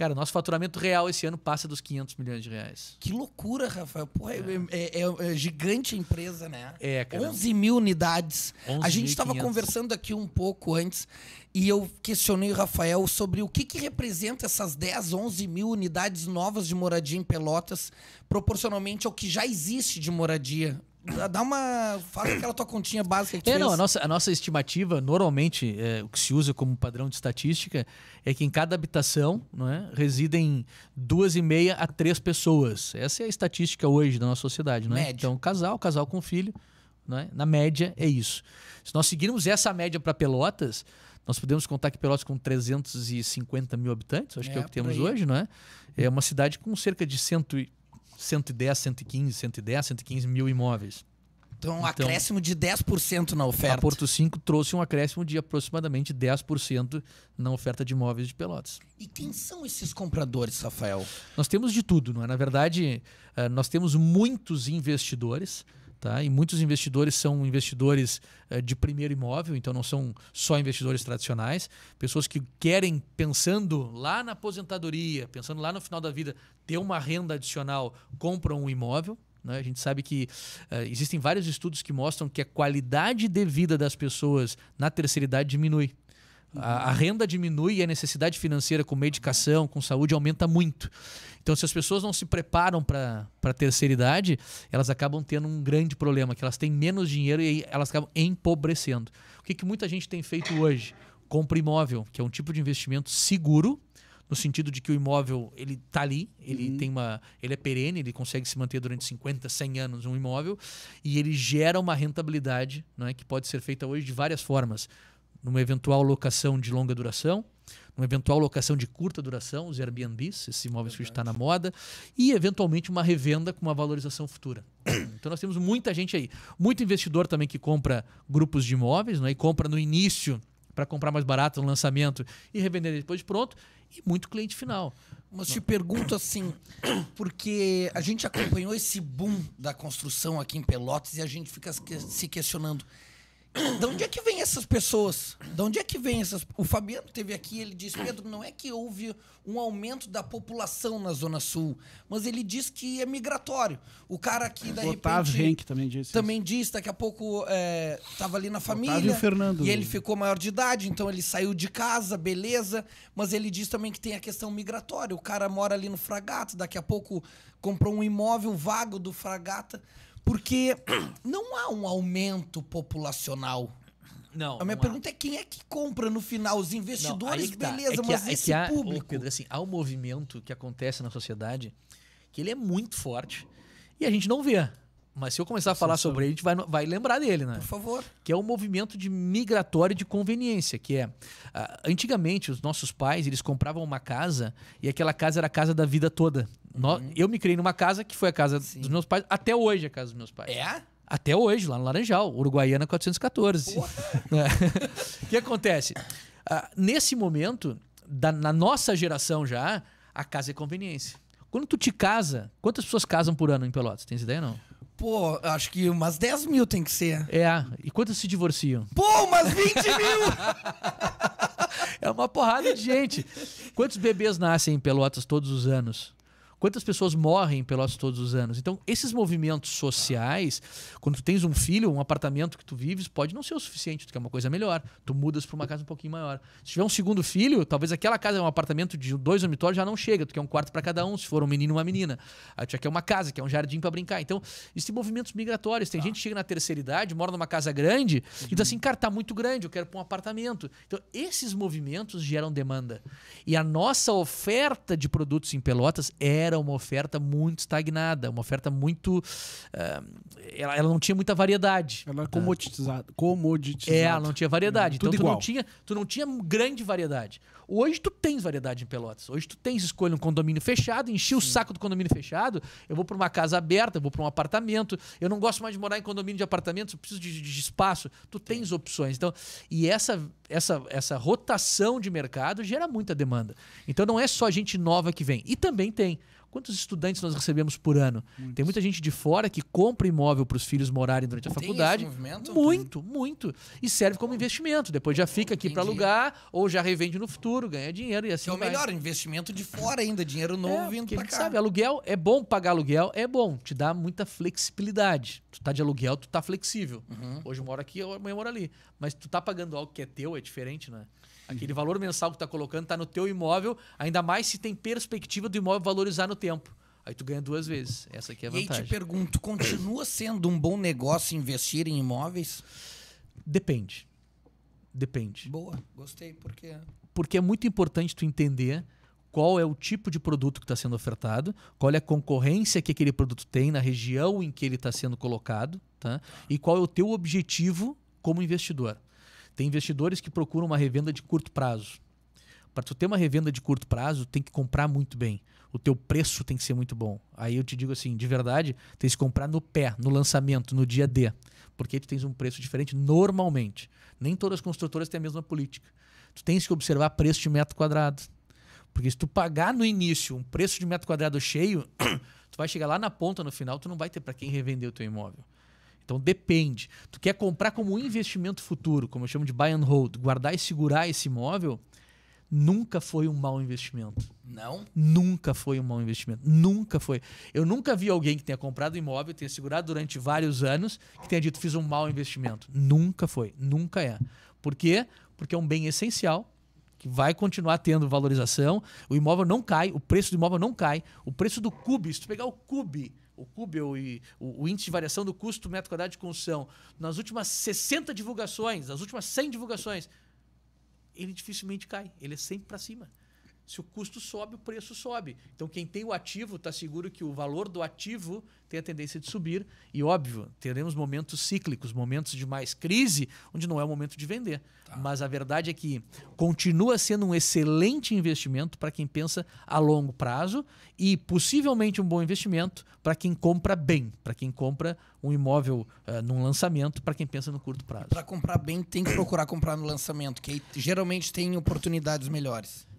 Cara, nosso faturamento real esse ano passa dos 500 milhões de reais. Que loucura, Rafael. Porra, é. É, é, é, é gigante a empresa, né? É, cara. 11 mil unidades. 11 a gente estava conversando aqui um pouco antes e eu questionei o Rafael sobre o que, que representa essas 10, 11 mil unidades novas de moradia em Pelotas, proporcionalmente ao que já existe de moradia Dá uma. Faz aquela tua continha básica que é, não, a nossa, a nossa estimativa, normalmente, é, o que se usa como padrão de estatística, é que em cada habitação não é, residem duas e meia a três pessoas. Essa é a estatística hoje da nossa sociedade, não é? Média. Então, casal, casal com filho, não é? na média é isso. Se nós seguirmos essa média para Pelotas, nós podemos contar que Pelotas com 350 mil habitantes, acho é, que é o que temos hoje, não é? É uma cidade com cerca de 100 110, 115, 110, 115 mil imóveis. Então, um então, acréscimo de 10% na oferta. A Porto 5 trouxe um acréscimo de aproximadamente 10% na oferta de imóveis de Pelotas. E quem são esses compradores, Rafael? Nós temos de tudo, não é? Na verdade, eh, nós temos muitos investidores Tá? E muitos investidores são investidores eh, de primeiro imóvel, então não são só investidores tradicionais. Pessoas que querem, pensando lá na aposentadoria, pensando lá no final da vida, ter uma renda adicional, compram um imóvel. Né? A gente sabe que eh, existem vários estudos que mostram que a qualidade de vida das pessoas na terceira idade diminui. A, a, renda diminui e a necessidade financeira com medicação, com saúde, aumenta muito. Então, se as pessoas não se preparam para a terceira idade, elas acabam tendo um grande problema, que elas têm menos dinheiro e elas acabam empobrecendo. O que, que muita gente tem feito hoje? Compra imóvel, que é um tipo de investimento seguro, no sentido de que o imóvel ele está ali, ele uhum. tem uma, ele é perene, ele consegue se manter durante 50, 100 anos um imóvel e ele gera uma rentabilidade, não é que pode ser feita hoje de várias formas numa eventual locação de longa duração, numa eventual locação de curta duração, os Airbnbs, esses imóveis que está na moda, e eventualmente uma revenda com uma valorização futura. Então nós temos muita gente aí, muito investidor também que compra grupos de imóveis, né, e compra no início para comprar mais barato no lançamento e revender depois pronto, e muito cliente final. Mas te pergunto assim, porque a gente acompanhou esse boom da construção aqui em Pelotas e a gente fica se questionando. De onde é que vem essas pessoas? De onde é que vem essas. O Fabiano teve aqui, ele disse: Pedro, não é que houve um aumento da população na Zona Sul, mas ele diz que é migratório. O cara aqui, da Otávio repente. Henk também disse. Também isso. disse, daqui a pouco estava eh, é, ali na família. Otávio Fernando. E ele ficou maior de idade, então ele saiu de casa, beleza. Mas ele diz também que tem a questão migratória. O cara mora ali no Fragata, daqui a pouco comprou um imóvel vago do Fragata. Porque não há um aumento populacional. Não. A minha não pergunta há. é quem é que compra no final? Os investidores, não, tá. beleza, é que, mas é há, esse público. Pedro, assim, há um movimento que acontece na sociedade que ele é muito forte e a gente não vê. Mas se eu começar a falar Sim, sobre ele, a gente vai, vai lembrar dele, né? Por favor. Que é o um movimento de migratório de conveniência, que é... Uh, antigamente, os nossos pais, eles compravam uma casa e aquela casa era a casa da vida toda. Uhum. eu me criei numa casa que foi a casa Sim. dos meus pais, até hoje é a casa dos meus pais. É? Até hoje, lá no Laranjal, Uruguaiana 414. Né? O que acontece? Ah, nesse momento, da, na nossa geração já, a casa é conveniência. Quando tu te casa, quantas pessoas casam por ano em Pelotas? Tens ideia não? Pô, acho que umas 10 mil tem que ser. É, e quantas se divorciam? Pô, umas 20 mil! é uma porrada de gente. Quantos bebês nascem em Pelotas todos os anos? Quantas pessoas morrem em Pelotas todos os anos? Então, esses movimentos sociais, quando tu tens um filho, um apartamento que tu vives, pode não ser o suficiente, tu quer uma coisa melhor. Tu mudas para uma casa um pouquinho maior. Se tiver um segundo filho, talvez aquela casa é um apartamento de dois dormitórios já não chega, tu quer um quarto para cada um, se for um menino e uma menina. Aí tu já quer uma casa, quer um jardim para brincar. Então, existem movimentos migratórios. Tem ah. gente que chega na terceira idade, mora numa casa grande uhum. e diz uhum. assim, cara, tá muito grande, eu quero para um apartamento. Então, esses movimentos geram demanda. E a nossa oferta de produtos em Pelotas é era uma oferta muito estagnada, uma oferta muito. Uh, ela, ela, não tinha muita variedade. Ela era é é. comoditizada. comoditizada. É, ela não tinha variedade. então tu não, tinha, tu não tinha grande variedade. Hoje tu tens variedade em Pelotas. Hoje tu tens escolha um condomínio fechado, enchi o saco do condomínio fechado, eu vou para uma casa aberta, eu vou para um apartamento. Eu não gosto mais de morar em condomínio de apartamentos, eu preciso de, de espaço. Tu tens opções. Então, e essa, essa, essa rotação de mercado gera muita demanda. Então não é só gente nova que vem. E também tem Quantos estudantes nós recebemos por ano? Muitos. Tem muita gente de fora que compra imóvel para os filhos morarem durante a Tem faculdade. Muito, muito. E serve como investimento. Depois já fica aqui para alugar ou já revende no futuro, ganha dinheiro e assim. É o melhor vai. investimento de fora ainda, dinheiro é, novo é, vindo para cá. Sabe, aluguel é bom pagar aluguel, é bom, te dá muita flexibilidade. Tu tá de aluguel, tu tá flexível. Uhum. Hoje eu moro aqui, amanhã eu moro ali. Mas tu tá pagando algo que é teu, é diferente, né? Aquele valor mensal que tu tá colocando tá no teu imóvel, ainda mais se tem perspectiva do imóvel valorizar no tempo. Aí tu ganha duas vezes. Essa aqui é a vantagem. E aí te pergunto, continua sendo um bom negócio investir em imóveis? Depende. Depende. Boa, gostei, porque é. porque é muito importante tu entender qual é o tipo de produto que está sendo ofertado, qual é a concorrência que aquele produto tem na região em que ele está sendo colocado, tá? E qual é o teu objetivo como investidor. Tem investidores que procuram uma revenda de curto prazo. Para tu ter uma revenda de curto prazo, tem que comprar muito bem. O teu preço tem que ser muito bom. Aí eu te digo assim, de verdade, tem que comprar no pé, no lançamento, no dia D. Porque tu tens um preço diferente normalmente. Nem todas as construtoras têm a mesma política. Tu tens que observar preço de metro quadrado. Porque se tu pagar no início um preço de metro quadrado cheio, tu vai chegar lá na ponta no final, tu não vai ter para quem revender o teu imóvel. Então depende. Tu quer comprar como um investimento futuro, como eu chamo de buy and hold, guardar e segurar esse imóvel, nunca foi um mau investimento. Não? Nunca foi um mau investimento. Nunca foi. Eu nunca vi alguém que tenha comprado imóvel, tenha segurado durante vários anos, que tenha dito fiz um mau investimento. Nunca foi. Nunca é. Por quê? Porque é um bem essencial que vai continuar tendo valorização. O imóvel não cai, o preço do imóvel não cai. O preço do cube, se tu pegar o cube o Kubel e o, o, índice de variação do custo metro quadrado de construção nas últimas 60 divulgações, nas últimas 100 divulgações, ele dificilmente cai, ele é sempre para cima. Se o custo sobe, o preço sobe. Então, quem tem o ativo está seguro que o valor do ativo tem a tendência de subir. E, óbvio, teremos momentos cíclicos, momentos de mais crise, onde não é o momento de vender. Tá. Mas a verdade é que continua sendo um excelente investimento para quem pensa a longo prazo e possivelmente um bom investimento para quem compra bem, para quem compra um imóvel uh, num lançamento, para quem pensa no curto prazo. Para comprar bem, tem que procurar comprar no lançamento, que geralmente tem oportunidades melhores.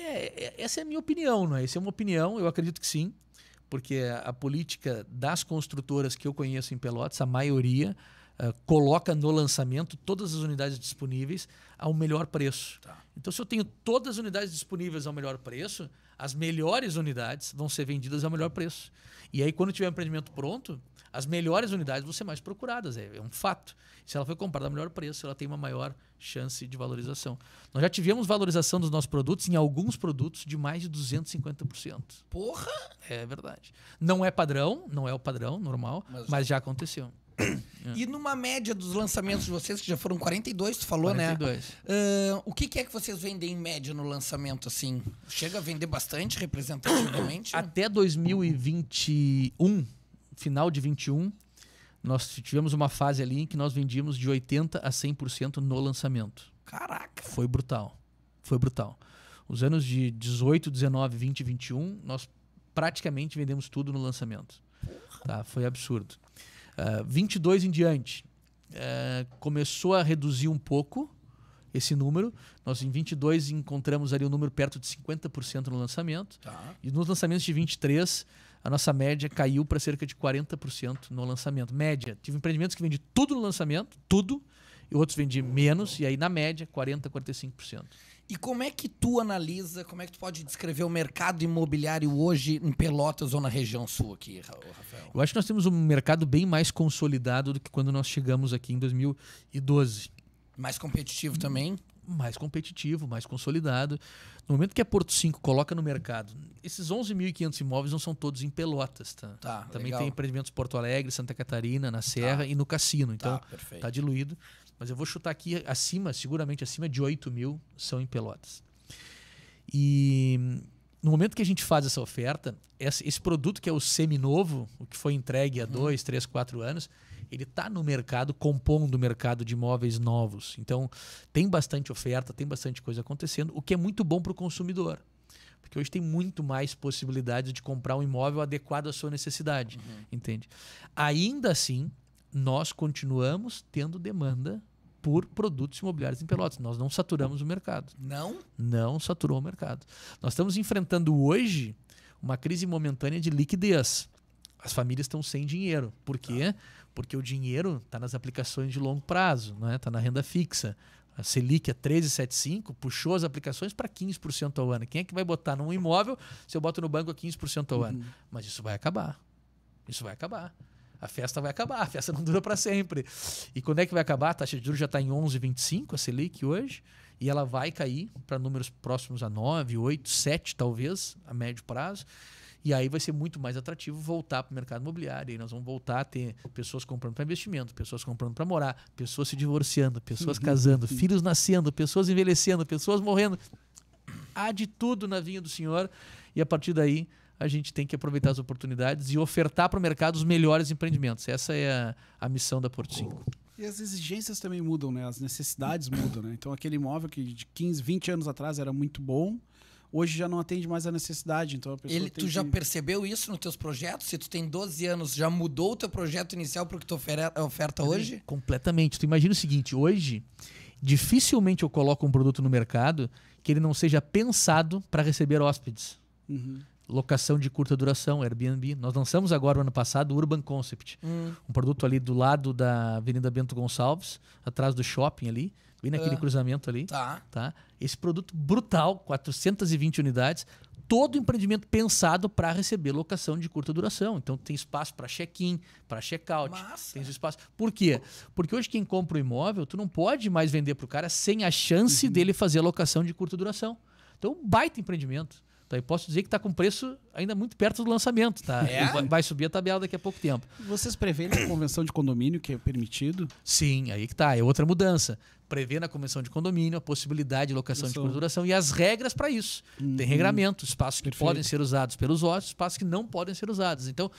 É, é, essa é a minha opinião, não é? Essa é uma opinião, eu acredito que sim, porque a política das construtoras que eu conheço em Pelotas, a maioria uh, coloca no lançamento todas as unidades disponíveis ao melhor preço. Tá. Então, se eu tenho todas as unidades disponíveis ao melhor preço, as melhores unidades vão ser vendidas ao melhor preço. E aí, quando tiver um empreendimento pronto, as melhores unidades vão ser mais procuradas, é, é um fato. Se ela foi comprada a melhor preço, ela tem uma maior chance de valorização. Nós já tivemos valorização dos nossos produtos, em alguns produtos, de mais de 250%. Porra! É verdade. Não é padrão, não é o padrão normal, mas, mas já aconteceu. É. E numa média dos lançamentos de vocês, que já foram 42, tu falou, 42. né? Uh, o que, que, é que vocês vendem em média no lançamento, assim? Chega a vender bastante representativamente? Até 2021, final de 21, nós tivemos uma fase ali em que nós vendíamos de 80% a 100% no lançamento. Caraca! Foi brutal. Foi brutal. Os anos de 18, 19, 20 21, nós praticamente vendemos tudo no lançamento. Tá? Foi absurdo. 22 ah, em diante, ah, começou a reduzir um pouco esse número. Nós em 22 encontramos ali um número perto de 50% no lançamento. Tá. E nos lançamentos de 23, a nossa média caiu para cerca de 40% no lançamento. Média. Tive empreendimentos que vendi tudo no lançamento, tudo, e outros vendi menos, e aí na média 40, 45%. E como é que tu analisa, como é que tu pode descrever o mercado imobiliário hoje em Pelotas ou na região sul aqui, Rafael? Eu acho que nós temos um mercado bem mais consolidado do que quando nós chegamos aqui em 2012. Mais competitivo também? Mais competitivo, mais consolidado. No momento que a é Porto 5 coloca no mercado, esses 11.500 imóveis não são todos em Pelotas, tá? tá também legal. tem empreendimentos Porto Alegre, Santa Catarina, na tá. Serra tá. e no Cassino. Tá, então, tá, tá diluído mas eu vou chutar aqui acima, seguramente acima de 8 mil são em Pelotas. E no momento que a gente faz essa oferta, esse produto que é o semi-novo, o que foi entregue há 2, uhum. dois, três, quatro anos, ele está no mercado, compondo o mercado de imóveis novos. Então, tem bastante oferta, tem bastante coisa acontecendo, o que é muito bom para o consumidor. Porque hoje tem muito mais possibilidades de comprar um imóvel adequado à sua necessidade, uhum. entende? Ainda assim, nós continuamos tendo demanda por produtos imobiliários em Pelotas. Nós não saturamos o mercado. Não? Não saturou o mercado. Nós estamos enfrentando hoje uma crise momentânea de liquidez. As famílias estão sem dinheiro. Por quê? Tá. Porque o dinheiro está nas aplicações de longo prazo, está né? na renda fixa. A Selic é a 13,75 puxou as aplicações para 15% ao ano. Quem é que vai botar num imóvel se eu boto no banco a 15% ao uhum. ano? Mas isso vai acabar. Isso vai acabar a festa vai acabar, a festa não dura para sempre. E quando é que vai acabar? A taxa de juros já está em 11,25, a Selic hoje, e ela vai cair para números próximos a 9, 8, 7 talvez, a médio prazo. E aí vai ser muito mais atrativo voltar para o mercado imobiliário. E nós vamos voltar a ter pessoas comprando para investimento, pessoas comprando para morar, pessoas se divorciando, pessoas casando, filhos nascendo, pessoas envelhecendo, pessoas morrendo. Há de tudo na vinha do Senhor. E a partir daí a gente tem que aproveitar as oportunidades e ofertar para o mercado os melhores empreendimentos. Essa é a, a missão da Porto 5. E as exigências também mudam, né? As necessidades mudam, né? Então aquele imóvel que de 15, 20 anos atrás era muito bom, hoje já não atende mais a necessidade. Então a Ele, tu já que... percebeu isso nos teus projetos? Se tu tem 12 anos, já mudou o teu projeto inicial para o que tu é oferta hoje? Completamente. Tu imagina o seguinte, hoje dificilmente eu coloco um produto no mercado que ele não seja pensado para receber hóspedes. Uhum locação de curta duração, Airbnb. Nós lançamos agora, ano passado, o Urban Concept, hum. um produto ali do lado da Avenida Bento Gonçalves, atrás do shopping ali, bem naquele uh, cruzamento ali. Tá. tá. Esse produto brutal, 420 unidades, todo empreendimento pensado para receber locação de curta duração. Então tem espaço para check-in, para check-out, tem espaço. Por quê? Porque hoje quem compra o um imóvel, tu não pode mais vender para o cara sem a chance uhum. dele fazer a locação de curta duração. Então, baita empreendimento. Então, eu posso dizer que está com preço ainda muito perto do lançamento, tá? É? Vai, vai, subir a tabela daqui a pouco tempo. Vocês prevêem na convenção de condomínio que é permitido? Sim, aí que está É outra mudança. Prevê na convenção de condomínio a possibilidade de locação isso. de curta duração e as regras para isso. Tem uhum. regramento, espaços perfeito. que podem ser usados pelos hóspedes, espaços que não podem ser usados. Então,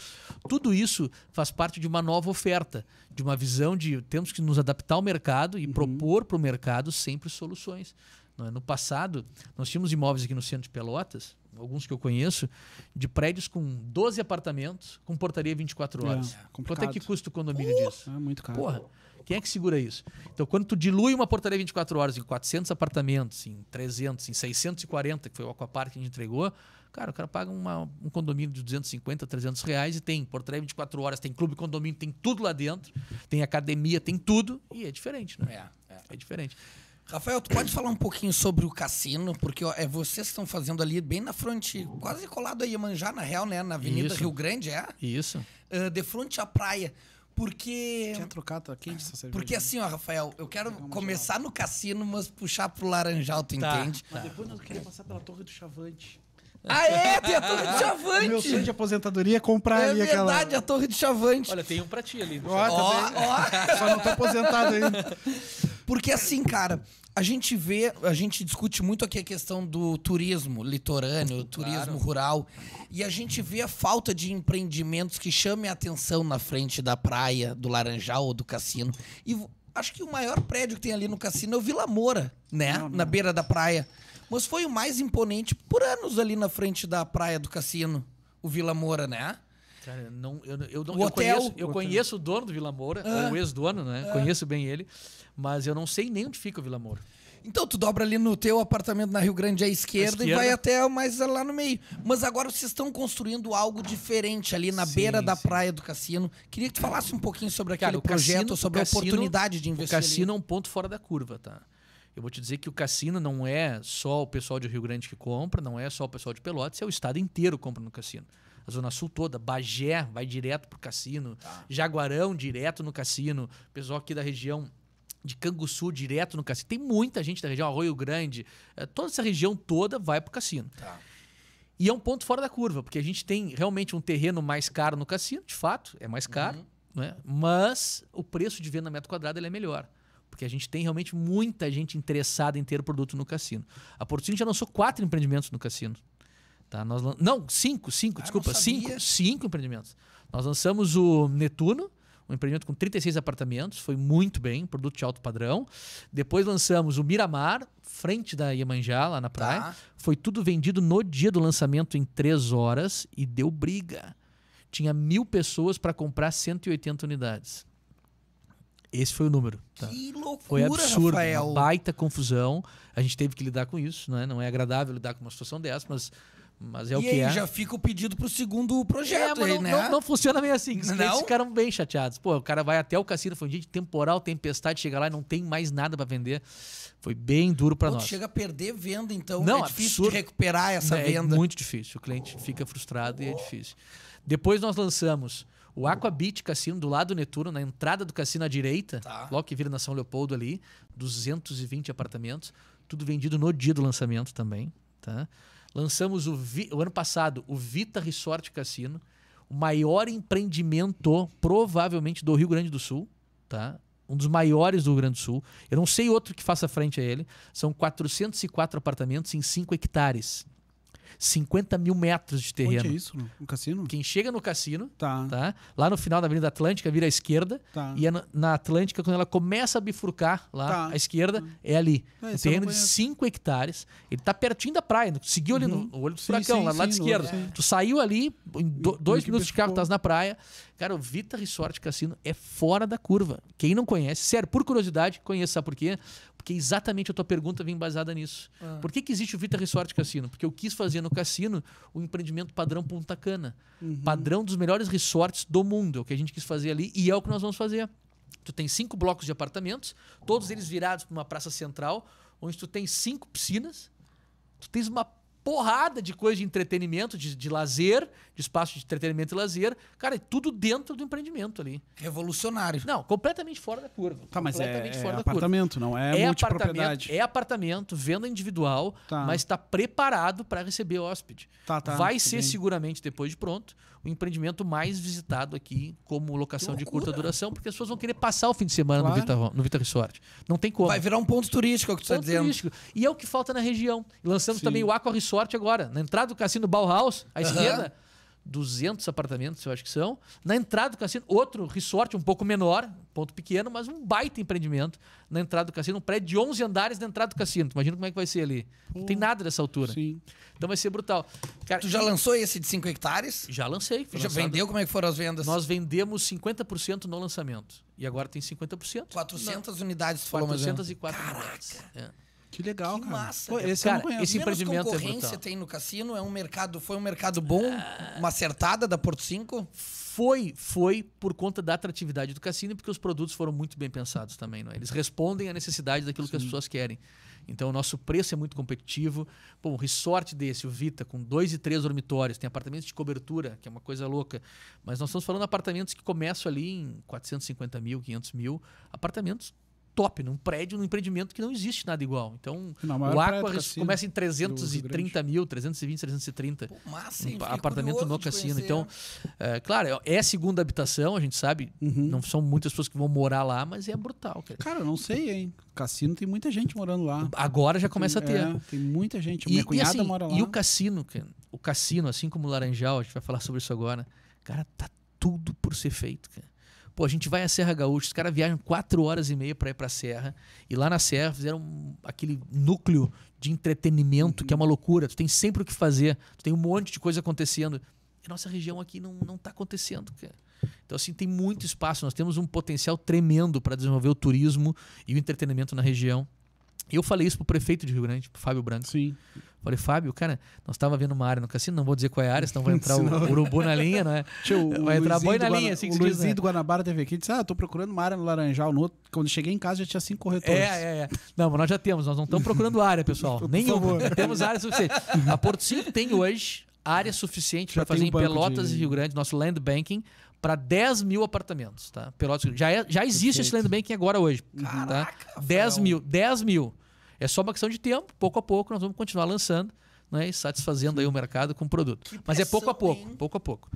tudo isso faz parte de uma nova oferta, de uma visão de temos que nos adaptar ao mercado e uhum. propor para o mercado sempre soluções. É? No passado, nós tínhamos imóveis aqui no centro de Pelotas alguns que eu conheço, de prédios com 12 apartamentos, com portaria 24 é, horas. É, Quanto é que custa o condomínio disso? É muito caro. Porra, quem é que segura isso? Então, quando tu dilui uma portaria 24 horas em 400 apartamentos, em 300, em 640, que foi o Aquapark que a gente entregou, cara, o cara paga uma, um condomínio de 250, 300 reais e tem portaria 24 horas, tem clube condomínio, tem tudo lá dentro, tem academia, tem tudo, e é diferente, né? É, é. é diferente. Rafael, tu pode falar um pouquinho sobre o cassino, porque ó, é vocês estão fazendo ali bem na frente, quase colado a Iemanjá, na real, né? Na Avenida Isso. Rio Grande, é? Isso. Uh, de frente à praia. Porque. Quer trocar? Tá quente essa cerveja. Porque assim, ó, Rafael, eu quero começar no cassino, mas puxar pro laranjal, tu tá, entende? Mas tá. depois nós queremos passar pela Torre do Chavante é? tem a Torre de Chavante! O meu sonho de aposentadoria é comprar é ali aquela... É verdade, a Torre de Chavante. Olha, tem um pra ti ali. Ó, ó, ó. Só não tô aposentado ainda. Porque assim, cara, a gente vê, a gente discute muito aqui a questão do turismo litorâneo, turismo claro. rural, e a gente vê a falta de empreendimentos que chamem a atenção na frente da praia, do Laranjal ou do cassino. E acho que o maior prédio que tem ali no cassino é o Vila Moura, né? Não, não. Na beira da praia mas foi o mais imponente por anos ali na frente da praia do cassino, o Vila Moura, né? Cara, não, eu, eu, não, o eu, hotel, conheço, eu o conheço o dono do Vila Moura, é ah, o ex-dono, né? Ah, conheço bem ele, mas eu não sei nem onde fica o Vila Moura. Então tu dobra ali no teu apartamento na Rio Grande à esquerda, esquerda. e vai até mais lá no meio. Mas agora vocês estão construindo algo diferente ali na sim, beira da sim. praia do cassino. Queria que tu falasse um pouquinho sobre aquele Cara, projeto, cassino, sobre a oportunidade de investir. O cassino ali. é um ponto fora da curva, tá? Eu vou te dizer que o cassino não é só o pessoal de Rio Grande que compra, não é só o pessoal de Pelotas, é o estado inteiro que compra no cassino. A Zona Sul toda, Bagé vai direto pro cassino, tá. Jaguarão direto no cassino, pessoal aqui da região de Canguçu direto no cassino. Tem muita gente da região, Arroio Grande, eh, toda essa região toda vai pro cassino. Tá. E é um ponto fora da curva, porque a gente tem realmente um terreno mais caro no cassino, de fato, é mais caro, uhum. né? mas o preço de venda metro quadrado ele é melhor porque a gente tem realmente muita gente interessada em ter o produto no cassino. A Portocino já lançou quatro empreendimentos no cassino. Tá? Nós lan... Não, cinco, cinco, ah, desculpa, cinco, cinco empreendimentos. Nós lançamos o Netuno, um empreendimento com 36 apartamentos, foi muito bem, produto de alto padrão. Depois lançamos o Miramar, frente da Iemanjá, lá na praia. Tá. Foi tudo vendido no dia do lançamento em três horas e deu briga. Tinha mil pessoas para comprar 180 unidades. Esse foi o número. Tá? Que loucura, Foi absurdo, Rafael. uma baita confusão. A gente teve que lidar com isso, né? Não é agradável lidar com uma situação dessa, mas mas é e o que aí, é. já fica o pedido pro segundo projeto, é, mas aí, não, né? não, não, funciona meio assim. Os clientes ficaram bem chateados. Pô, o cara vai até o cassino, foi um dia de temporal, tempestade, chega lá e não tem mais nada para vender. Foi bem duro para nós. chega a perder venda, então não, é difícil absurdo. de recuperar essa é, é venda. É muito difícil. O cliente fica frustrado oh. e é difícil. Depois nós lançamos o Aquabit Cassino, do lado do Netuno, na entrada do cassino à direita, tá. logo que vira na São Leopoldo ali, 220 apartamentos, tudo vendido no dia do lançamento também. Tá? Lançamos o, Vi... o ano passado o Vita Resort Cassino, o maior empreendimento, provavelmente, do Rio Grande do Sul. Tá? um dos maiores do Rio Grande do Sul. Eu não sei outro que faça frente a ele. São 404 apartamentos em 5 hectares. 50 mil metros de terreno. Onde é isso? No cassino? Quem chega no cassino, tá. tá? Lá no final da Avenida Atlântica, vira à esquerda. Tá. E é na Atlântica, quando ela começa a bifurcar lá tá. à esquerda, tá. é ali. É, um terreno de 5 hectares. Ele tá pertinho da praia. Né? Seguiu uhum. ali no, uhum. olho do sim, furacão, sim, lá do lado esquerdo. Tu saiu ali, em do, dois minutos de carro, tu estás na praia. Cara, o Vita Resort Cassino é fora da curva. Quem não conhece, sério, por curiosidade, conheça, sabe por quê? Porque exatamente a tua pergunta vem baseada nisso. Ah. Por que, que existe o Vita Resort Cassino? Porque eu quis fazer no cassino o empreendimento padrão Punta Cana. Uhum. Padrão dos melhores resorts do mundo. É o que a gente quis fazer ali e é o que nós vamos fazer. Tu tem cinco blocos de apartamentos, todos eles virados para uma praça central, onde tu tem cinco piscinas, tu tens uma porrada de coisa de entretenimento, de, de lazer, de espaço de entretenimento e lazer. Cara, é tudo dentro do empreendimento ali. Revolucionário. Não, completamente fora da curva. Tá, mas é, é apartamento, curva. não é, é multipropriedade. é apartamento, venda individual, tá. mas está preparado para receber hóspede. Tá, tá, Vai ser bem. seguramente depois de pronto o empreendimento mais visitado aqui como locação de curta duração, porque as pessoas vão querer passar o fim de semana claro. no, Vita, no Vita Resort. Não tem como. Vai virar um ponto turístico, é o que tu está dizendo. Turístico. E é o que falta na região. Lançamos Sim. também o Aqua Resort agora, na entrada do Cassino Bauhaus, à uh -huh. esquerda. 200 apartamentos, eu acho que são. Na entrada do cassino, outro resort um pouco menor, ponto pequeno, mas um baita empreendimento na entrada do cassino, um prédio de 11 andares na entrada do cassino. imagina como é que vai ser ali. Não tem nada dessa altura. Sim. Então vai ser brutal. Cara, tu já lançou esse de 5 hectares? Já lancei. Já lançado. vendeu? Como é que foram as vendas? Nós vendemos 50% no lançamento. E agora tem 50%. 400 Não. unidades, tu falou 404 unidades. Caraca! É. Que legal, que cara. Massa. Pô, esse cara, eu não conheço. esse Menos empreendimento concorrência é tem no cassino, é um mercado, foi um mercado bom, uma acertada da Porto 5? Foi, foi por conta da atratividade do cassino, porque os produtos foram muito bem pensados também, não é? Eles respondem à necessidade daquilo Sim. que as pessoas querem. Então o nosso preço é muito competitivo. Pô, um resort desse, o Vita, com dois e três dormitórios, tem apartamentos de cobertura, que é uma coisa louca. Mas nós estamos falando de apartamentos que começam ali em 450 mil, 500 mil, apartamentos top, num prédio, num empreendimento que não existe nada igual. Então, o Aqua assim, começa em 330 mil, 320, 330. Pô, massa, hein? Um apartamento no cassino. Então, é, claro, é, é segunda habitação, a gente sabe, uhum. não são muitas pessoas que vão morar lá, mas é brutal, cara. Cara, eu não sei, hein? Cassino tem muita gente morando lá. Agora já começa tem, a ter. É, tem muita gente. Minha e, cunhada e assim, mora lá. E o cassino, cara, o cassino, assim como o Laranjal, a gente vai falar sobre isso agora. Cara, tá tudo por ser feito, cara. Pô, a gente vai à Serra Gaúcha, os caras viajam quatro horas e meia para ir para a Serra. E lá na Serra fizeram aquele núcleo de entretenimento uhum. que é uma uhum. loucura. Tu tem sempre o que fazer, tu tem um monte de coisa acontecendo. E nossa região aqui não, não tá acontecendo, cara. Então, assim, tem muito espaço. Nós temos um potencial tremendo para desenvolver o turismo e o entretenimento na região. Eu falei isso pro prefeito de Rio Grande, pro Fábio Branco. Sim. Falei, Fábio, cara, nós estava vendo uma área no cassino, não vou dizer qual é a área, senão vai entrar senão... o urubu na linha, né? Tio, vai entrar Luizinho boi na linha, assim que O Luizinho diz, né? do Guanabara teve aqui, disse, ah, tô procurando uma área no Laranjal, no outro. Quando cheguei em casa já tinha cinco corretores. É, é, é. Não, mas nós já temos, nós não estamos procurando área, pessoal. Nenhuma. Temos área suficiente. A Porto 5 tem hoje área suficiente para fazer um em Pelotas de... e Rio Grande, nosso land banking, para 10 mil apartamentos, tá? Pelotas, já, é, já existe Perfeito. esse land banking agora hoje. Tá? Caraca, tá? 10 mil, 10 mil. É só uma questão de tempo, pouco a pouco nós vamos continuar lançando né, e satisfazendo aí o mercado com o produto. Que Mas pressão, é pouco a pouco, hein? pouco a pouco.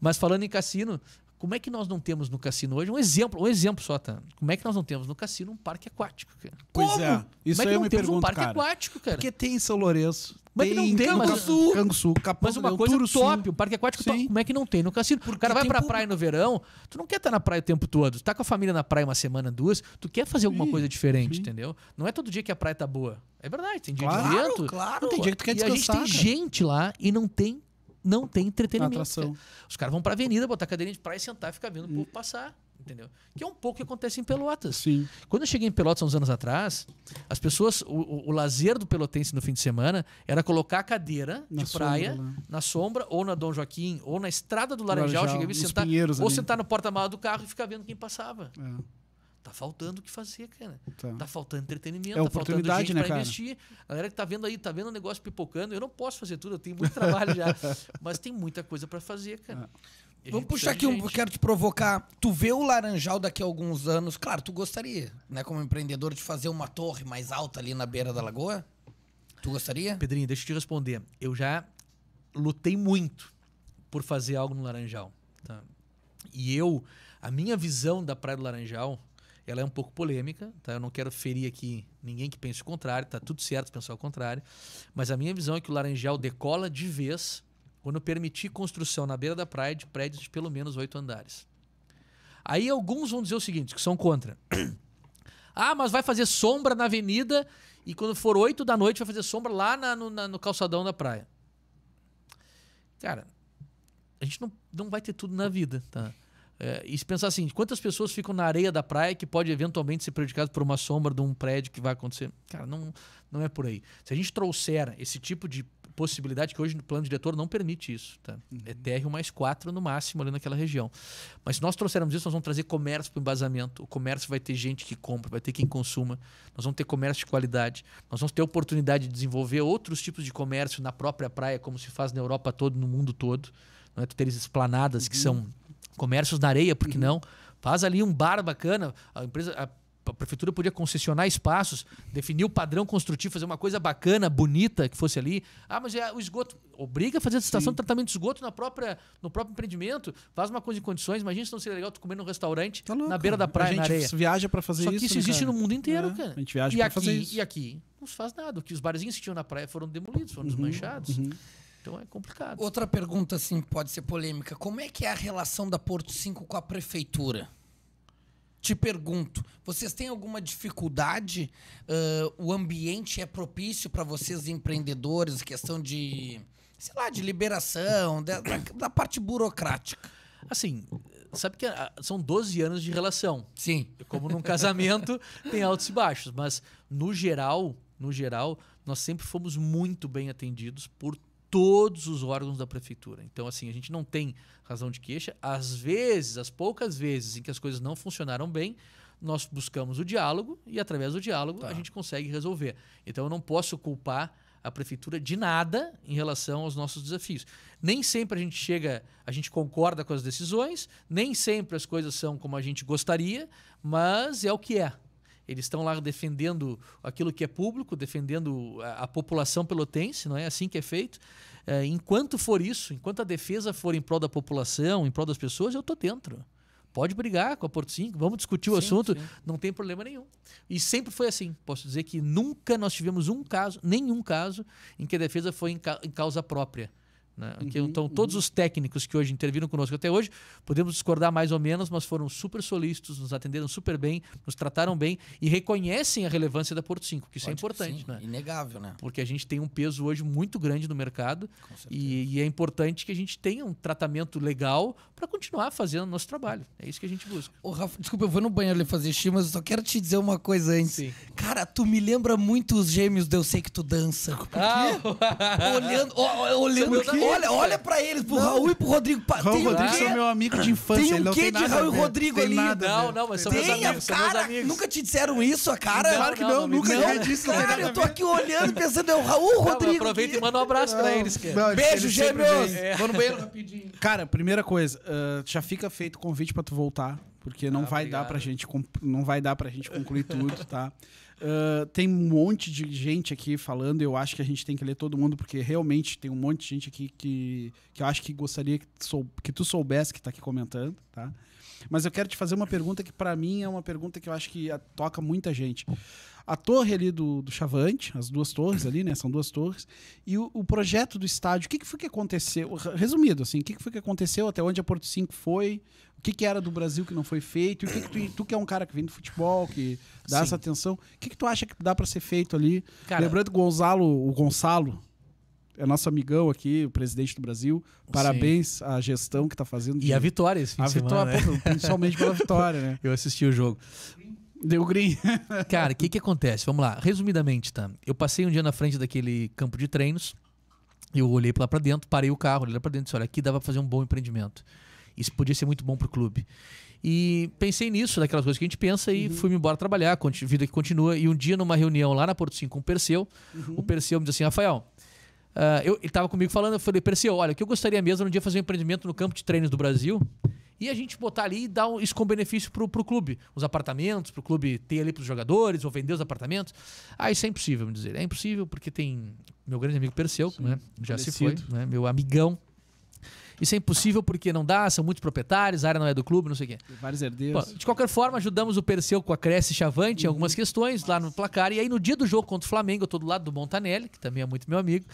Mas falando em cassino, como é que nós não temos no cassino hoje? Um exemplo, um exemplo só, tá? Como é que nós não temos no cassino um parque aquático, cara? Pois como? é, isso como é que eu não me temos pergunto, um parque cara. aquático, cara? Porque tem em São Lourenço. Como é que não tem, Canguçu, Canguçu, Capão, mas uma coisa Turuçu. top, o parque aquático top. Como é que não tem no cassino? Porque o cara vai pra público. praia no verão, tu não quer estar tá na praia o tempo todo, tu tá com a família na praia uma semana, duas, tu quer fazer alguma Sim. coisa diferente, Sim. entendeu? Não é todo dia que a praia tá boa. É verdade, tem dia claro, de vento. Claro, tem dia que tu quer descansar. E a gente tem cara. gente lá e não tem não tem entretenimento. Atração. Os caras vão pra avenida, botar cadeirinha de praia e sentar e ficar vendo o povo passar. Entendeu? Que é um pouco o que acontece em Pelotas. Sim. Quando eu cheguei em Pelotas uns anos atrás, as pessoas, o, o, o lazer do pelotense no fim de semana era colocar a cadeira na de sombra, praia né? na sombra, ou na Dom Joaquim, ou na estrada do Laranjal, Laranjal cheguei a sentar, ou ali. sentar no porta-mala do carro e ficar vendo quem passava. É. Tá faltando o que fazer, cara. Tá, tá faltando entretenimento, é tá faltando gente né, pra cara? investir. A galera que tá vendo aí, tá vendo o negócio pipocando. Eu não posso fazer tudo, eu tenho muito trabalho já. Mas tem muita coisa para fazer, cara. É. Vamos puxar aqui gente. um, quero te provocar. Tu vê o Laranjal daqui a alguns anos? Claro, tu gostaria, né, como empreendedor, de fazer uma torre mais alta ali na beira da lagoa? Tu gostaria? Pedrinho, deixa eu te responder. Eu já lutei muito por fazer algo no Laranjal. Tá? E eu, a minha visão da Praia do Laranjal, ela é um pouco polêmica, tá? Eu não quero ferir aqui ninguém que pense o contrário, tá tudo certo pensar o contrário. Mas a minha visão é que o Laranjal decola de vez quando permitir construção na beira da praia de prédios de pelo menos oito andares. Aí alguns vão dizer o seguinte, que são contra. ah, mas vai fazer sombra na avenida e quando for oito da noite vai fazer sombra lá na, no, na, no calçadão da praia. Cara, a gente não, não vai ter tudo na vida, tá? É, e se pensar assim, quantas pessoas ficam na areia da praia que pode eventualmente ser prejudicado por uma sombra de um prédio que vai acontecer? Cara, não, não é por aí. Se a gente trouxer esse tipo de possibilidade, que hoje no plano diretor não permite isso, tá? É uhum. é térreo mais quatro no máximo ali naquela região. Mas se nós trouxermos isso, nós vamos trazer comércio para o embasamento. O comércio vai ter gente que compra, vai ter quem consuma. Nós vamos ter comércio de qualidade. Nós vamos ter oportunidade de desenvolver outros tipos de comércio na própria praia, como se faz na Europa todo no mundo todo. Não é? ter esplanadas uhum. que são uhum comércios na areia, por que uhum. não? Faz ali um bar bacana, a empresa. A, a prefeitura podia concessionar espaços, definir o padrão construtivo, fazer uma coisa bacana, bonita que fosse ali. Ah, mas é o esgoto. Obriga a fazer a estação de tratamento de esgoto na própria, no próprio empreendimento. Faz uma coisa em condições. Imagina se não seria legal tu comer num restaurante tá na beira da praia, a gente na areia. viaja para fazer Só isso. Só que isso né, existe cara. no mundo é, inteiro, é, cara. A gente viaja fazer isso. E aqui não se faz nada. Que os barzinhos que tinham na praia foram demolidos, foram uhum, desmanchados. Uhum. Então é complicado. Outra pergunta, assim, pode ser polêmica. Como é que é a relação da Porto 5 com a prefeitura? Te pergunto, vocês têm alguma dificuldade? Uh, o ambiente é propício para vocês empreendedores, questão de, sei lá, de liberação, da, da parte burocrática? Assim, sabe que ah, são 12 anos de relação. Sim. Como num casamento, tem altos e baixos. Mas, no geral, no geral, nós sempre fomos muito bem atendidos por todos os órgãos da prefeitura. Então, assim, a gente não tem razão de queixa. Às vezes, as poucas vezes em que as coisas não funcionaram bem, nós buscamos o diálogo e, através do diálogo, tá. a gente consegue resolver. Então, eu não posso culpar a prefeitura de nada em relação aos nossos desafios. Nem sempre a gente chega, a gente concorda com as decisões, nem sempre as coisas são como a gente gostaria, mas é o que é. Eles estão lá defendendo aquilo que é público, defendendo a, a população pelotense, não é assim que é feito. É, enquanto for isso, enquanto a defesa for em prol da população, em prol das pessoas, eu estou dentro. Pode brigar com a Porto 5, vamos discutir o sim, assunto, sim. não tem problema nenhum. E sempre foi assim. Posso dizer que nunca nós tivemos um caso, nenhum caso, em que a defesa foi em, ca em causa própria. Né? Uhum, então, todos uhum. os técnicos que hoje interviram conosco até hoje, podemos discordar mais ou menos, mas foram super solícitos, nos atenderam super bem, nos trataram bem e reconhecem a relevância da Porto 5, que isso é Pode é importante. Sim, né? Inegável, né? Porque a gente tem um peso hoje muito grande no mercado e, e, é importante que a gente tenha um tratamento legal para continuar fazendo nosso trabalho. É isso que a gente busca. Ô, Rafa, desculpa, eu vou no banheiro fazer xixi, mas eu só quero te dizer uma coisa antes. Sim. Cara, tu me lembra muito os gêmeos de Eu Sei Que Tu Dança. Ah. olhando, ó, olhando olha, olha pra eles, pro Raul e pro Rodrigo. Pa... Raul Rodrigo são meu amigo de infância. Tem o quê de Raul e Rodrigo ali? Não, não, mas são meus amigos. Cara, nunca te disseram isso, a cara? Claro que não, nunca não disse. Cara, eu tô aqui olhando e pensando, é o Raul Rodrigo. Aproveita e manda um abraço pra eles, cara. Beijo, gêmeos! Vou no banheiro rapidinho. Cara, primeira coisa, ah, já fica feito o convite pra tu voltar porque não ah, vai gente não vai dar pra gente concluir tudo, tá? Ah, tem um monte de gente aqui falando, eu acho que a gente tem que ler todo mundo, porque realmente tem um monte de gente aqui que, que eu acho que gostaria que, sou, que tu soubesse que está aqui comentando, tá? Mas eu quero te fazer uma pergunta que, para mim, é uma pergunta que eu acho que toca muita gente a torre ali do, do Chavante, as duas torres ali, né? São duas torres. E o, o projeto do estádio, o que, que foi que aconteceu? Resumido, assim, o que, que foi que aconteceu, até onde a Porto 5 foi, o que, que era do Brasil que não foi feito, e o que, que tu, tu que é um cara que vem do futebol, que dá Sim. essa atenção, o que, que tu acha que dá para ser feito ali? Cara, Lembrando o Gonzalo, o Gonçalo, é nosso amigão aqui, o presidente do Brasil. Parabéns Sim. à gestão que está fazendo. E de... a vitória esse fim a de vitória, semana, né? Principalmente pela vitória, né? Eu assisti o jogo. Deu green. Cara, o que, que acontece? Vamos lá. Resumidamente, tá? Eu passei um dia na frente daquele campo de treinos. Eu olhei lá para dentro, parei o carro, olhei lá para dentro e disse: olha, aqui dava pra fazer um bom empreendimento. Isso podia ser muito bom pro clube. E pensei nisso, daquelas coisas que a gente pensa, e uhum. fui embora trabalhar, vida que continua. E um dia, numa reunião lá na Porto 5 com o Perseu, uhum. o Perseu me disse assim: Rafael, uh, eu, ele estava comigo falando, eu falei: Perseu, olha, o que eu gostaria mesmo era um dia fazer um empreendimento no campo de treinos do Brasil e a gente botar ali e dar isso com benefício pro, pro clube. Os apartamentos, pro clube ter ali pros jogadores, ou vender os apartamentos. Ah, isso é impossível, me dizer. É impossível porque tem meu grande amigo Perseu, Sim, né? Já se foi, né? Meu amigão, isso é impossível porque não dá, são muitos proprietários, a área não é do clube, não sei o quê. Vários herdeiros. Bom, de qualquer forma, ajudamos o Perseu com a Cresce Chavante em uhum. algumas questões lá no placar. E aí, no dia do jogo contra o Flamengo, eu tô do lado do Montanelli, que também é muito meu amigo.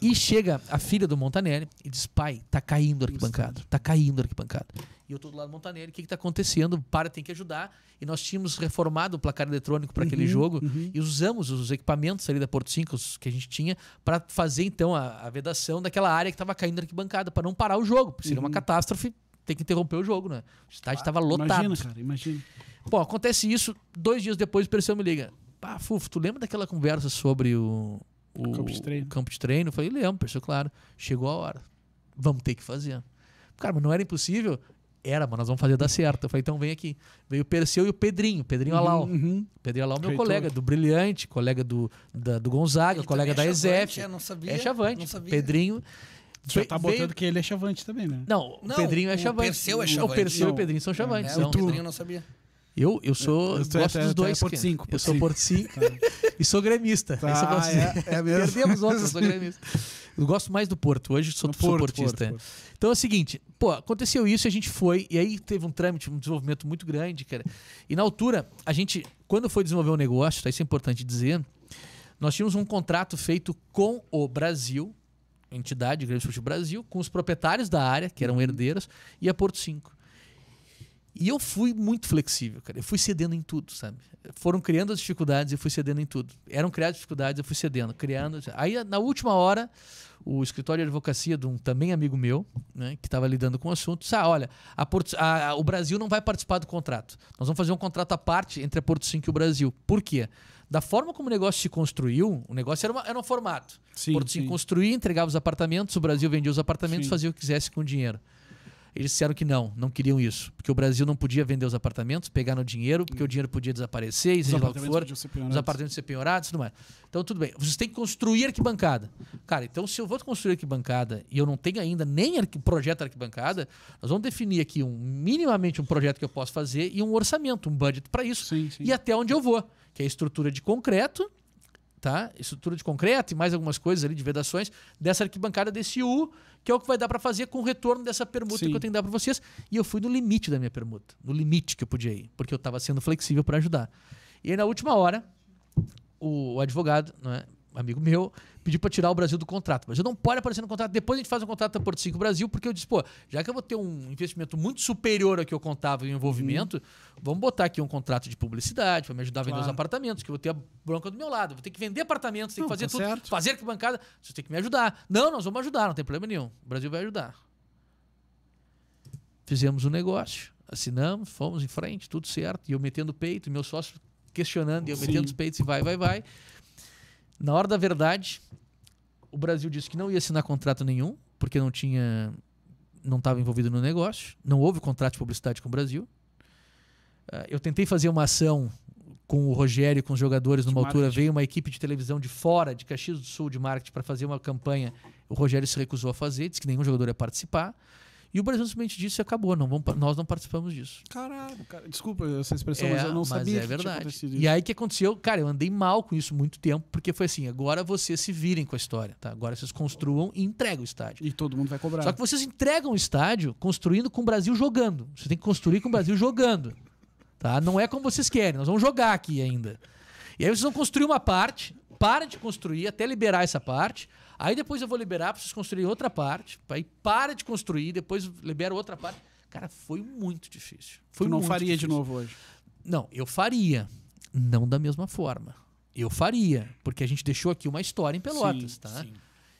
e chega a filha do Montanelli e diz: pai, tá caindo arquibancado, tá caindo arquibancado. E eu estou do lado do Montanelli. O que está acontecendo? Para, tem que ajudar. E nós tínhamos reformado o placar eletrônico para uhum, aquele jogo uhum. e usamos os equipamentos ali da Porto 5 que a gente tinha para fazer então a, a, vedação daquela área que estava caindo na arquibancada para não parar o jogo. Seria uhum. uma catástrofe ter que interromper o jogo, né? O estádio estava ah, lotado. Imagina, cara, imagina. Bom, acontece isso. Dois dias depois o Perseu me liga. Ah, Fufo, tu lembra daquela conversa sobre o, o, o campo, de treino. campo de treino? Eu falei, lembro, Perseu, claro. Chegou a hora. Vamos ter que fazer. Cara, mas não era impossível era, mas nós vamos fazer dar certo. Eu falei, então vem aqui. Veio o Perseu e o Pedrinho, Pedrinho uhum, Alau. Uhum. Pedrinho Alau, é meu colega do Brilhante, colega do, da, do Gonzaga, ele colega da é EZF. É, não sabia. É chavante. Não sabia. Pedrinho. Você já tá botando veio... que ele é chavante também, né? Não, não Pedrinho é, é chavante. O Perseu é chavante. O Perseu não. e o Pedrinho são chavantes. É, O Pedrinho não sabia. Eu, eu sou. Eu, gosto dos dois. Porto 5, eu sou Porto 5 e sou gremista. Tá, é, é mesmo. Perdemos outros, eu sou gremista. Eu gosto mais do Porto. Hoje sou, do sou Porto, portista. Porto, Porto. Então é o seguinte, pô, aconteceu isso, a gente foi, e aí teve um trâmite, um desenvolvimento muito grande, cara. E na altura, a gente, quando foi desenvolver o um negócio, tá, isso é importante dizer, nós tínhamos um contrato feito com o Brasil, entidade, Grande Sul Brasil, com os proprietários da área, que eram uhum. herdeiros, e a Porto 5. E eu fui muito flexível, cara. Eu fui cedendo em tudo, sabe? Foram criando as dificuldades, e fui cedendo em tudo. Eram criadas dificuldades, eu fui cedendo, criando. Aí, na última hora, o escritório de advocacia de um também amigo meu, né, que estava lidando com o assunto, disse: ah, olha, a Porto, a, a, o Brasil não vai participar do contrato. Nós vamos fazer um contrato à parte entre a Porto 5 e o Brasil. Por quê? Da forma como o negócio se construiu, o negócio era, uma, era um formato. Sim, Porto 5 construía, entregava os apartamentos, o Brasil vendia os apartamentos, sim. fazia o que quisesse com o dinheiro. Eles disseram que não, não queriam isso, porque o Brasil não podia vender os apartamentos, pegar no dinheiro, porque o dinheiro podia desaparecer, e seja lá o que for, os apartamentos ser penhorados, não é. Então, tudo bem. Vocês têm que construir arquibancada. Cara, então se eu vou construir arquibancada e eu não tenho ainda nem arqu projeto arquibancada, nós vamos definir aqui um, minimamente um projeto que eu posso fazer e um orçamento, um budget para isso. Sim, sim. E até onde eu vou, que é a estrutura de concreto tá? Estrutura de concreto e mais algumas coisas ali de vedações dessa arquibancada desse U, que é o que vai dar para fazer com o retorno dessa permuta Sim. que eu tenho que dar para vocês. E eu fui no limite da minha permuta, no limite que eu podia ir, porque eu estava sendo flexível para ajudar. E aí, na última hora, o advogado, não é? amigo meu, pediu para tirar o Brasil do contrato. Mas eu não pode aparecer no contrato. Depois a gente faz um contrato da Porto 5 Brasil, porque eu disse, pô, já que eu vou ter um investimento muito superior ao que eu contava em envolvimento, uhum. vamos botar aqui um contrato de publicidade para me ajudar a vender claro. os apartamentos, que eu vou ter a bronca do meu lado. Vou ter que vender apartamentos, tem que fazer tá tudo, certo. fazer que bancada. Vocês têm que me ajudar. Não, nós vamos ajudar, não tem problema nenhum. O Brasil vai ajudar. Fizemos o um negócio, assinamos, fomos em frente, tudo certo. E eu metendo o peito, meu sócio questionando, e eu Sim. metendo os peitos e vai, vai, vai. Na hora da verdade, o Brasil disse que não ia assinar contrato nenhum, porque não tinha. não estava envolvido no negócio, não houve contrato de publicidade com o Brasil. Ah, eu tentei fazer uma ação com o Rogério e com os jogadores numa altura. Veio uma equipe de televisão de fora, de Caxias do Sul, de marketing, para fazer uma campanha. O Rogério se recusou a fazer, disse que nenhum jogador ia participar. E o Brasil simplesmente disse e acabou, não vamos, nós não participamos disso. Caralho, cara, desculpa essa expressão, é, mas eu não mas sabia. Mas é verdade. E aí o que aconteceu? Cara, eu andei mal com isso muito tempo, porque foi assim: agora vocês se virem com a história, tá? Agora vocês construam e entregam o estádio. E todo mundo vai cobrar. Só que vocês entregam o estádio construindo com o Brasil jogando. Você tem que construir com o Brasil jogando. Tá? Não é como vocês querem, nós vamos jogar aqui ainda. E aí vocês vão construir uma parte, para de construir até liberar essa parte. Aí depois eu vou liberar para vocês construírem outra parte. Aí para de construir, depois libera outra parte. Cara, foi muito difícil. Foi tu não faria difícil. de novo hoje? Não, eu faria. Não da mesma forma. Eu faria, porque a gente deixou aqui uma história em Pelotas, sim, tá? Sim.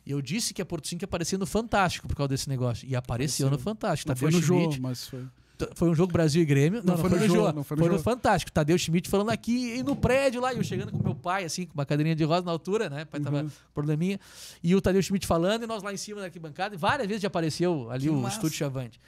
Eu disse que a Porto 5 aparecia no Fantástico por causa desse negócio. E apareceu, apareceu. no Fantástico. Não tá foi no jogo, mas foi. Então, foi um jogo Brasil e Grêmio. Não, não, foi, não foi no, jogo, foi, no, foi Fantástico. Tadeu Schmidt falando aqui e no prédio lá. E eu chegando com meu pai, assim, com uma cadeirinha de rosa na altura, né? O pai uhum. tava probleminha. E o Tadeu Schmidt falando e nós lá em cima daqui arquibancada. E várias vezes já apareceu ali que o massa. estúdio Chavante.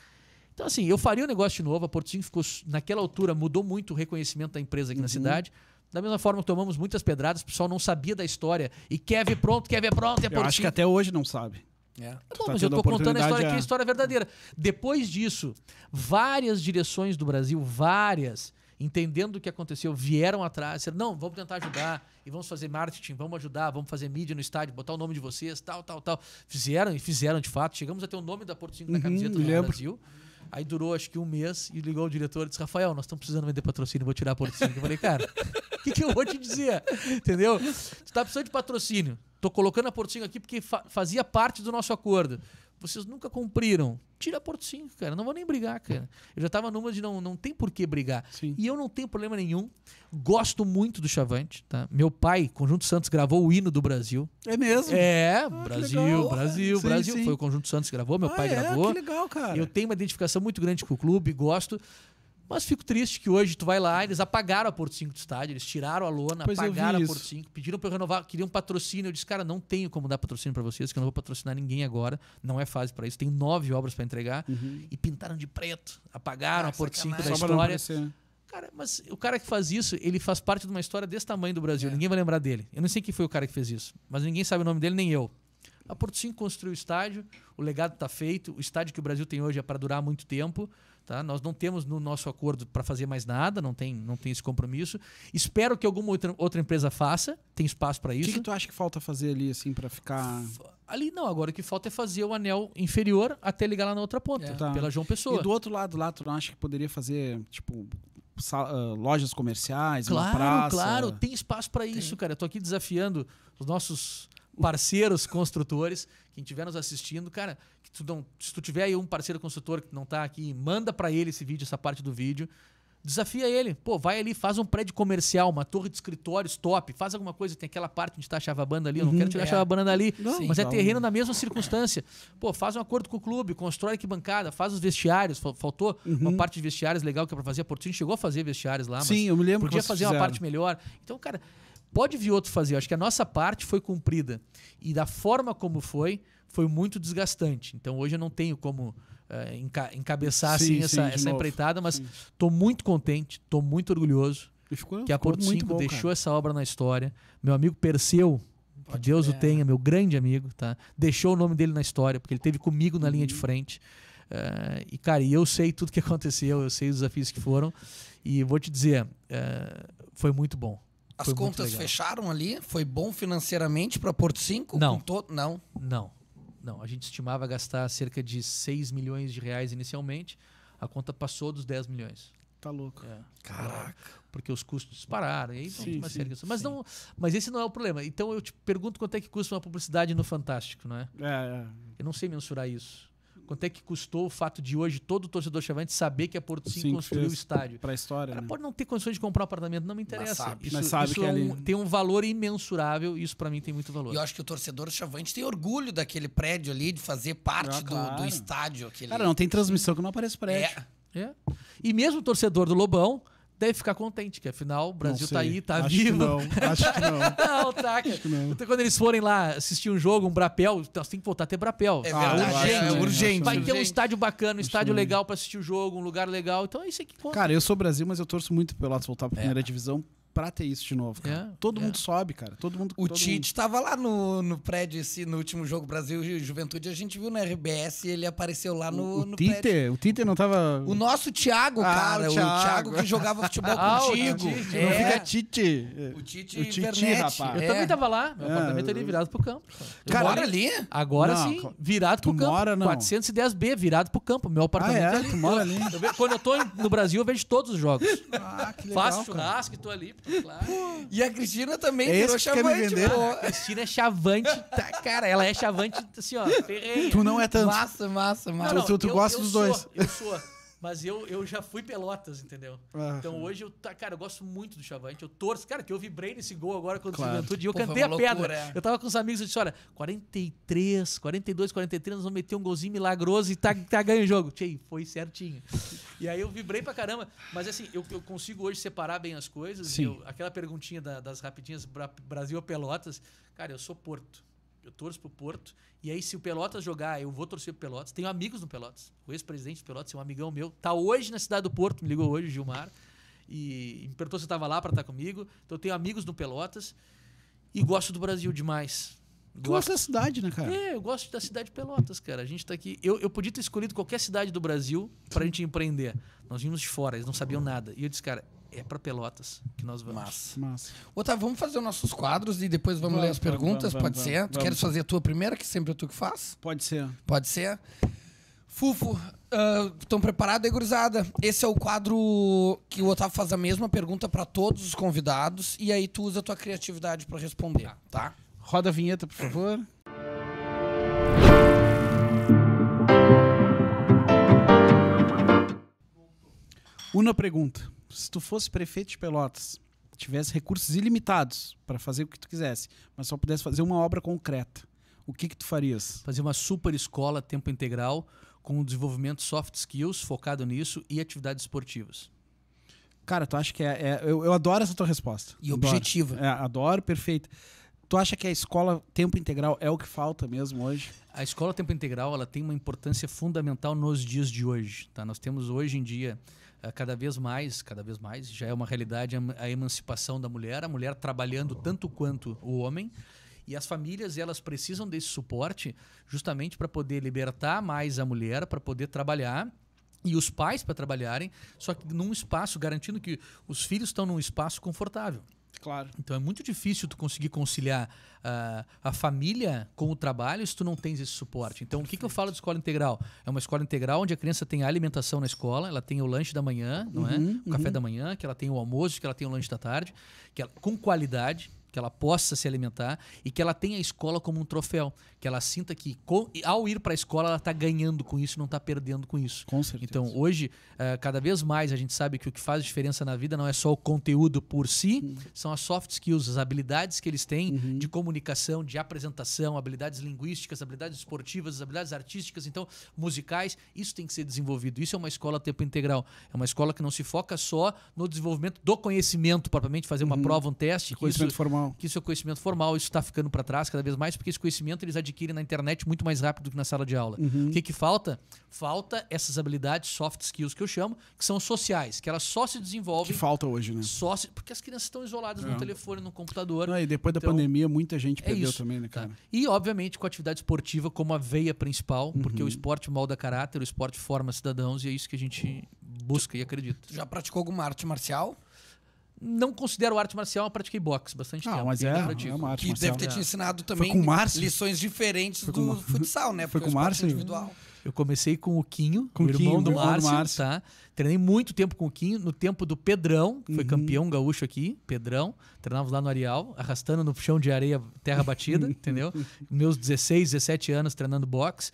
Então, assim, eu faria um negócio de novo. A Porto ficou, naquela altura, mudou muito o reconhecimento da empresa aqui uhum. na cidade. Da mesma forma tomamos muitas pedradas, o pessoal não sabia da história. E quer ver pronto, quer ver pronto, é Porto acho que até hoje não sabe. É. Bom, tá mas eu tô contando a história aqui, a é. história é verdadeira. Depois disso, várias direções do Brasil, várias, entendendo o que aconteceu, vieram atrás, disseram, não, vamos tentar ajudar, e vamos fazer marketing, vamos ajudar, vamos fazer mídia no estádio, botar o nome de vocês, tal, tal, tal. Fizeram e fizeram de fato. Chegamos a ter o nome da Porto 5 na uhum, camiseta do Brasil. Aí durou acho que um mês e ligou o diretor e disse: Rafael, nós estamos precisando vender patrocínio, vou tirar a Porto 5. Eu falei, cara, o que, que eu vou te dizer? Entendeu? está tá precisando de patrocínio. Tô colocando a Portinho aqui porque fa fazia parte do nosso acordo. Vocês nunca cumpriram. Tira a Portinho, cara. Não vou nem brigar, cara. Eu já tava numa de não, não tem por que brigar. Sim. E eu não tenho problema nenhum. Gosto muito do Chavante, tá? Meu pai, Conjunto Santos, gravou o hino do Brasil. É mesmo? É, ah, Brasil, Brasil, sim, Brasil. Sim. Foi o Conjunto Santos que gravou, meu ah, pai é? gravou. Que legal, cara. Eu tenho uma identificação muito grande com o clube, gosto. Mas fico triste que hoje tu vai lá, eles apagaram a Porto 5 do estádio, eles tiraram a lona, pois apagaram a Porto 5, pediram para eu renovar, queriam patrocínio. Eu disse, cara, não tenho como dar patrocínio para vocês, que eu não vou patrocinar ninguém agora, não é fase para isso. Tem nove obras para entregar uhum. e pintaram de preto, apagaram ah, a Porto 5 da história. Né? Cara, mas o cara que faz isso, ele faz parte de uma história desse tamanho do Brasil, é. ninguém vai lembrar dele. Eu não sei quem foi o cara que fez isso, mas ninguém sabe o nome dele, nem eu. A Porto 5 construiu o estádio, o legado está feito, o estádio que o Brasil tem hoje é para durar muito tempo. Tá? Nós não temos no nosso acordo para fazer mais nada, não tem, não tem esse compromisso. Espero que alguma outra, outra empresa faça, tem espaço para isso. O que, que, tu acha que falta fazer ali, assim, para ficar. Ali não, agora o que falta é fazer o anel inferior até ligar lá na outra ponta, é. tá. pela João Pessoa. E do outro lado lá, tu não acha que poderia fazer, tipo, ah, lojas comerciais, claro, uma praça? Claro, tem espaço para isso, cara. Eu tô aqui desafiando os nossos parceiros construtores, quem estiver nos assistindo, cara, que tu não, se tu tiver aí um parceiro construtor que não está aqui, manda para ele esse vídeo, essa parte do vídeo. Desafia ele. Pô, vai ali, faz um prédio comercial, uma torre de escritórios top, faz alguma coisa. Tem aquela parte onde está a chavabanda ali. Eu não uhum, quero tirar é. a chavabanda ali, não, mas é terreno na mesma circunstância. Pô, faz um acordo com o clube, constrói aqui bancada, faz os vestiários. Faltou uhum. uma parte de vestiários legal que é para fazer. A Portinho chegou a fazer vestiários lá. Sim, eu me lembro. Podia fazer fizeram. uma parte melhor. Então, cara, Pode vir outro fazer. Eu acho que a nossa parte foi cumprida. E da forma como foi, foi muito desgastante. Então hoje eu não tenho como uh, encabeçar sim, assim, sim, essa, essa empreitada, mas estou muito contente, estou muito orgulhoso ficou, que a Porto 5 bom, deixou cara. essa obra na história. Meu amigo Perseu, que Deus é. o tenha, meu grande amigo, tá? deixou o nome dele na história, porque ele teve comigo na uhum. linha de uhum. frente. Uh, e, cara, eu sei tudo que aconteceu, eu sei os desafios que foram. E vou te dizer, uh, foi muito bom. As foi contas fecharam ali? Foi bom financeiramente para Porto 5? Não. To... Não. Não. Não. A gente estimava gastar cerca de 6 milhões de reais inicialmente. A conta passou dos 10 milhões. Tá louco. É. Caraca. Porque os custos dispararam. Aí sim, sim, mas, Não, mas esse não é o problema. Então eu te pergunto quanto é que custa uma publicidade no Fantástico, não é? É, é. Eu não sei mensurar isso quanto é que custou o fato de hoje todo torcedor chavante saber que a Porto Sim construiu o estádio. Para a história. Cara, né? pode não ter condições de comprar um apartamento, não me interessa. Mas sabe, isso, mas sabe isso que é um, ali... tem um valor imensurável e isso para mim tem muito valor. E eu acho que o torcedor chavante tem orgulho daquele prédio ali, de fazer parte ah, claro. do, do, estádio. Aquele... Cara, não tem transmissão que não aparece prédio. É. é. E mesmo o torcedor do Lobão deve ficar contente, que afinal o Brasil tá aí, tá acho vivo. não, acho que não. não, tá. Acho que não. Então, quando eles forem lá assistir um jogo, um Brapel, nós então, tem que voltar a ter Brapel. É ah, é urgente, é, urgente. Vai ter um estádio bacana, um estádio acho legal para assistir o jogo, um lugar legal. Então é isso que conta. Cara, eu sou Brasil, mas eu torço muito pelo Pelotas voltar pra é. primeira é. divisão pra ter isso de novo, cara. É, todo é. mundo sobe, cara. Todo mundo. O todo Tite estava lá no, no prédio, esse, no último jogo Brasil e Juventude, a gente viu na RBS ele apareceu lá no, o, o no Tite, prédio. O Tite não tava. O nosso Thiago, ah, cara. O Thiago. o Thiago. que jogava futebol ah, contigo. O Tite. É. Não fica Tite. O Tite, o Tite rapaz. Eu é. também tava lá. Meu apartamento ali virado pro campo. Cara, mora ali? Agora não, sim, virado pro campo. Mora, não. 410B, virado pro campo. Meu ah, apartamento ah, é? ali. Tu mora ali. Eu, quando eu tô no Brasil, eu vejo todos os jogos. Ah, que legal, Faço churrasco e tô ali. E a Cristina também é virou chavante, me A Cristina é chavante, tá, cara. Ela é chavante, assim, ó. Ferreira. Tu não é tanto. Massa, massa, massa. Não, não, tu, tu eu, gosta eu dos sou, dois. Eu sou. Mas eu, eu já fui Pelotas, entendeu? Ah, então sim. hoje eu, cara, eu gosto muito do Chavante, eu torço. Cara, que eu vibrei nesse gol agora quando claro. juventude e eu Pô, cantei a pedra. É. Eu tava com os amigos e disse: olha, 43, 42, 43, nós vamos meter um golzinho milagroso e tá, tá ganho o jogo. Tchê, foi certinho. e aí eu vibrei pra caramba. Mas assim, eu, eu consigo hoje separar bem as coisas. Eu, aquela perguntinha da, das rapidinhas, Brasil ou Pelotas, cara, eu sou Porto eu torço pro Porto. E aí, se o Pelotas jogar, eu vou torcer pro Pelotas. Tenho amigos no Pelotas. O ex-presidente do Pelotas é um amigão meu. Tá hoje na cidade do Porto, me ligou hoje, Gilmar. E me perguntou se eu tava lá para estar tá comigo. Então, eu tenho amigos no Pelotas. E gosto do Brasil demais. Gosto. gosto da cidade, né, cara? É, eu gosto da cidade de Pelotas, cara. A gente tá aqui. Eu, eu podia ter escolhido qualquer cidade do Brasil pra gente empreender. Nós vimos de fora, eles não sabiam uhum. nada. E eu disse, cara, é para Pelotas que nós vamos. Massa. Massa. Otávio, vamos fazer os nossos quadros e depois vamos, ler as perguntas, pode ser? tu queres fazer a tua primeira, que sempre é tu que faz? Pode ser. Pode ser. Fufo, estão ah, uh, preparados aí, gurizada? Esse é o quadro que o Otávio faz a mesma pergunta para todos os convidados e aí tu usa a tua criatividade para responder, tá? Roda a vinheta, por favor. Uma pergunta se tu fosse prefeito de Pelotas, tivesse recursos ilimitados para fazer o que tu quisesse, mas só pudesse fazer uma obra concreta, o que que tu farias? Fazer uma super escola tempo integral com o desenvolvimento soft skills focado nisso e atividades esportivas. Cara, tu acha que é, é eu, eu, adoro essa tua resposta. E objetiva. É, adoro, perfeito. Tu acha que a escola tempo integral é o que falta mesmo hoje? A escola tempo integral ela tem uma importância fundamental nos dias de hoje. Tá? Nós temos hoje em dia eh, cada vez mais, cada vez mais, já é uma realidade a emancipação da mulher, a mulher trabalhando uhum. tanto quanto o homem. E as famílias elas precisam desse suporte justamente para poder libertar mais a mulher, para poder trabalhar e os pais para trabalharem, só que num espaço, garantindo que os filhos estão num espaço confortável. Claro. Então é muito difícil tu conseguir conciliar uh, a família com o trabalho se tu não tens esse suporte. Então, Perfeito. o que, que eu falo de escola integral? É uma escola integral onde a criança tem a alimentação na escola, ela tem o lanche da manhã, não é? uhum, é? O uhum. café da manhã, que ela tem o almoço, que ela tem o lanche da tarde, que ela, com qualidade, que ela possa se alimentar e que ela tenha a escola como um troféu que ela sinta que ao ir para a escola ela está ganhando com isso, não está perdendo com isso. Com certeza. Então hoje eh, cada vez mais a gente sabe que o que faz diferença na vida não é só o conteúdo por si, uhum. são as soft skills, as habilidades que eles têm uhum. de comunicação, de apresentação, habilidades linguísticas, habilidades esportivas, habilidades artísticas, então musicais. Isso tem que ser desenvolvido. Isso é uma escola a tempo integral. É uma escola que não se foca só no desenvolvimento do conhecimento propriamente fazer uma uhum. prova, um teste. Que conhecimento isso, formal. Que isso é conhecimento formal. Isso está ficando para trás cada vez mais porque esse conhecimento eles adquirem é adquire na internet muito mais rápido do que na sala de aula. Uhum. O que, que falta? Falta essas habilidades, soft skills que eu chamo, que são sociais, que elas só se desenvolvem. Que falta hoje, né? Só se, porque as crianças estão isoladas no é. telefone, no computador. Não, e depois então, da pandemia, muita gente é perdeu isso, também, né, tá. cara? Tá? E, obviamente, com a atividade esportiva como a veia principal, uhum. porque o uhum. esporte molda caráter, o esporte forma cidadãos e é isso que a gente busca e acredita. Já praticou alguma arte marcial? não considero arte marcial, eu pratiquei boxe bastante ah, tempo. Mas é, é uma arte que marcial. deve ter é. te ensinado também lições diferentes do futsal, né? Foi com o é Márcio? Individual. Eu comecei com o Quinho, com o, irmão, Quinho, do irmão Márcio, Márcio, tá? Treinei muito tempo com o Quinho, no tempo do Pedrão, que uhum. foi campeão gaúcho aqui, Pedrão. Treinávamos lá no Areal, arrastando no chão de areia, terra batida, entendeu? Meus 16, 17 anos treinando boxe.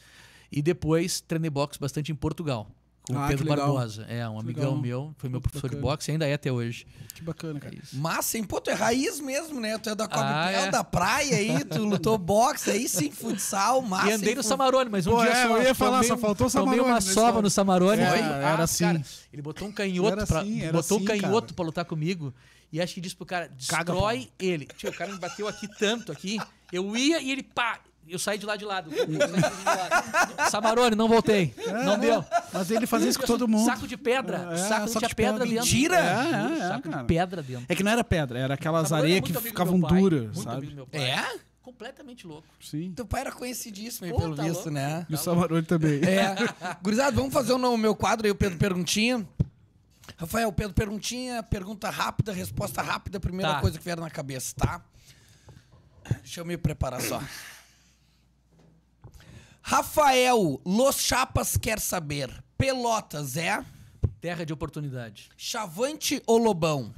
E depois treinei boxe bastante em Portugal. O ah, Pedro Barbosa. É, um que amigão legal. meu. Foi meu professor bacana. de boxe, ainda é até hoje. Que bacana, cara. É Massa, hein? Pô, tu é raiz mesmo, né? Tu é da Cobre ah, é, é. da praia aí, tu lutou boxe aí, sim, futsal, massa. E andei no Samarone, mas um Pô, dia é, só. Eu ia falar, tomei, só faltou o Samarone. Tomei uma sova no Samarone. É, era assim. Cara, ele botou um canhoto, pra, assim, botou assim, um canhoto pra lutar comigo. E acho que disse pro cara, destrói Caga, ele. Tio, o cara me bateu aqui tanto aqui. Eu ia e ele, pá, eu saí de lá de lado. Samarone, não voltei. É, não deu. Mas ele fazia isso com todo mundo. Saco de pedra. É, saco, saco de pedra, pedra dentro. Mentira! É, é saco de pedra dentro. É que não era pedra, era aquelas é areias que ficavam duras, sabe? É? completamente louco. Sim. Teu pai era conhecidíssimo aí, Pô, pelo tá visto, louco, né? E o tá Samarone também. É. Gurizada, vamos fazer o meu quadro aí, o Pedro Perguntinha. Rafael, Pedro Perguntinha, pergunta rápida, resposta rápida, primeira tá. coisa que vier na cabeça, tá? Deixa eu me preparar só. Rafael, Los Chapas quer saber. Pelotas é? Terra de oportunidade. Chavante ou Lobão?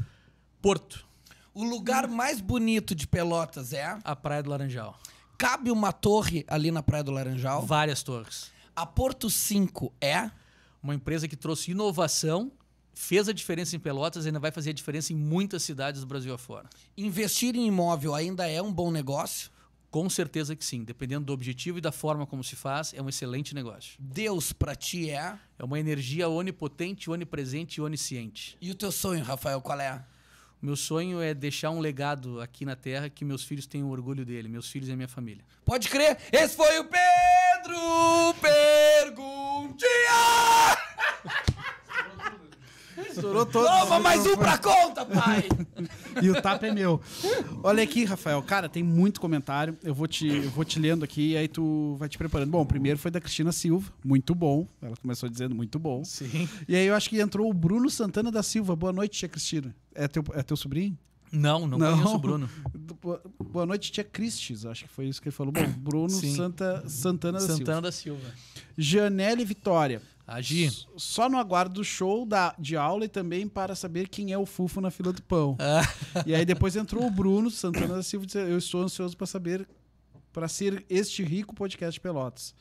Porto. O lugar mais bonito de Pelotas é? A Praia do Laranjal. Cabe uma torre ali na Praia do Laranjal? Várias torres. A Porto 5 é? Uma empresa que trouxe inovação, fez a diferença em Pelotas e ainda vai fazer a diferença em muitas cidades do Brasil afora. Investir em imóvel ainda é um bom negócio? Com certeza que sim. Dependendo do objetivo e da forma como se faz, é um excelente negócio. Deus para ti é? É uma energia onipotente, onipresente e onisciente. E o teu sonho, Rafael, qual é? o Meu sonho é deixar um legado aqui na Terra que meus filhos tenham orgulho dele, meus filhos e a minha família. Pode crer, esse foi o Pedro Perguntinha! Estourou todo. Toma mais um pra conta, pai! e o tapa é meu. Olha aqui, Rafael. Cara, tem muito comentário. Eu vou te, eu vou te lendo aqui e aí tu vai te preparando. Bom, o primeiro foi da Cristina Silva. Muito bom. Ela começou dizendo muito bom. Sim. E aí eu acho que entrou o Bruno Santana da Silva. Boa noite, tia Cristina. É teu, é teu sobrinho? Não, não, não conheço o Bruno. Boa noite, tia Cristis. Acho que foi isso que ele falou. Bom, Bruno Santa, Santana da Silva. Santana da Silva. Janelle Vitória agi Só no aguardo do show da, de aula e também para saber quem é o Fufo na fila do pão. Ah. E aí depois entrou o Bruno Santana da Silva e disse: Eu estou ansioso para saber para ser este rico podcast Pelotas.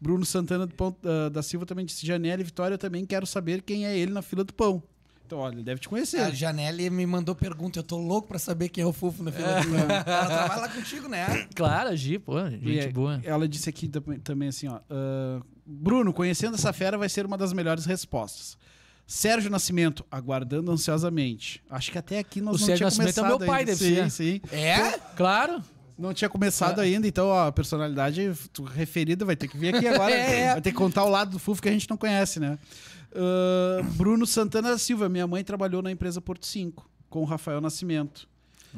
Bruno Santana do uh, da Silva também disse: Janelle Vitória, eu também quero saber quem é ele na fila do pão. Então, olha, ele deve te conhecer. A Janelle me mandou pergunta, eu tô louco para saber quem é o Fufo na fila do é. pão. Ela trabalha lá contigo, né? Claro, Gi, pô, gente e, boa. Ela disse aqui também assim, ó. Uh, Bruno, conhecendo essa fera vai ser uma das melhores respostas. Sérgio Nascimento, aguardando ansiosamente. Acho que até aqui nós o não Sérgio tinha Nascimento é começado é meu pai, ainda. deve sim, ser. Sim. É? Claro. Não tinha começado é. ainda, então ó, a personalidade referida vai ter que vir aqui agora. é. Vai ter que contar o lado do Fufo que a gente não conhece, né? Uh, Bruno Santana Silva, minha mãe trabalhou na empresa Porto 5 com o Rafael Nascimento.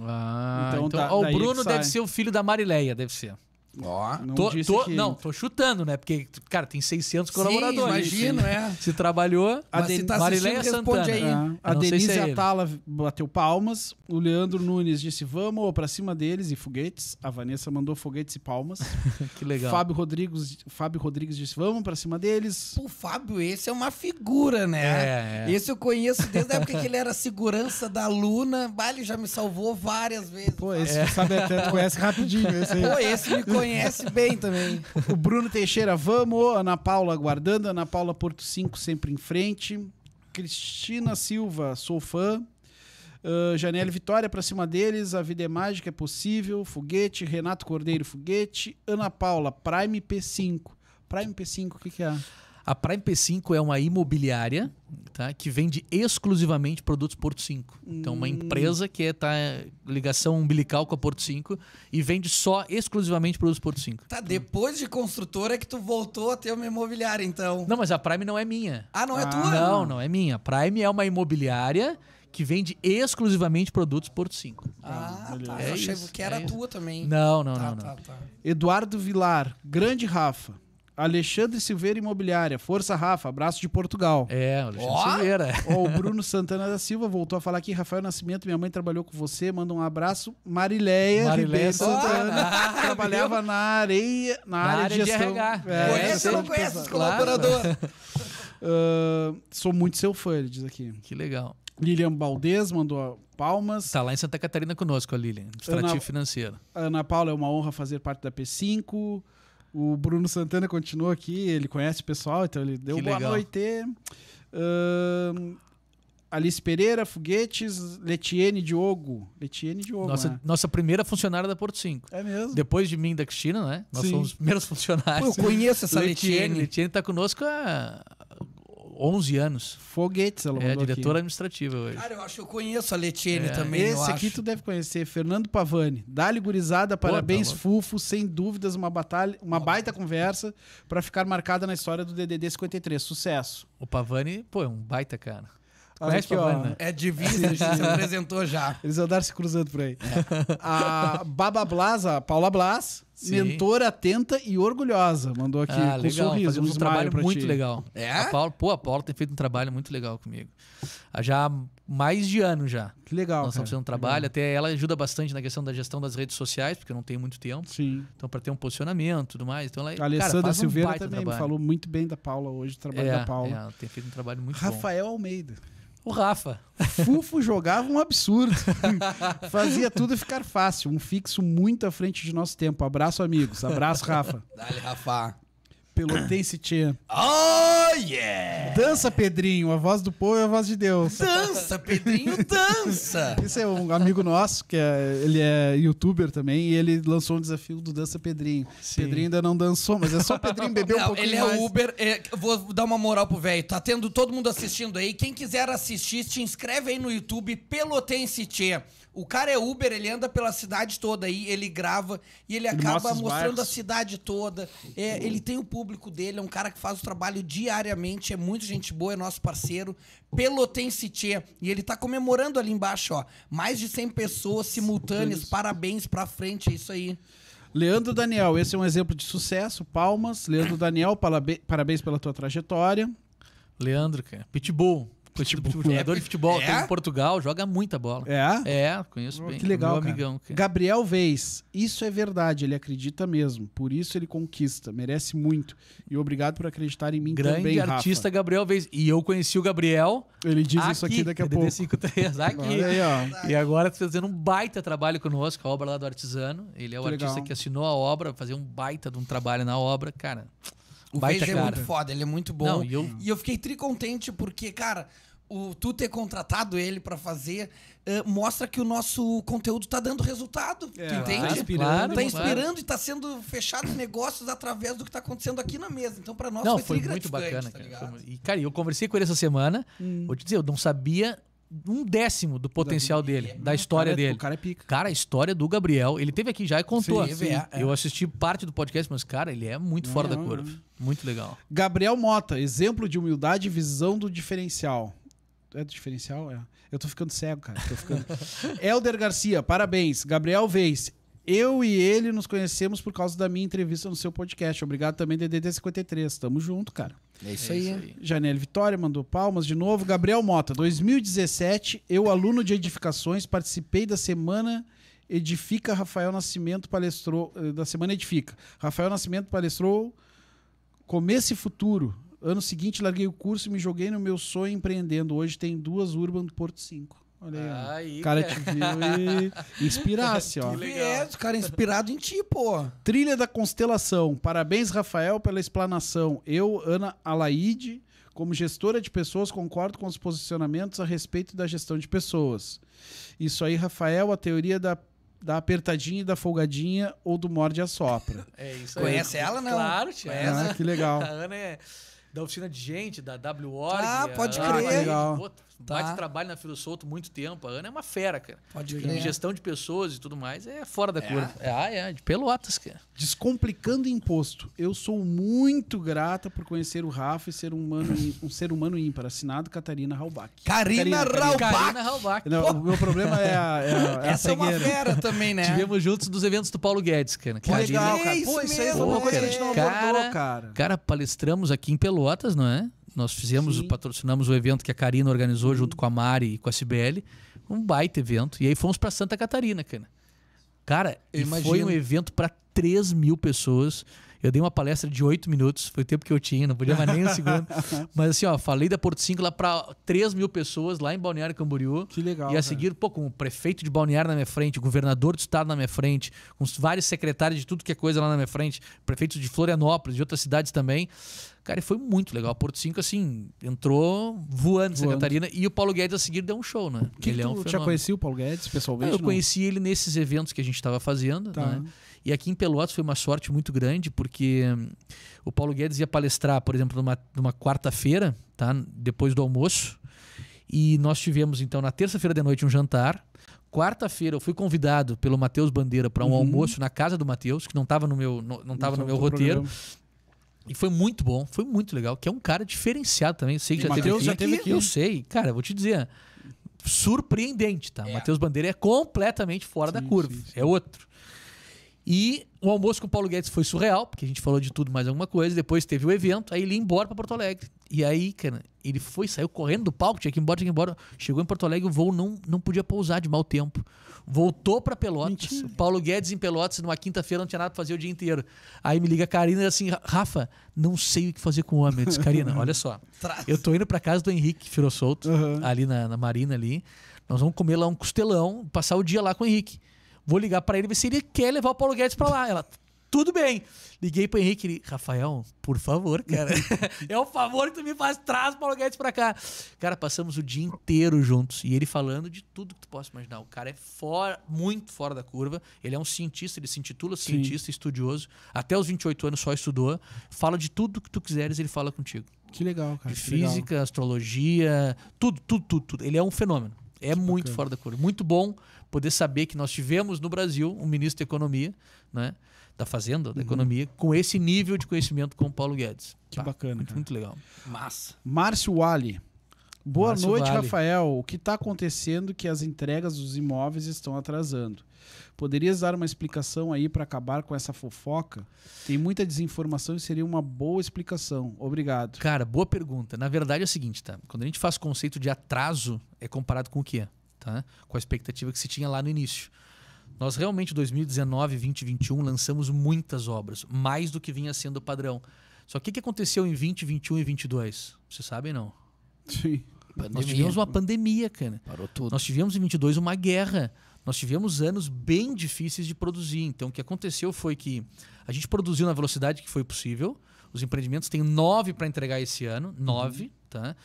Ah, então, então ó, o Bruno deve ser o filho da Marileia, deve ser. Ó, não, tô, tô, que... não, tô chutando, né? Porque, cara, tem 600 Sim, colaboradores. Imagina, né? Se trabalhou, a Deni... se tá Marileia é Santana. Aí. É. A Denise é Atala bateu palmas, o Leandro Nunes disse vamos para cima deles e foguetes. A Vanessa mandou foguetes e palmas. que legal. Fábio Rodrigues, Fábio Rodrigues disse vamos para cima deles. O Fábio, esse é uma figura, né? É, é. Esse eu conheço desde a época que ele era segurança da Luna. Bah, ele já me salvou várias vezes. Pô, esse é. sabe, até conhece rapidinho. Esse aí. Pô, esse me conhece conhece bem também. O Bruno Teixeira, vamos. Ana Paula aguardando. Ana Paula Porto 5, sempre em frente. Cristina Silva, sou fã. Uh, Janelle Vitória para cima deles, A Vida é Mágica, é possível, Foguete, Renato Cordeiro, Foguete, Ana Paula, Prime P5. Prime P5, o que, que é? A Prime P5 é uma imobiliária tá? que vende exclusivamente produtos Porto 5. Então, uma hum. empresa que está é, ligação umbilical com a Porto 5 e vende só exclusivamente produtos Porto 5. Tá, depois de construtora é que tu voltou a ter uma imobiliária, então. Não, mas a Prime não é minha. Ah, não é tua? Não, não é minha. A Prime é uma imobiliária que vende exclusivamente produtos Porto 5. Ah, tá. É Eu achei é isso, que era é tua isso. também. Não, não, tá, não. não. Tá, tá. Eduardo Vilar, grande Rafa. Alexandre Silveira Imobiliária, Força Rafa, abraço de Portugal. É, Alexandre oh! Silveira. Oh, o Bruno Santana da Silva voltou a falar aqui, Rafael Nascimento, minha mãe trabalhou com você, manda um abraço. Marileia, Marileia Santana, oh! trabalhava na areia, na, na área, área, de gestão. De RH. É, conheço ou não conheço os colaboradores? uh, ah, sou muito seu fã, ele diz aqui. Que legal. Lilian Baldez mandou palmas. Está lá em Santa Catarina conosco, a Lilian, Estratégia financeira. financeiro. Ana Paula, é uma honra fazer parte da P5. O Bruno Santana continua aqui, ele conhece o pessoal, então ele deu que boa legal. noite. Uh, Alice Pereira, Foguetes, Letiene Diogo. Letiene Diogo. Nossa, né? nossa primeira funcionária da Porto 5. É mesmo? Depois de mim da Cristina, né? Nós Sim. somos os primeiros funcionários. Pô, eu conheço essa Letiene. Letiene está conosco há 11 anos. Foguetes, ela É, diretora aqui. administrativa hoje. Cara, eu acho que eu conheço a Letiene é, também. Esse aqui acho. tu deve conhecer, Fernando Pavani. Dá-lhe gurizada, parabéns, Pô, tá Fufo. Sem dúvidas, uma batalha, uma Pô, baita tá conversa para ficar marcada na história do DDD 53. Sucesso. O Pavani, pô, é um baita cara olha aqui, ó, né? é divisa, a gente se apresentou já. Eles andaram se cruzando por aí. É. A Baba Blas, a Paula Blas, Sim. mentora atenta e orgulhosa, mandou aqui ah, com legal. sorriso, Fazemos um, um trabalho muito ti. legal. É? A Paula, pô, a Paula tem feito um trabalho muito legal comigo. Já há mais de ano já. Que legal. Nós estamos fazendo um trabalho, até ela ajuda bastante na questão da gestão das redes sociais, porque eu não tenho muito tempo. Sim. Então, para ter um posicionamento e tudo mais. Então, ela, é, a Alessandra cara, Silveira um também falou muito bem da Paula hoje, o trabalho é, da Paula. É, ela tem feito um trabalho muito Rafael bom. Rafael Almeida. O Rafa. Fufo jogava um absurdo. Fazia tudo ficar fácil. Um fixo muito à frente de nosso tempo. Abraço, amigos. Abraço, Rafa. Dale, Rafa. Pelotense Tchê. Oh, yeah! Dança, Pedrinho, a voz do povo é a voz de Deus. Dança, Pedrinho, dança! Esse é um amigo nosso, que é, ele é youtuber também, e ele lançou um desafio do Dança Pedrinho. Sim. Pedrinho ainda não dançou, mas é só Pedrinho beber um pouquinho Ele é mais. Uber, é, vou dar uma moral pro velho. Tá tendo todo mundo assistindo aí. Quem quiser assistir, se inscreve aí no YouTube Pelotense Tchê. O cara é Uber, ele anda pela cidade toda aí, ele grava e ele, ele acaba mostrando a cidade toda. É, ele tem o público dele, é um cara que faz o trabalho diariamente, é muito gente boa, é nosso parceiro. Pelotense Tchê. E ele tá comemorando ali embaixo, ó. Mais de 100 pessoas simultâneas. Parabéns pra frente, é isso aí. Leandro Daniel, esse é um exemplo de sucesso. Palmas. Leandro Daniel, parabéns pela tua trajetória. Leandro, cara. Pitbull. Tipo futebol. futebol né? jogador de é. futebol, é? tem em Portugal, joga muita bola. É? É, conheço oh, bem. Que legal, Meu amigão. Cara. Gabriel Veiz, isso é verdade, ele acredita mesmo, por isso ele conquista, merece muito. E obrigado por acreditar em mim Grande também, Grande artista Rafa. Gabriel Veiz. E eu conheci o Gabriel... Ele diz aqui, isso aqui daqui a pouco. 53, aqui. Aí, e agora tá fazendo um baita trabalho conosco, a obra lá do Artesano. Ele é o que artista legal. que assinou a obra, fazer um baita de um trabalho na obra, cara... O Baita é muito foda, ele é muito bom. Não, eu... E eu fiquei tricontente porque, cara, o, tu ter contratado ele para fazer uh, mostra que o nosso conteúdo tá dando resultado. É, tu entende? Tá inspirando, claro, tá inspirando claro. e tá sendo fechado negócios através do que tá acontecendo aqui na mesa. Então, para nós não, foi, foi muito bacana. Tá cara. Foi, e, cara, eu conversei com ele essa semana. Hum. Vou te dizer, eu não sabia um décimo do potencial da dele, é, da história cara, é- dele. O cara é pica. Cara, a história do Gabriel, ele teve aqui já e contou. Sim, assim, é, eu é. assisti parte do podcast, mas, cara, ele é muito não, fora é da curva. Muito legal. Gabriel Mota, exemplo de humildade e visão do diferencial. É do diferencial? É. Eu tô ficando cego, cara. Tô ficando... Helder Garcia, parabéns. Gabriel Vez, eu e ele nos conhecemos por causa da minha entrevista no seu podcast. Obrigado também, DDD53. Tamo junto, cara. É isso, é aí. aí. Janelle Vitória mandou palmas de novo. Gabriel Mota, 2017, eu, aluno de edificações, participei da semana Edifica Rafael Nascimento palestrou. Eh, da semana Edifica. Rafael Nascimento palestrou começo e futuro. Ano seguinte, larguei o curso e me joguei no meu sonho empreendendo. Hoje tem duas Urban do Porto 5. Olha aí. O cara, cara te viu e inspirasse, ó. Que é, o cara é inspirado em ti, pô. Trilha da Constelação. Parabéns, Rafael, pela explanação. Eu, Ana Alaide, como gestora de pessoas, concordo com os posicionamentos a respeito da gestão de pessoas. Isso aí, Rafael, a teoria da da apertadinha e da folgadinha ou do morde a sopra. É isso aí. Conhece ela, não? Claro, tia. Ah, que legal. A Ana é da oficina de gente, da W Ah, pode crer. Ah, legal. Tá. Bate trabalho na Filo Solto muito tempo. A Ana é uma fera, cara. Pode crer. É. gestão de pessoas e tudo mais, é fora da é. curva. É, ah, é, de pelotas, cara. Descomplicando imposto. Eu sou muito grata por conhecer o Rafa e ser um, humano, um ser humano ímpar. Assinado Catarina Raubach. Carina Raubach! Carina Raubach. Não, o meu problema é a, é a, é Essa a é uma fera também, né? Tivemos juntos dos eventos do Paulo Guedes, cara. Que legal, é cara. Pô, isso, isso aí é uma coisa que a gente não abordou, cara. Cara, palestramos aqui em Pelotas, não é? Nós fizemos, Sim. patrocinamos o evento que a Karina organizou Sim. Uhum. junto com a Mari e com a CBL. Um baita evento. E aí fomos para Santa Catarina, cara. Cara, foi um evento para 3 mil pessoas. Eu dei uma palestra de 8 minutos, foi o tempo que eu tinha, não podia mais nem um segundo. Mas assim, ó, falei da Porto 5 lá para 3 mil pessoas lá em Balneário Camboriú. Que legal. E a seguir, cara. pô, com o prefeito de Balneário na minha frente, o governador do estado na minha frente, com vários secretários de tudo que é coisa lá na minha frente, prefeitos de Florianópolis, de outras cidades também. Cara, e foi muito legal. Porto 5, assim, entrou voando, em Santa Catarina. E o Paulo Guedes a seguir deu um show, né? Que ele é tu é um já conhecia o Paulo Guedes pessoalmente? Ah, eu não? conheci ele nesses eventos que a gente estava fazendo. Tá. Né? E aqui em Pelotas foi uma sorte muito grande, porque hum, o Paulo Guedes ia palestrar, por exemplo, numa, numa quarta-feira, tá? depois do almoço. E nós tivemos, então, na terça-feira de noite, um jantar quarta-feira eu fui convidado pelo Matheus Bandeira para um uhum. almoço na casa do Matheus, que não estava no meu, não, não tava no meu roteiro. Programa. E foi muito bom, foi muito legal. Que é um cara diferenciado também. Eu sei que já Mateus já teve aqui. Eu sei, cara, vou te dizer. Surpreendente, tá? É. Matheus Bandeira é completamente fora sim, da curva. Sim, sim. É outro. E o almoço com o Paulo Guedes foi surreal, porque a gente falou de tudo mais alguma coisa. Depois teve o evento, aí ele ia embora para Porto Alegre. E aí, cara, ele foi, saiu correndo do palco, tinha que ir embora, tinha que ir embora. Chegou em Porto Alegre, o voo não, não podia pousar de mau tempo. Voltou para Pelotas. Paulo Guedes em Pelotas, numa quinta-feira, não tinha nada pra fazer o dia inteiro. Aí me liga a Karina e assim: Rafa, não sei o que fazer com o homem. Eu disse: Karina, olha só. Eu tô indo para casa do Henrique Firossolto, uhum. ali na, na Marina ali. Nós vamos comer lá um costelão, passar o dia lá com o Henrique. Vou ligar para ele ver se ele quer levar o Paulo Guedes para lá. Ela, tudo bem. Liguei pro Henrique, ele, Rafael, por favor, cara. é um favor que tu me faz, traz o Paulo Guedes pra cá. Cara, passamos o dia inteiro juntos e ele falando de tudo que tu possa imaginar. O cara é fora, muito fora da curva. Ele é um cientista, ele se intitula Sim. cientista, estudioso. Até os 28 anos só estudou. Fala de tudo que tu quiseres, ele fala contigo. Que legal, cara. De física, legal. astrologia, tudo, tudo, tudo, tudo. Ele é um fenômeno é que muito bacana. fora da curva. Muito bom poder saber que nós tivemos no Brasil um ministro da Economia, né? Da Fazenda, da uhum. Economia, com esse nível de conhecimento com o Paulo Guedes. Que tá, bacana. Muito, muito, legal. Massa. Márcio Ali. Boa Márcio noite, vale. Rafael. O que está acontecendo que as entregas dos imóveis estão atrasando? Poderias dar uma explicação aí para acabar com essa fofoca? Tem muita desinformação e seria uma boa explicação. Obrigado. Cara, boa pergunta. Na verdade é o seguinte, tá? Quando a gente faz conceito de atraso, é comparado com o que é, tá? Com a expectativa que se tinha lá no início. Nós realmente, 2019, 2021, lançamos muitas obras, mais do que vinha sendo o padrão. Só que o que aconteceu em 2021 e 2022? Vocês sabem não? Sim. Pandemia. Nós tivemos uma pandemia, cara. Parou tudo. Nós tivemos em 22 uma guerra nós tivemos anos bem difíceis de produzir. Então, o que aconteceu foi que a gente produziu na velocidade que foi possível. Os empreendimentos têm nove para entregar esse ano, nove, uhum. tá?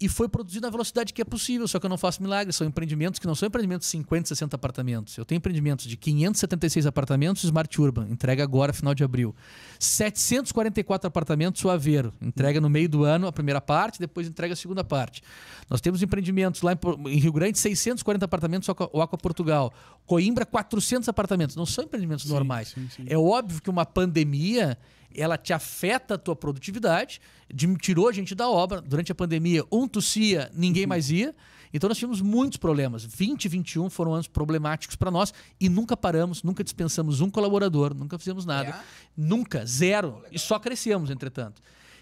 e foi produzido na velocidade que é possível, só que eu não faço milagres, são empreendimentos que não são empreendimentos de 50, 60 apartamentos. Eu tenho empreendimentos de 576 apartamentos Smart Urban, entrega agora, final de abril. 744 apartamentos Suaveiro, entrega no meio do ano a primeira parte, depois entrega a segunda parte. Nós temos empreendimentos lá em Rio Grande, 640 apartamentos o Aqua Portugal. Coimbra, 400 apartamentos. Não são empreendimentos sim, normais. Sim, sim. É óbvio que uma pandemia ela te afeta a tua produtividade, de, tirou a gente da obra. Durante a pandemia, um tossia, ninguém uhum. mais ia. Então nós tivemos muitos problemas. 20 21 foram anos problemáticos para nós e nunca paramos, nunca dispensamos um colaborador, nunca fizemos nada. É. Nunca, zero. Oh, e só crescemos, entretanto.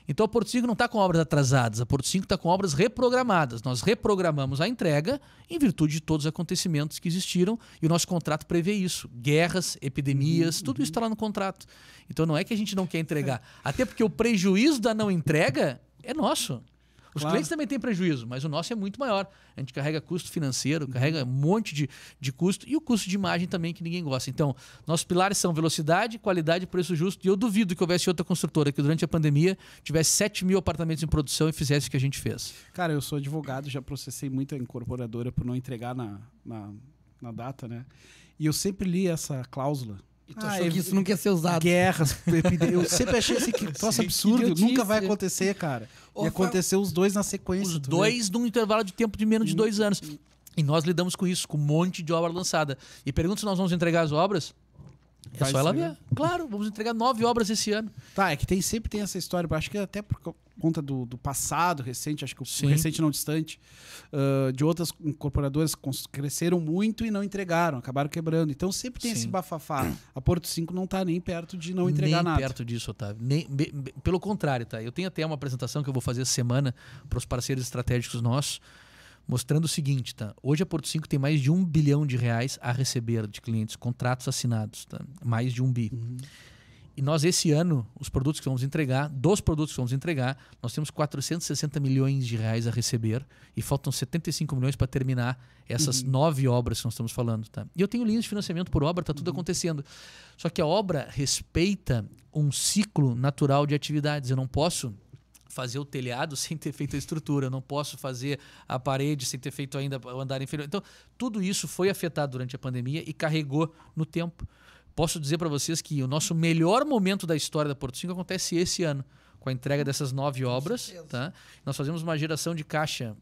Então a Porto 5 não está com obras atrasadas, a Porto 5 está com obras reprogramadas. Nós reprogramamos a entrega em virtude de todos os acontecimentos que existiram e o nosso contrato prevê isso. Guerras, epidemias, uhum, tudo isso está lá no contrato. Então não é que a gente não quer entregar. Até porque o prejuízo da não entrega é nosso. Os claro. clientes também têm prejuízo, mas o nosso é muito maior. A gente carrega custo financeiro, uhum. carrega um monte de, de custo e o custo de imagem também que ninguém gosta. Então, nossos pilares são velocidade, qualidade, preço justo. E eu duvido que houvesse outra construtora que durante a pandemia tivesse 7 mil apartamentos em produção e fizesse o que a gente fez. Cara, eu sou advogado, já processei muita incorporadora por não entregar na, na, na data, né? E eu sempre li essa cláusula e tu ah, achou que isso nunca ia ser usado. Guerras, eu sempre achei isso que troço absurdo, que nunca vai acontecer, cara. Oh, e aconteceu os dois na sequência. Os dois num intervalo de tempo de menos de hum. dois anos. E nós lidamos com isso, com um monte de obra lançada. E pergunta se nós vamos entregar as obras. É Vai só ela ver. Claro, vamos entregar nove obras esse ano. Tá, é que tem, sempre tem essa história. Acho que é até porque conta do, do passado recente, acho que o recente não distante, uh, de outras incorporadoras que cresceram muito e não entregaram, acabaram quebrando. Então sempre tem Sim. esse bafafá. A Porto 5 não está nem perto de não entregar nem nada. Nem perto disso, Otávio. Nem, be, be, pelo contrário, tá? Eu tenho até uma apresentação que eu vou fazer essa semana para os parceiros estratégicos nossos, mostrando o seguinte, tá? Hoje a Porto 5 tem mais de um bilhão de reais a receber de clientes, contratos assinados, tá? Mais de um bi. Uhum. E nós, esse ano, os produtos que vamos entregar, dos produtos que vamos entregar, nós temos 460 milhões de reais a receber e faltam 75 milhões para terminar essas uhum. nove obras que nós estamos falando. Tá? E eu tenho linhas de financiamento por obra, está tudo uhum. acontecendo. Só que a obra respeita um ciclo natural de atividades. Eu não posso fazer o telhado sem ter feito a estrutura, eu não posso fazer a parede sem ter feito ainda o andar inferior. Então, tudo isso foi afetado durante a pandemia e carregou no tempo posso dizer para vocês que o nosso melhor momento da história da Porto 5 acontece esse ano, com a entrega dessas nove obras. Tá? Nós fazemos uma geração de caixa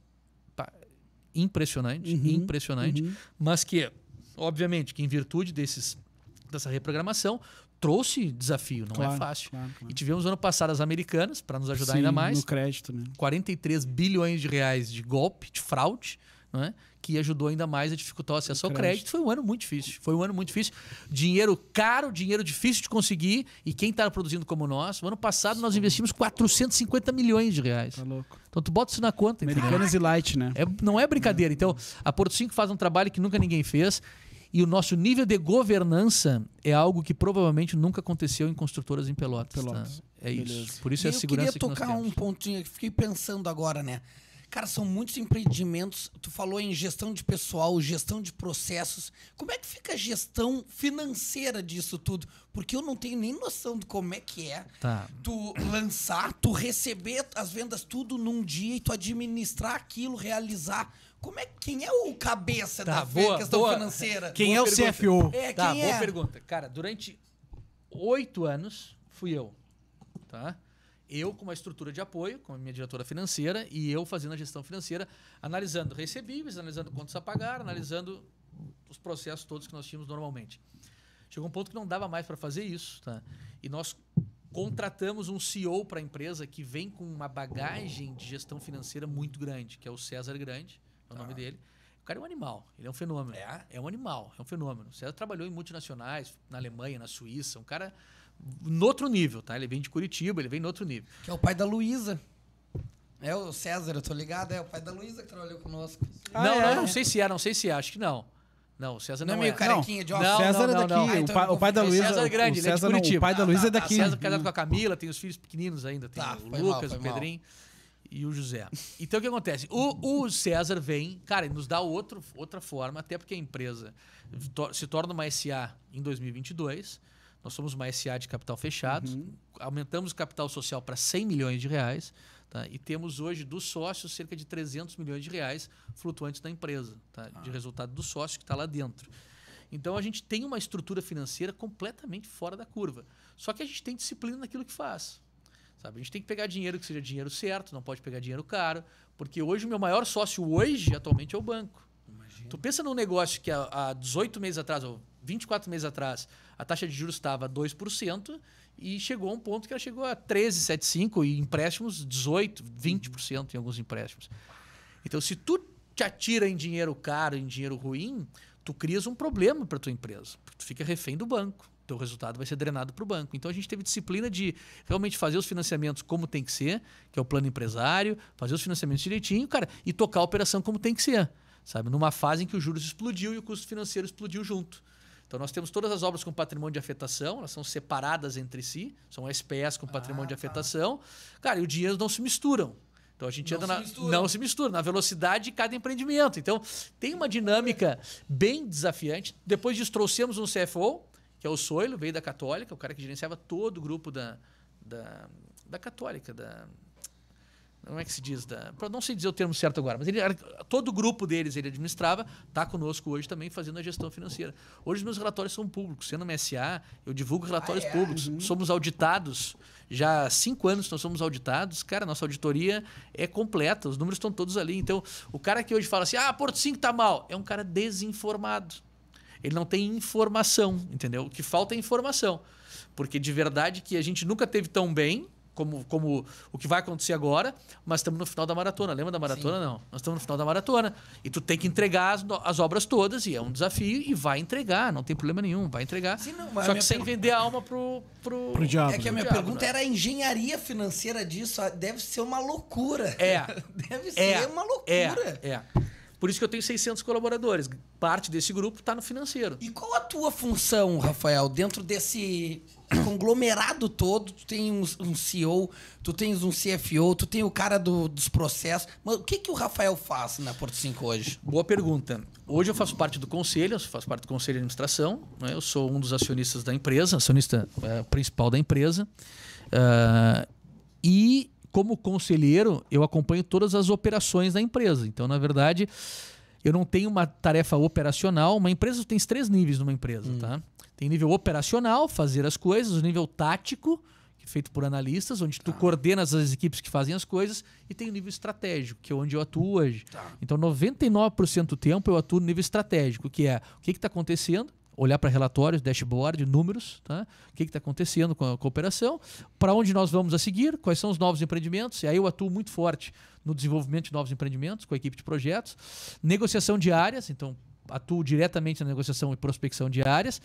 impressionante, uhum, impressionante, uhum. mas que, obviamente, que em virtude desses, dessa reprogramação, trouxe desafio, não é claro, é fácil. Claro, claro. E tivemos ano passado as americanas, para nos ajudar Sim, ainda mais. No crédito, né? 43 bilhões de reais de golpe, de fraude, não é? que ajudou ainda mais a dificultar o acesso ao crédito. Foi um ano muito difícil. Foi um ano muito difícil. Dinheiro caro, dinheiro difícil de conseguir. E quem está produzindo como nós, o ano passado nós investimos 450 milhões de reais. Tá louco. Então tu bota isso na conta. Americanas e Light, né? É, não é brincadeira. Então a Porto 5 faz um trabalho que nunca ninguém fez. E o nosso nível de governança é algo que provavelmente nunca aconteceu em construtoras em Pelotas. Tá? Pelotas. Tá? É Beleza. isso. Por isso é e é a segurança que Eu queria tocar um pontinho que fiquei pensando agora, né? Cara, são muitos empreendimentos. Tu falou em gestão de pessoal, gestão de processos. Como é que fica a gestão financeira disso tudo? Porque eu não tenho nem noção de como é que é tá. tu lançar, tu receber as vendas tudo num dia e tu administrar aquilo, realizar. Como é, quem é o cabeça tá, da boa, questão boa. financeira? Quem boa é pergunta. o CFO? É, tá, boa é? pergunta. Cara, durante oito anos fui eu. Tá? eu com uma estrutura de apoio, com a minha diretora financeira, e eu fazendo a gestão financeira, analisando recebíveis, analisando contas a pagar, analisando os processos todos que nós tínhamos normalmente. Chegou um ponto que não dava mais para fazer isso. Tá? E nós contratamos um CEO para a empresa que vem com uma bagagem de gestão financeira muito grande, que é o César Grande, é o ah. nome tá. dele. O cara é um animal, ele é um fenômeno. É? é um animal, é um fenômeno. O César trabalhou em multinacionais, na Alemanha, na Suíça, um cara no outro nível, tá? Ele vem de Curitiba, ele vem no outro nível. Que é o pai da Luísa. É o César, eu tô ligado, é o pai da Luísa que trabalhou conosco. Ah, não, é? não, não sei se é, não sei se é, acho que não. Não, o César não, não é. meio é. carequinha de óculos. Não, César é não, não, é daqui, ah, então o, pai, da Luísa. É César é grande, o César, ele é de Curitiba. Não, o pai da Luísa é ah, tá. daqui. César casado com a Camila, tem os filhos pequeninos ainda, tem tá, o Lucas, mal, o Pedrinho mal. e o José. Então o que acontece? O, o César vem, cara, ele nos dá outro, outra forma, até porque a empresa se torna uma SA em 2022 nós somos uma SA de capital fechado, uhum. aumentamos o capital social para 100 milhões de reais tá? e temos hoje dos sócios cerca de 300 milhões de reais flutuantes na empresa, tá? ah. de resultado do sócio que está lá dentro. Então a gente tem uma estrutura financeira completamente fora da curva. Só que a gente tem disciplina naquilo que faz. Sabe? A gente tem que pegar dinheiro que seja dinheiro certo, não pode pegar dinheiro caro, porque hoje o meu maior sócio hoje atualmente é o banco. Imagina. Tu pensa num negócio que há, há 18 meses atrás, ou 24 meses atrás, a taxa de juros estava 2% e chegou a um ponto que ela chegou a 13,75% e empréstimos 18%, 20% em alguns empréstimos. Então, se tu te atira em dinheiro caro, em dinheiro ruim, tu crias um problema para tua empresa. Tu fica refém do banco. Teu resultado vai ser drenado para o banco. Então a gente teve disciplina de realmente fazer os financiamentos como tem que ser, que é o plano empresário, fazer os financiamentos direitinho, cara, e tocar a operação como tem que ser. Sabe? Numa fase em que os juros explodiu e o custo financeiro explodiu junto. Então nós temos todas as obras com patrimônio de afetação, elas são separadas entre si, são SPS com ah, patrimônio ah, de tá. afetação. Tá. Cara, e o dinheiro não se misturam. Então a gente não anda na, mistura. não se mistura na velocidade de cada empreendimento. Então tem uma dinâmica bem desafiante. Depois disso trouxemos um CFO, que é o Soilo, veio da Católica, o cara que gerenciava todo o grupo da, da, da Católica, da como é que se diz? Da, não sei dizer o termo certo agora, mas ele, todo o grupo deles ele administrava, está conosco hoje também fazendo a gestão financeira. Hoje os meus relatórios são públicos. Sendo uma SA, eu divulgo relatórios ah, é? públicos. Uhum. Somos auditados. Já há cinco anos nós somos auditados. Cara, nossa auditoria é completa, os números estão todos ali. Então, o cara que hoje fala assim, ah, Porto 5 está mal, é um cara desinformado. Ele não tem informação, entendeu? O que falta é informação. Porque de verdade que a gente nunca teve tão bem, como, como o que vai acontecer agora, mas estamos no final da maratona. Lembra da maratona? Sim. Não. Nós estamos no final da maratona. E tu tem que entregar as, as, obras todas, e é um desafio, e vai entregar, não tem problema nenhum, vai entregar. Sim, não, Só que sem per... vender a alma pro, pro... pro diabo. É que a né? minha diabo, pergunta né? era a engenharia financeira disso. Ah, deve ser uma loucura. É. Deve ser é. uma loucura. É. é. Por isso que eu tenho 600 colaboradores. Parte desse grupo está no financeiro. E qual a tua função, Rafael, dentro desse é conglomerado todo, tu tem um, um, CEO, tu tens um CFO, tu tem o cara do, dos processos. Mas o que, que o Rafael faz na Porto 5 hoje? Boa pergunta. Hoje eu faço parte do conselho, eu faço parte do conselho de administração, né? eu sou um dos acionistas da empresa, acionista é, principal da empresa. Uh, e como conselheiro, eu acompanho todas as operações da empresa. Então, na verdade, eu não tenho uma tarefa operacional. Uma empresa tem três níveis numa empresa, hum. tá? Tem nível operacional, fazer as coisas, o nível tático, que é feito por analistas, onde tu tá. coordenas as equipes que fazem as coisas, e tem o nível estratégico, que é onde eu atuo hoje. Tá. Então, 99% do tempo eu atuo no nível estratégico, que é o que está acontecendo, olhar para relatórios, dashboard, números, tá? o que está acontecendo com a cooperação, para onde nós vamos a seguir, quais são os novos empreendimentos, e aí eu atuo muito forte no desenvolvimento de novos empreendimentos com a equipe de projetos, negociação de áreas, então atuo diretamente na negociação e prospecção de áreas,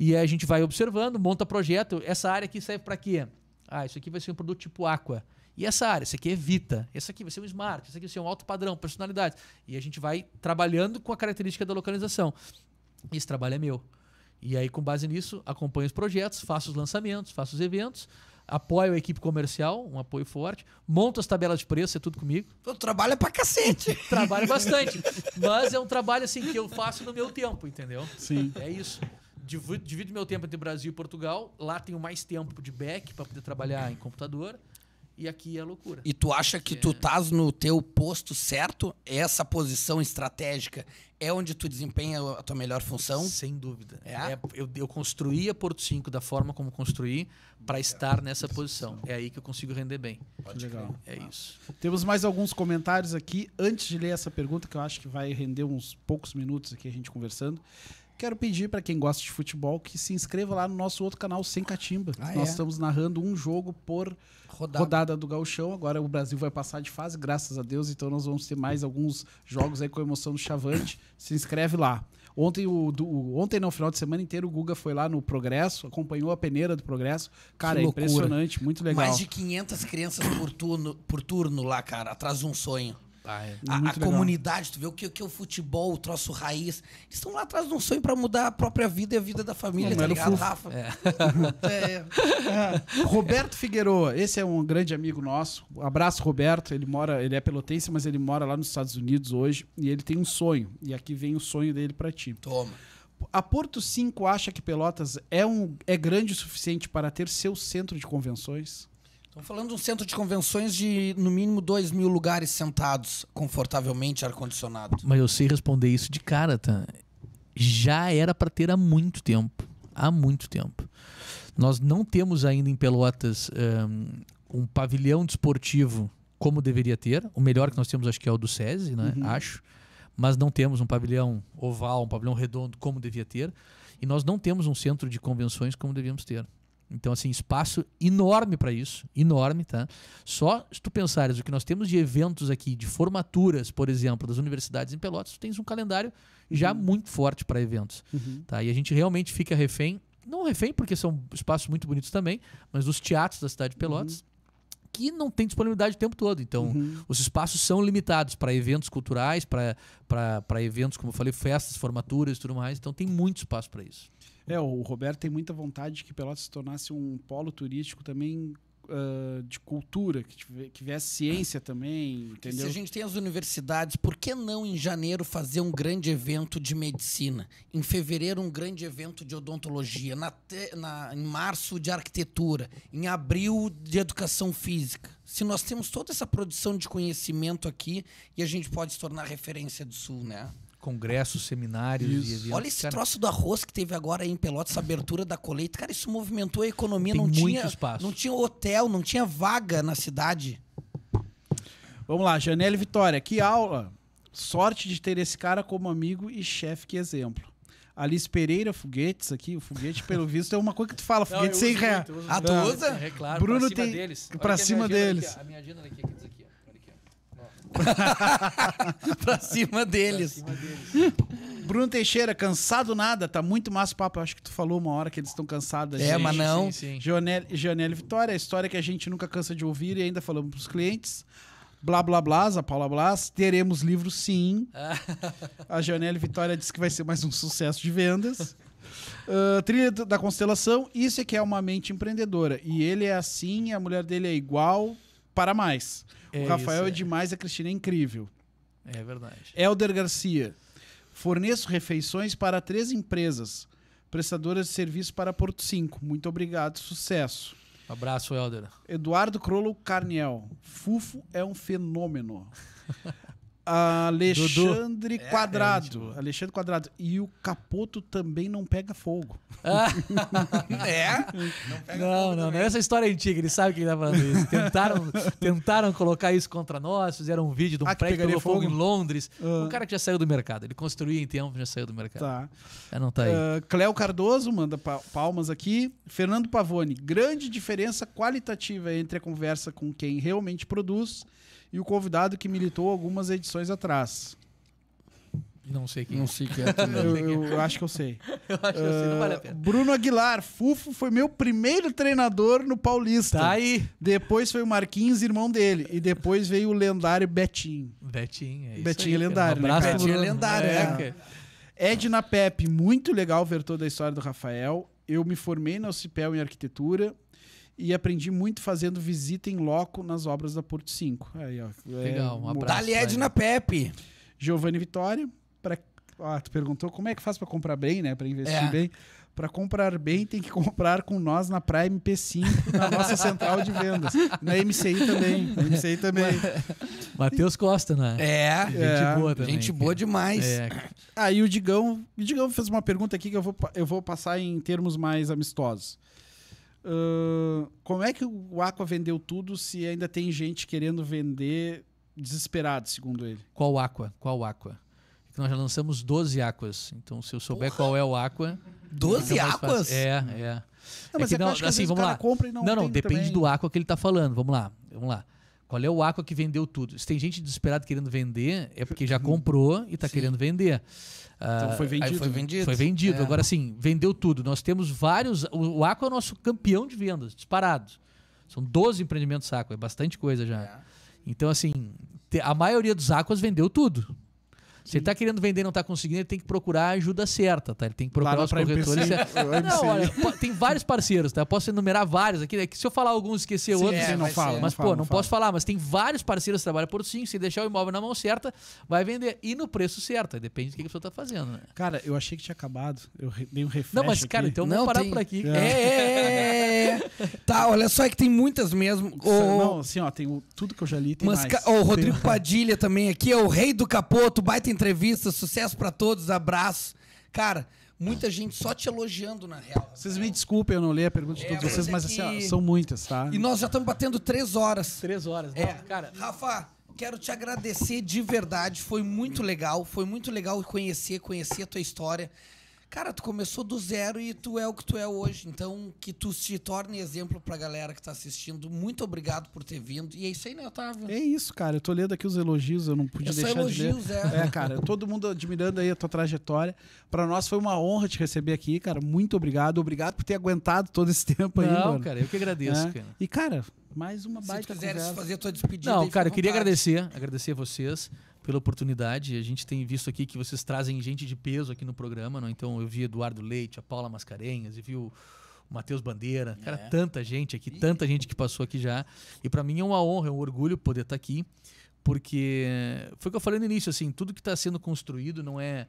e a gente vai observando, monta projeto. Essa área aqui serve para quê? Ah, isso aqui vai ser um produto tipo Aqua. E essa área, essa aqui é Vita, essa aqui vai ser um Smart, essa aqui vai ser um alto padrão, personalidade. E a gente vai trabalhando com a característica da localização. Esse trabalho é meu. E aí, com base nisso, acompanho os projetos, faço os lançamentos, faço os eventos, apoio a equipe comercial, um apoio forte, monto as tabelas de preço, é tudo comigo. O trabalho é pra cacete. Trabalho bastante. mas é um trabalho assim que eu faço no meu tempo, entendeu? Sim. É isso divido, divido meu tempo entre Brasil e Portugal. Lá tenho mais tempo de back para poder trabalhar em computador. E aqui é loucura. E tu acha que, tu estás é. no teu posto certo? Essa posição estratégica é onde tu desempenha a tua melhor função? Sem dúvida. É? é eu, eu construí a Porto 5 da forma como construí para estar nessa posição. É aí que eu consigo render bem. Pode Legal. É ah. isso. Temos mais alguns comentários aqui. Antes de ler essa pergunta, que eu acho que vai render uns poucos minutos aqui a gente conversando. Quero pedir para quem gosta de futebol que se inscreva lá no nosso outro canal Sem Catimba. Ah, Nós é? estamos narrando um jogo por rodada. rodada do Gauchão. Agora o Brasil vai passar de fase, graças a Deus. Então nós vamos ter mais alguns jogos aí com emoção do Chavante. Se inscreve lá. Ontem, o, do, ontem não, final de semana inteiro, o Guga foi lá no Progresso, acompanhou a peneira do Progresso. Cara, é impressionante, muito legal. Mais de 500 crianças por turno, por turno lá, cara, atrás de um sonho. Ah, é. A, a comunidade, tu vê o que, o que é o futebol, o troço raiz. Eles estão lá atrás de um sonho para mudar a própria vida e a vida da família, Não, tá ligado, Rafa? É. é. é. Roberto Figueroa, esse é um grande amigo nosso. abraço, Roberto. Ele mora, ele é pelotense, mas ele mora lá nos Estados Unidos hoje e ele tem um sonho. E aqui vem o sonho dele para ti. Toma. A Porto 5 acha que Pelotas é, um, é grande o suficiente para ter seu centro de convenções? Estamos falando de um centro de convenções de no mínimo 2 mil lugares sentados, confortavelmente ar-condicionado. Mas eu sei responder isso de cara, tá? Já era para ter há muito tempo. Há muito tempo. Nós não temos ainda em Pelotas um, um pavilhão desportivo como deveria ter. O melhor que nós temos, acho que é o do SESI, né? Uhum. Acho. Mas não temos um pavilhão oval, um pavilhão redondo como devia ter. E nós não temos um centro de convenções como devíamos ter. Então, assim, espaço enorme para isso, enorme, tá? Só se tu pensares o que nós temos de eventos aqui, de formaturas, por exemplo, das universidades em Pelotas, tu tens um calendário já uhum. muito forte para eventos, uhum. tá? E a gente realmente fica refém, não refém porque são espaços muito bonitos também, mas dos teatros da cidade de uhum. Pelotas, uhum que não tem disponibilidade o tempo todo. Então, uhum. os espaços são limitados para eventos culturais, para eventos, como eu falei, festas, formaturas e tudo mais. Então, tem muito espaço para isso. É, o Roberto tem muita vontade de que Pelotas se tornasse um polo turístico também Uh, de cultura, que, tivesse que viesse ciência também, entendeu? Se a gente tem as universidades, por que não em janeiro fazer um grande evento de medicina? Em fevereiro, um grande evento de odontologia. Na te, na, em março, de arquitetura. Em abril, de educação física. Se nós temos toda essa produção de conhecimento aqui e a gente pode se tornar referência do Sul, né? congressos, seminários isso. e eventos. Olha esse cara. troço do arroz que teve agora em Pelotas, abertura da colheita. Cara, isso movimentou a economia. Tem não tinha, espaço. não tinha hotel, não tinha vaga na cidade. Vamos lá, Janelle Vitória. Que aula! Sorte de ter esse cara como amigo e chefe, que exemplo. Alice Pereira, foguetes aqui. O foguete, pelo visto, é uma coisa que tu fala, foguete não, sem ré. Ah, tu usa? É Bruno pra cima tem... deles. Pra cima deles. Aqui, a minha agenda é aqui, aqui, aqui. pra cima deles. Bruno Teixeira, cansado nada, tá muito massa o papo. Eu acho que tu falou uma hora que eles estão cansados. É, gente. Assim. mas não. Janelle Vitória, a história que a gente nunca cansa de ouvir e ainda falamos pros clientes. Blá blá blá, a Paula Blas, teremos livro sim. a Janelle Vitória disse que vai ser mais um sucesso de vendas. Uh, trilha da constelação, isso é que é uma mente empreendedora. E ele é assim, a mulher dele é igual, para mais. É o Rafael isso, é, é. demais, a Cristina é incrível. É verdade. Elder Garcia. Forneço refeições para três empresas prestadoras de serviço para Porto 5. Muito obrigado, sucesso. Um abraço, Helder. Eduardo Crollo Carniel. Fufo é um fenômeno. Alexandre Dudu. É, é Quadrado. É, Alexandre Quadrado. E o capoto também não pega fogo. é? Não, pega não, fogo não, não, Essa história é antiga, ele sabe que ele tá falando isso. Tentaram, tentaram colocar isso contra nós, fizeram um vídeo de um ah, prédio que pegou fogo. fogo em Londres. Uh. Um cara que já saiu do mercado. Ele construía em tempo, já saiu do mercado. Tá. É, não tá aí. Uh, Cléo Cardoso manda palmas aqui. Fernando Pavone, grande diferença qualitativa entre a conversa com quem realmente produz e o convidado que militou algumas edições atrás. Não sei quem. Não é. sei quem é. eu, eu, eu, acho que eu sei. eu acho que eu sei, não vale a ah, pena. Bruno Aguilar, Fufo foi meu primeiro treinador no Paulista. Tá aí. Depois foi o Marquinhos, irmão dele. E depois veio o lendário Betinho. Betinho, é isso. Betinho aí, é lendário. Um né, abraço, né? Betinho é lendário, é. é. Edna Pepe, muito legal ver toda a história do Rafael. Eu me formei na Ocipel em arquitetura e aprendi muito fazendo visita em loco nas obras da Porto 5. Aí, ó, é Legal, um abraço. Dali Edna Pepe. Giovanni Vitória, pra, ah, tu perguntou como é que faz para comprar bem, né? Para investir é. bem. Para comprar bem, tem que comprar com nós na Prime P5, na nossa central de vendas. Na MCI também. Na MCI também. Matheus Costa, né? É. Gente é, boa também. Gente boa demais. É. Aí ah, o Digão, o Digão fez uma pergunta aqui que eu vou, eu vou passar em termos mais amistosos. Uh, como é que o Aqua vendeu tudo se ainda tem gente querendo vender desesperado, segundo ele? Qual Aqua? Qual Aqua? É nós já lançamos 12 Aquas. Então, se eu souber Porra. qual é o Aqua. 12 Aquas? É, é. Não, é mas que, é que não, assim, vamos lá. não, não, não depende também. do Aqua que ele está falando. Vamos lá, vamos lá. Qual é o aqua que vendeu tudo? Se tem gente desesperada querendo vender, é porque já hum. comprou e está querendo vender. Então ah, foi vendido. Aí foi né? vendido. Foi vendido. É. Agora sim, vendeu tudo. Nós temos vários. O Aqua é o nosso campeão de vendas, disparado. São 12 empreendimentos Aqua, é bastante coisa já. É. Então, assim, a maioria dos Aquas vendeu tudo. Se ele tá querendo vender e não tá conseguindo, ele tem que procurar a ajuda certa, tá? Ele tem que procurar Lá os corretores. É, não, olha, tem vários parceiros, tá? Eu posso enumerar vários aqui, né? que se eu falar alguns esquecer Sim, outros, é, não fala. Mas, não pô, fala, não, não fala. posso falar, mas tem vários parceiros que trabalham por sim, se deixar o imóvel na mão certa, vai vender e no preço certo, depende do que a pessoa tá fazendo, né? Cara, eu achei que tinha acabado, eu dei um refresh Não, mas cara, aqui. então não, vamos parar tem... por aqui. É. É, é, é, é Tá, olha só que tem muitas mesmo. O... Não, assim, ó, tem o, tudo que eu já li, tem mas, mais. Ca... o Rodrigo tem... Padilha também aqui, é o rei do capoto, baita entrevista, sucesso para todos, abraço. Cara, muita gente só te elogiando, na real. Vocês me desculpem, eu não li a pergunta de é, todos vocês, é mas, que... Assim, são muitas, tá? E nós já estamos batendo três horas. Três horas, é. né? É. Cara. Rafa, quero te agradecer de verdade. Foi muito legal. Foi muito legal conhecer, conhecer a tua história. Cara, tu começou do zero e tu é o que tu é hoje. Então, que tu se torne exemplo pra galera que tá assistindo. Muito obrigado por ter vindo. E é isso aí, né, Otávio? É isso, cara. Eu tô lendo aqui os elogios, eu não podia é deixar elogios, de ler. É. é, cara, todo mundo admirando aí a tua trajetória. Pra nós foi uma honra te receber aqui, cara. Muito obrigado. Obrigado por ter aguentado todo esse tempo não, aí, mano. Não, cara, eu que agradeço, é. cara. E, cara, mais uma baita Se tu quiseres fazer a tua despedida. Não, cara, eu queria agradecer, agradecer a vocês pela oportunidade. A gente tem visto aqui que vocês trazem gente de peso aqui no programa, não? Né? então eu vi Eduardo Leite, a Paula Mascarenhas, e vi o, o Matheus Bandeira, cara, é. tanta gente aqui, tanta gente que passou aqui já. E para mim é uma honra, é um orgulho poder estar tá aqui, porque foi o que eu falei no início, assim, tudo que está sendo construído não é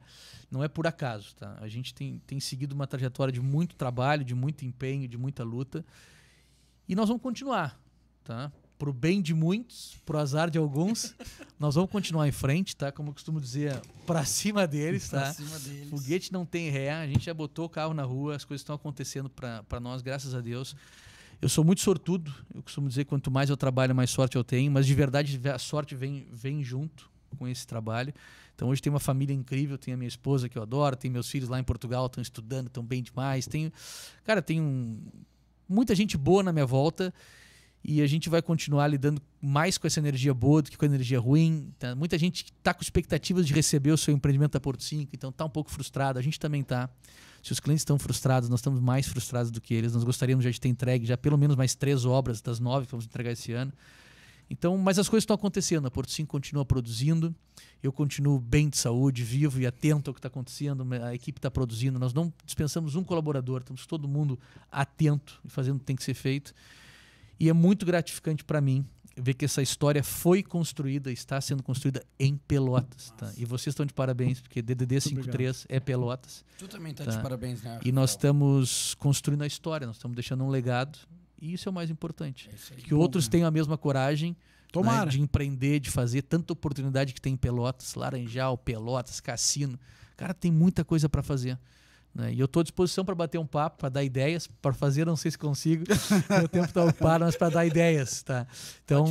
não é por acaso, tá? A gente tem, tem seguido uma trajetória de muito trabalho, de muito empenho, de muita luta, e nós vamos continuar, tá? pro bem de muitos, pro azar de alguns. Nós vamos continuar em frente, tá? Como eu costumo dizer, para cima deles, tá? Pra cima deles. Foguete não tem ré, a gente já botou o carro na rua, as coisas estão acontecendo para nós, graças a Deus. Eu sou muito sortudo, eu costumo dizer quanto mais eu trabalho, mais sorte eu tenho, mas de verdade a sorte vem, vem junto com esse trabalho. Então hoje tem uma família incrível, tem a minha esposa que eu adoro, tem meus filhos lá em Portugal, estão estudando, estão bem demais. tem cara, tem um, muita gente boa na minha volta e a gente vai continuar lidando mais com essa energia boa do que com a energia ruim. Tá, muita gente está com expectativas de receber o seu empreendimento da Porto 5, então está um pouco frustrado. A gente também está. Se os clientes estão frustrados, nós estamos mais frustrados do que eles. Nós gostaríamos já de ter entregue já pelo menos mais três obras das nove que vamos entregar esse ano. Então, mas as coisas estão acontecendo. A Porto 5 continua produzindo. Eu continuo bem de saúde, vivo e atento ao que está acontecendo. A equipe está produzindo. Nós não dispensamos um colaborador. Estamos todo mundo atento e fazendo o que tem que ser feito. E é muito gratificante para mim ver que essa história foi construída, está sendo construída em Pelotas. Tá? E vocês estão de parabéns, porque DDD 53 é Pelotas. Tu também está tá? de parabéns, né? E nós estamos construindo a história, nós estamos deixando um legado. E isso é o mais importante. É que Bom, outros né? tenham a mesma coragem né, de empreender, de fazer tanta oportunidade que tem em Pelotas, Laranjal, Pelotas, Cassino. Cara, tem muita coisa para fazer. Né? E eu estou à disposição para bater um papo, para dar ideias, para fazer, não sei se consigo. Meu tempo está ocupado, mas para dar ideias, tá? Então,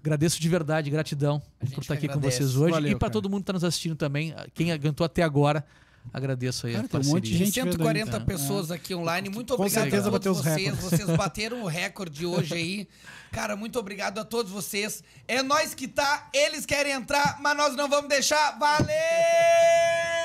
agradeço de verdade, gratidão por estar tá aqui agradece. com vocês hoje. Valeu, e para todo mundo que está nos assistindo também, quem aguentou até agora, agradeço aí cara, a parceria. Um monte de gente 140 verdade, pessoas é. aqui online. Muito obrigado Com certeza a todos vocês. Vocês bateram o recorde hoje aí. Cara, muito obrigado a todos vocês. É nós que tá, eles querem entrar, mas nós não vamos deixar. Valeu!